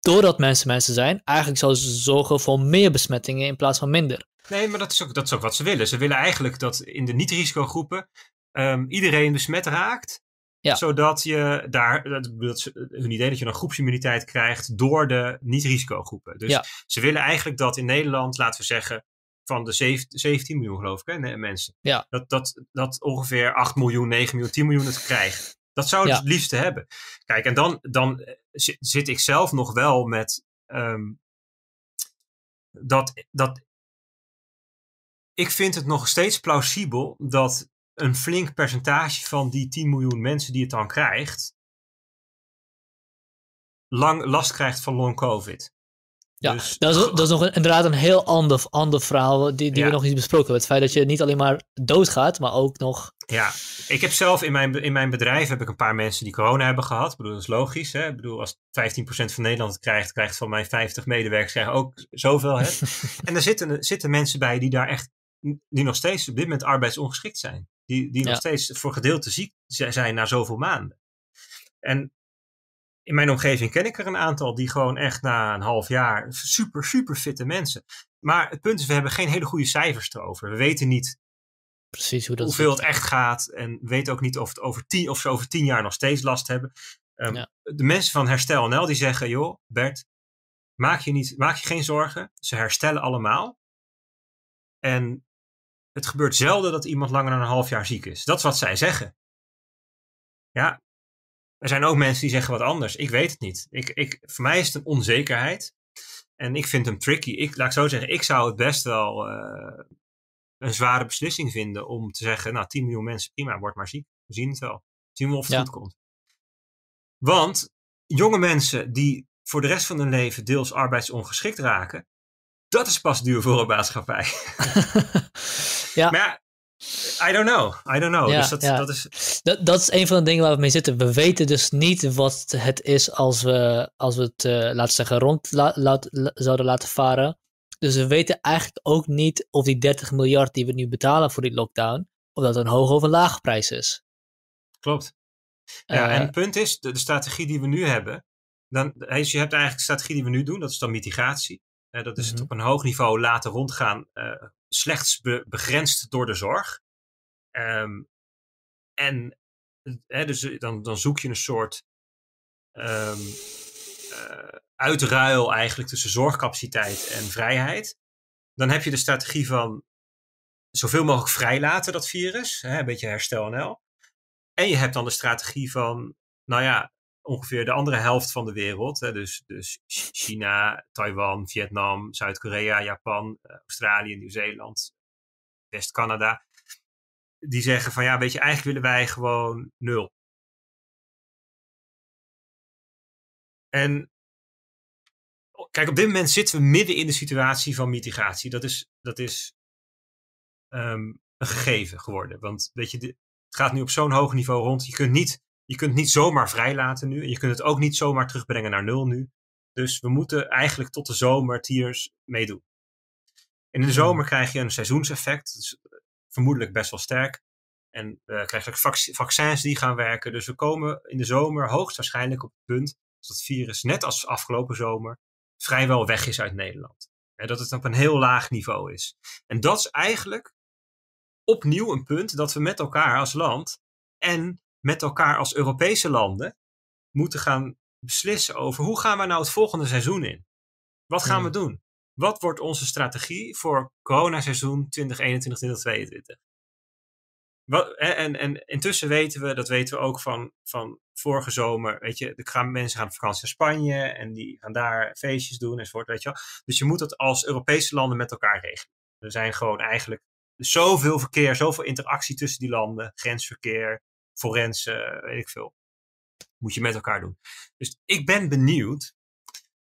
doordat mensen mensen zijn, eigenlijk zouden ze zorgen voor meer besmettingen in plaats van minder.
Nee, maar dat is ook, dat is ook wat ze willen. Ze willen eigenlijk dat in de niet-risicogroepen ehm, iedereen besmet raakt. Zodat je daar, dat, hun idee dat je dan groepsimmuniteit krijgt door de niet-risicogroepen. Dus ze willen eigenlijk dat in Nederland, laten we zeggen, van de 17, miljoen geloof ik, hè, mensen. Dat, dat, dat ongeveer 8 miljoen, 9 miljoen, 10 miljoen het krijgen. Dat zou het, ja. het liefste hebben. Kijk, en dan, dan zit ik zelf nog wel met ehm, dat, dat. Ik vind het nog steeds plausibel dat een flink percentage van die 10 miljoen mensen die het dan krijgt, lang last krijgt van long COVID. Ja, dus
dat, is, dat is nog inderdaad een heel ander, ander verhaal die, die we nog niet besproken hebben. Het feit dat je niet alleen maar doodgaat, maar ook nog...
Ja, ik heb zelf in mijn, in mijn bedrijf heb ik een paar mensen die corona hebben gehad. Ik bedoel, dat is logisch. Hè? Ik bedoel, als 15% van Nederland het krijgt, krijgt van mijn 50 medewerkers krijgen ook zoveel. Hè? en er zitten, zitten mensen bij die daar echt, die nog steeds op dit moment arbeidsongeschikt zijn. Die, die nog steeds voor gedeelte ziek zijn na zoveel maanden. En in mijn omgeving ken ik er een aantal die gewoon echt na een half jaar super, super fitte mensen. Maar het punt is, we hebben geen hele goede cijfers erover. We weten niet Precies hoe dat hoeveel het echt gaat. En we weten ook niet of, het over tien, of ze over tien jaar nog steeds last hebben. Ehm, de mensen van Herstel NL die zeggen, joh Bert, maak je, niet, maak je geen zorgen. Ze herstellen allemaal. En het gebeurt zelden dat iemand langer dan een half jaar ziek is. Dat is wat zij zeggen. Ja, er zijn ook mensen die zeggen wat anders. Ik weet het niet. Ik, ik, voor mij is het een onzekerheid. En ik vind hem tricky. Ik, laat ik zo zeggen, ik zou het best wel eh, een zware beslissing vinden om te zeggen, nou 10 miljoen mensen, prima, word maar ziek. We zien het wel. Zien we of het goed komt. Want jonge mensen die voor de rest van hun leven deels arbeidsongeschikt raken, dat is pas duur voor een maatschappij.
ja. Maar ja,
I don't know. I don't know. Ja, dus dat,
is... Dat, dat, is een van de dingen waar we mee zitten. We weten dus niet wat het is als we, als we het, uh, laten zeggen, rond zouden laten varen. Dus we weten eigenlijk ook niet of die 30 miljard die we nu betalen voor die lockdown, of dat een hoog of een laag prijs is. Klopt. Ja, eh. en het
punt is, de, strategie die we nu hebben, dan, dus je hebt eigenlijk de strategie die we nu doen, dat is dan mitigatie. dat is het mhm. op een hoog niveau laten rondgaan eh, slechts begrensd door de zorg. Ehm, en eh, hè, dus eh, dan, dan zoek je een soort ehm, eh, uitruil eigenlijk tussen zorgcapaciteit en vrijheid. Dan heb je de strategie van zoveel mogelijk vrijlaten dat virus, hè, een beetje herstel NL. En je hebt dan de strategie van, nou ja, ongeveer de andere helft van de wereld. Hè, dus, dus China, Taiwan, Vietnam, Zuid-Korea, Japan, eh, Australië, Nieuw-Zeeland, West-Canada. Die zeggen van ja, weet je, eigenlijk willen wij
gewoon nul. En
kijk, op dit moment zitten we midden in de situatie van mitigatie. Dat is, dat is ehm, een gegeven geworden. Want weet je, het gaat nu op zo'n hoog niveau rond. Je kunt niet je kunt niet zomaar vrijlaten nu. En je kunt het ook niet zomaar terugbrengen naar nul nu. Dus we moeten eigenlijk tot de zomer tiers meedoen. En in de hmm. zomer krijg je een seizoenseffect. Eh, vermoedelijk best wel sterk. En uh, eh, krijgen je vaccins die gaan werken. Dus we komen in de zomer hoogstwaarschijnlijk op het punt dat het virus, net als afgelopen zomer, vrijwel weg is uit Nederland. En dat het op een heel laag niveau is. En dat is eigenlijk opnieuw een punt dat we met elkaar als land en met elkaar als Europese landen moeten gaan beslissen over hoe gaan we nou het volgende seizoen in? Wat gaan we hmm. doen? Wat wordt onze strategie voor coronaseizoen 2021-2022? En, en, intussen weten we, dat weten we ook van, van vorige zomer, weet je, de gaan mensen gaan op vakantie naar Spanje en die gaan daar feestjes doen enzovoort, weet je wel. Dus je moet dat als Europese landen met elkaar regelen. Er zijn gewoon eigenlijk zoveel verkeer, zoveel interactie tussen die landen, grensverkeer, forensen, weet ik veel. Moet je met elkaar doen. Dus ik ben benieuwd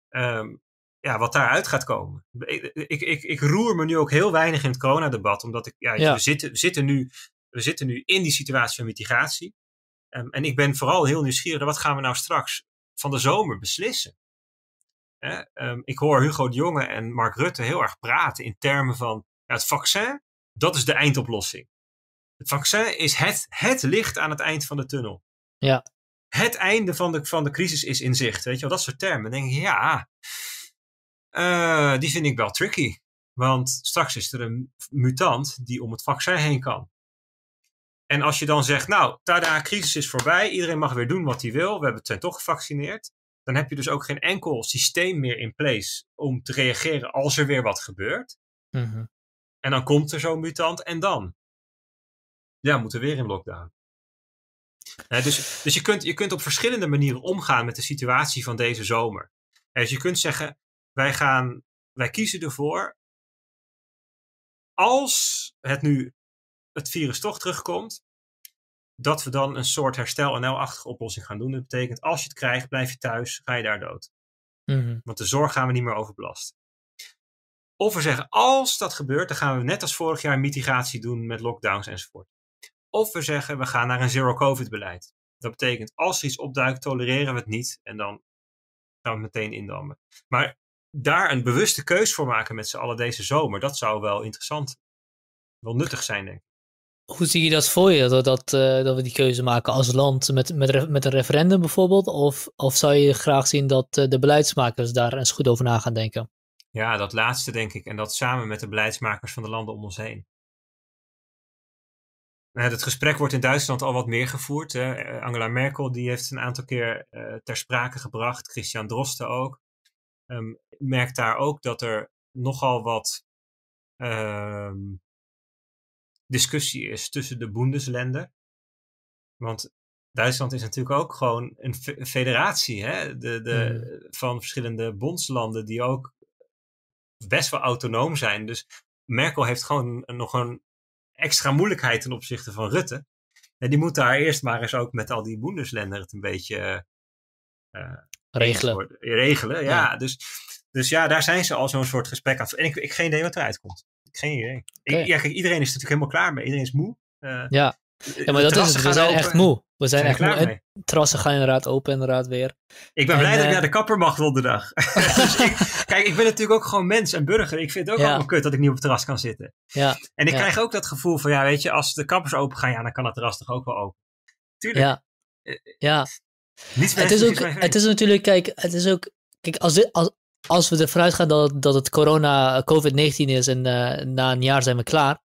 ehm, ja, wat daaruit gaat komen. Ik, ik, ik, roer me nu ook heel weinig in het coronadebat, omdat ik, ja, We, zitten, zitten nu, we zitten nu in die situatie van mitigatie. Ehm, en ik ben vooral heel nieuwsgierig, wat gaan we nou straks van de zomer beslissen? Ehm, ik hoor Hugo de Jonge en Mark Rutte heel erg praten in termen van ja, het vaccin, dat is de eindoplossing. Het vaccin is het, het licht aan het eind van de tunnel. Ja. Het einde van de, van de crisis is in zicht. Weet je wel, dat soort termen. Dan denk je, ja, eh, die vind ik wel tricky. Want straks is er een mutant die om het vaccin heen kan. En als je dan zegt, nou, tada, crisis is voorbij, iedereen mag weer doen wat hij wil, we hebben het zijn toch gevaccineerd, dan heb je dus ook geen enkel systeem meer in place om te reageren als er weer wat gebeurt. Mhm. En dan komt er zo'n mutant en dan? ja, moeten weer in lockdown. dus dus je, kunt, je kunt op verschillende manieren omgaan met de situatie van deze zomer. dus je kunt zeggen, wij, gaan, wij kiezen ervoor, als het nu het virus toch terugkomt, dat we dan een soort herstel NL-achtige oplossing gaan doen. Dat betekent, als je het krijgt, blijf je thuis, ga je daar dood. Mhm. Want de zorg gaan we niet meer overbelasten. Of we zeggen, als dat gebeurt, dan gaan we net als vorig jaar mitigatie doen met lockdowns enzovoort. Of we zeggen we gaan naar een zero-covid beleid. Dat betekent als iets opduikt, tolereren we het niet en dan gaan we het meteen indammen. Maar daar een bewuste keus voor maken met z'n allen deze zomer, dat zou wel interessant, wel nuttig zijn, denk ik.
Hoe zie je dat voor je, dat, dat, eh, dat we die keuze maken als land met, met, met een referendum bijvoorbeeld? Of, of zou je graag zien dat eh, de beleidsmakers daar eens goed over na gaan denken?
Ja, dat laatste denk ik. En dat samen met de beleidsmakers van de landen om ons heen. Het eh, gesprek wordt in Duitsland al wat meer gevoerd. Hè. Eh, Angela Merkel die heeft een aantal keer uh, ter sprake gebracht, Christian Drosten ook. Um, merkt daar ook dat er nogal wat ehm, discussie is tussen de Bundesländer. Want Duitsland is natuurlijk ook gewoon een federatie hè? De, de, hmm. van verschillende bondslanden die ook best wel autonoom zijn. Dus Merkel heeft gewoon nog een extra moeilijkheid ten opzichte van Rutte. En die moet daar eerst maar eens ook met al die boendeslender het een beetje eh, eh, regelen. regelen ja. Dus, dus ja, daar zijn ze al zo'n soort gesprek aan. En ik, ik geen idee wat eruit komt. Geen idee. ja, kijk, iedereen is natuurlijk helemaal klaar mee. Iedereen is moe. Eh, ja. Ja, maar dat is het. We zijn echt moe. We zijn, echt moe. En Terrassen
gaan inderdaad open, inderdaad weer. Ik ben blij dat ik eh, naar de kapper mag donderdag. dus
kijk, ik ben natuurlijk ook gewoon mens en burger. Ik vind het ook ja. allemaal
kut dat ik niet op het terras kan
zitten. Ja. En ik krijg ook dat gevoel van, ja, weet je, als de kappers open gaan, ja, dan kan het terras toch ook wel open. Tuurlijk. Ja.
Eh, eh, ja. Niets het, is ook, het is natuurlijk, kijk, het is ook, kijk, als, als, als we vooruit gaan dat, dat het corona, COVID-19 is en na een jaar zijn we klaar.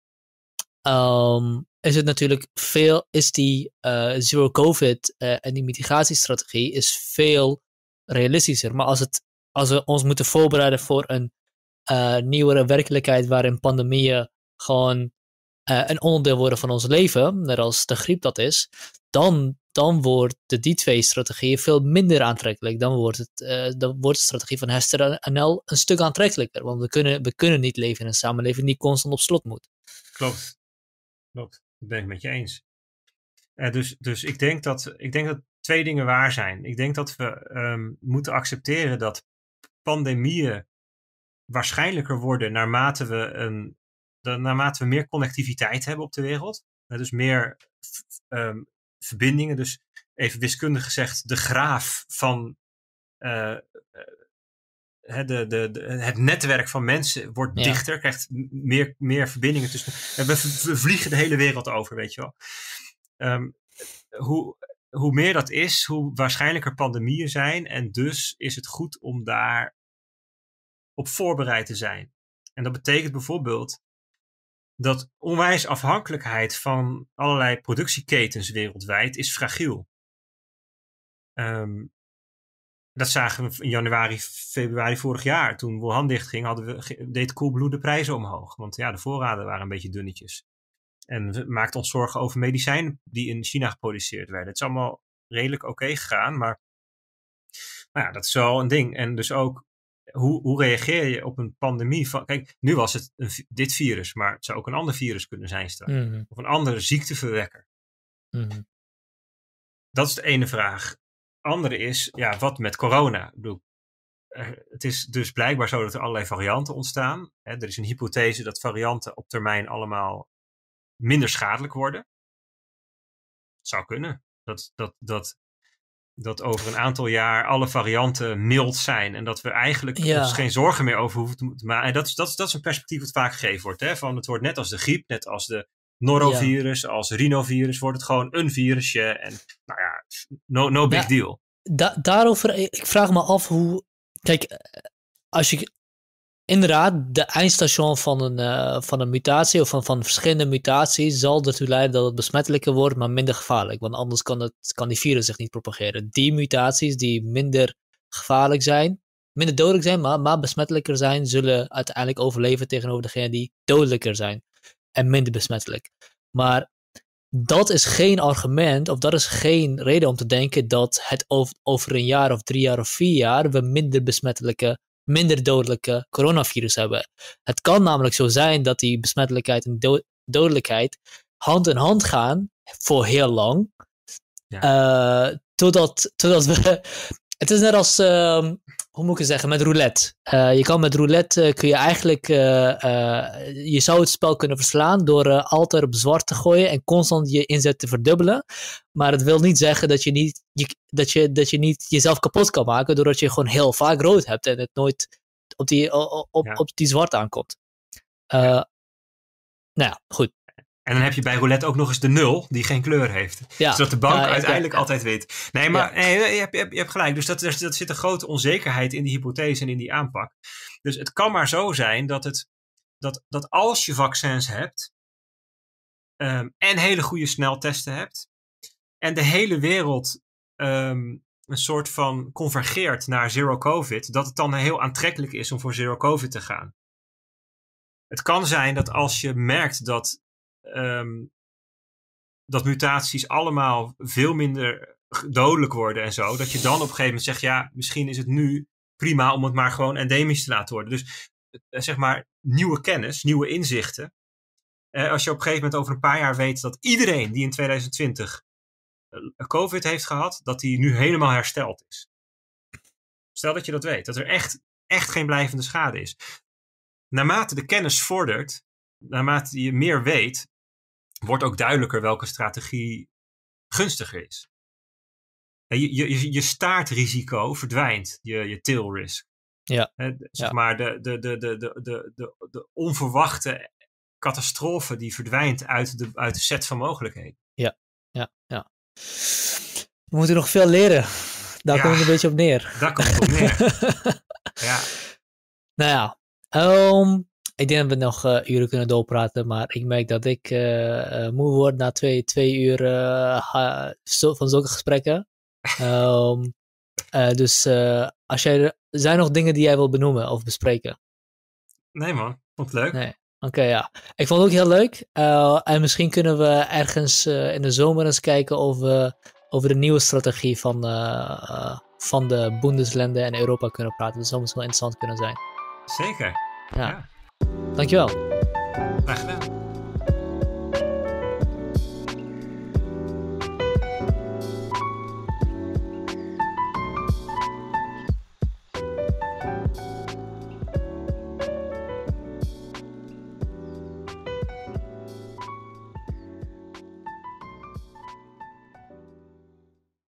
Um, is het natuurlijk veel, is die eh, zero-covid eh, en die mitigatiestrategie is veel realistischer. Maar als, het, als we ons moeten voorbereiden voor een eh, nieuwere werkelijkheid waarin pandemieën gewoon een onderdeel worden van ons leven, net als de griep dat is, dan, dan wordt de, die twee strategieën veel minder aantrekkelijk. Dan wordt, het, dan wordt de strategie van Hester en NL een stuk aantrekkelijker, want we kunnen, we kunnen niet leven in een samenleving die constant op slot moet. Klopt.
Klopt. Dat ben ik met je eens. Eh, dus dus ik, denk dat, ik denk dat twee dingen waar zijn. Ik denk dat we ehm, moeten accepteren dat pandemieën waarschijnlijker worden naarmate we, een, naarmate we meer connectiviteit hebben op de wereld. Uh, dus meer ehm, verbindingen. Dus even wiskundig gezegd, de graaf van eh, de, het netwerk van mensen wordt dichter, krijgt meer, meer verbindingen tussen. We, vliegen de hele wereld over, weet je wel. Ehm, hoe, hoe meer dat is, hoe waarschijnlijker pandemieën zijn. En dus is het goed om daar op voorbereid te zijn. En dat betekent bijvoorbeeld dat onwijs afhankelijkheid van allerlei productieketens wereldwijd is fragiel. Um, dat zagen we in januari, februari vorig jaar. Toen Wuhan dichtging, hadden we, deed Coolblue de prijzen omhoog. Want ja, de voorraden waren een beetje dunnetjes. En we maakten ons zorgen over medicijnen die in China geproduceerd werden. Het is allemaal redelijk oké gegaan, maar nou ja, dat is wel een ding. En dus ook, hoe, hoe reageer je op een pandemie? Van, kijk, nu was het een, dit virus, maar het zou ook een ander virus kunnen zijn straks. Mhm. Of een andere ziekteverwekker. Mhm. Dat is de ene vraag andere is, ja, wat met corona? Ik bedoel, eh, het is dus blijkbaar zo dat er allerlei varianten ontstaan. Hè, er is een hypothese dat varianten op termijn allemaal minder schadelijk worden. Het zou kunnen. Dat, dat, dat, dat over een aantal jaar alle varianten mild zijn. En dat we eigenlijk ons geen zorgen meer over hoeven te maken. en dat, is, dat, is, dat is een perspectief dat vaak gegeven wordt. Hè? Van het wordt net als de griep, net als de norovirus, als rhinovirus, wordt het gewoon een virusje. En nou ja, no, no big deal.
daarover, eh, ik vraag me af hoe. Kijk, eh, als je inderdaad, de eindstation van een, eh, van een mutatie of van, van verschillende mutaties zal ertoe leiden dat het besmettelijker wordt, maar minder gevaarlijk. Want anders kan, het, kan die virus zich niet propageren. Die mutaties die minder gevaarlijk zijn, minder dodelijk zijn, maar, maar besmettelijker zijn, zullen uiteindelijk overleven tegenover degenen die dodelijker zijn en minder besmettelijk. Maar dat is geen argument, of dat is geen reden om te denken dat het over, een jaar of drie jaar of vier jaar we minder besmettelijke, minder dodelijke coronavirus hebben. Het kan namelijk zo zijn dat die besmettelijkheid en dodelijkheid hand in hand gaan voor heel lang. Ja. Eh, totdat, totdat we het is net als, ehm, hoe moet ik het zeggen, met roulette. Eh, je kan met roulette, eh, kun je eigenlijk, eh, je zou het spel kunnen verslaan door altijd op zwart te gooien en constant je inzet te verdubbelen. Maar het wil niet zeggen dat je, niet, dat je, dat je niet jezelf kapot kan maken doordat je gewoon heel vaak rood hebt en het nooit op die, op, op die zwart aankomt. nou ja, goed. En dan heb je bij roulette ook nog eens de nul die geen kleur heeft. Zodat de bank uiteindelijk altijd weet. Nee, maar
nee, je, hebt, je, hebt, gelijk. Dus dat, dat zit een grote onzekerheid in die hypothese en in die aanpak. Dus het kan maar zo zijn dat, het, dat, dat als je vaccins hebt ehm, en hele goede sneltesten hebt en de hele wereld ehm, een soort van convergeert naar zero covid, dat het dan heel aantrekkelijk is om voor zero covid te gaan. Het kan zijn dat als je merkt dat Ehm, dat mutaties allemaal veel minder dodelijk worden en zo. Dat je dan op een gegeven moment zegt, ja, misschien is het nu prima om het maar gewoon endemisch te laten worden. Dus eh, eh, zeg maar nieuwe kennis, nieuwe inzichten. Eh, als je op een gegeven moment over een paar jaar weet dat iedereen die in 2020 eh, COVID heeft gehad, dat die nu helemaal hersteld is. Stel dat je dat weet, dat er echt, echt geen blijvende schade is. Naarmate de kennis vordert, naarmate je meer weet, wordt ook duidelijker welke strategie gunstiger is. Je, je, je staartrisico verdwijnt, je, je tail risk. Ja. zeg maar, de, de, de, de, de, de, de onverwachte catastrofe die verdwijnt uit de, uit de set van mogelijkheden. Ja, ja, ja.
We moeten nog veel leren. Daar kom komt het een beetje op neer. Daar komt het op neer. ja. Nou ja, um, ik denk dat we nog eh, uren kunnen doorpraten, maar ik merk dat ik eh, eh, moe word na twee, twee uur van zulke gesprekken. Um, dus als jij, zijn nog dingen die jij wil benoemen of bespreken?
Nee man, vond het leuk. Nee.
Oké, ja. Ik vond het ook heel leuk. en misschien kunnen we ergens in de zomer eens kijken of we over de nieuwe strategie van, van de Bundeslanden en Europa kunnen praten. Dat zou misschien wel interessant kunnen zijn. Zeker. ja. Dankjewel. Graag gedaan.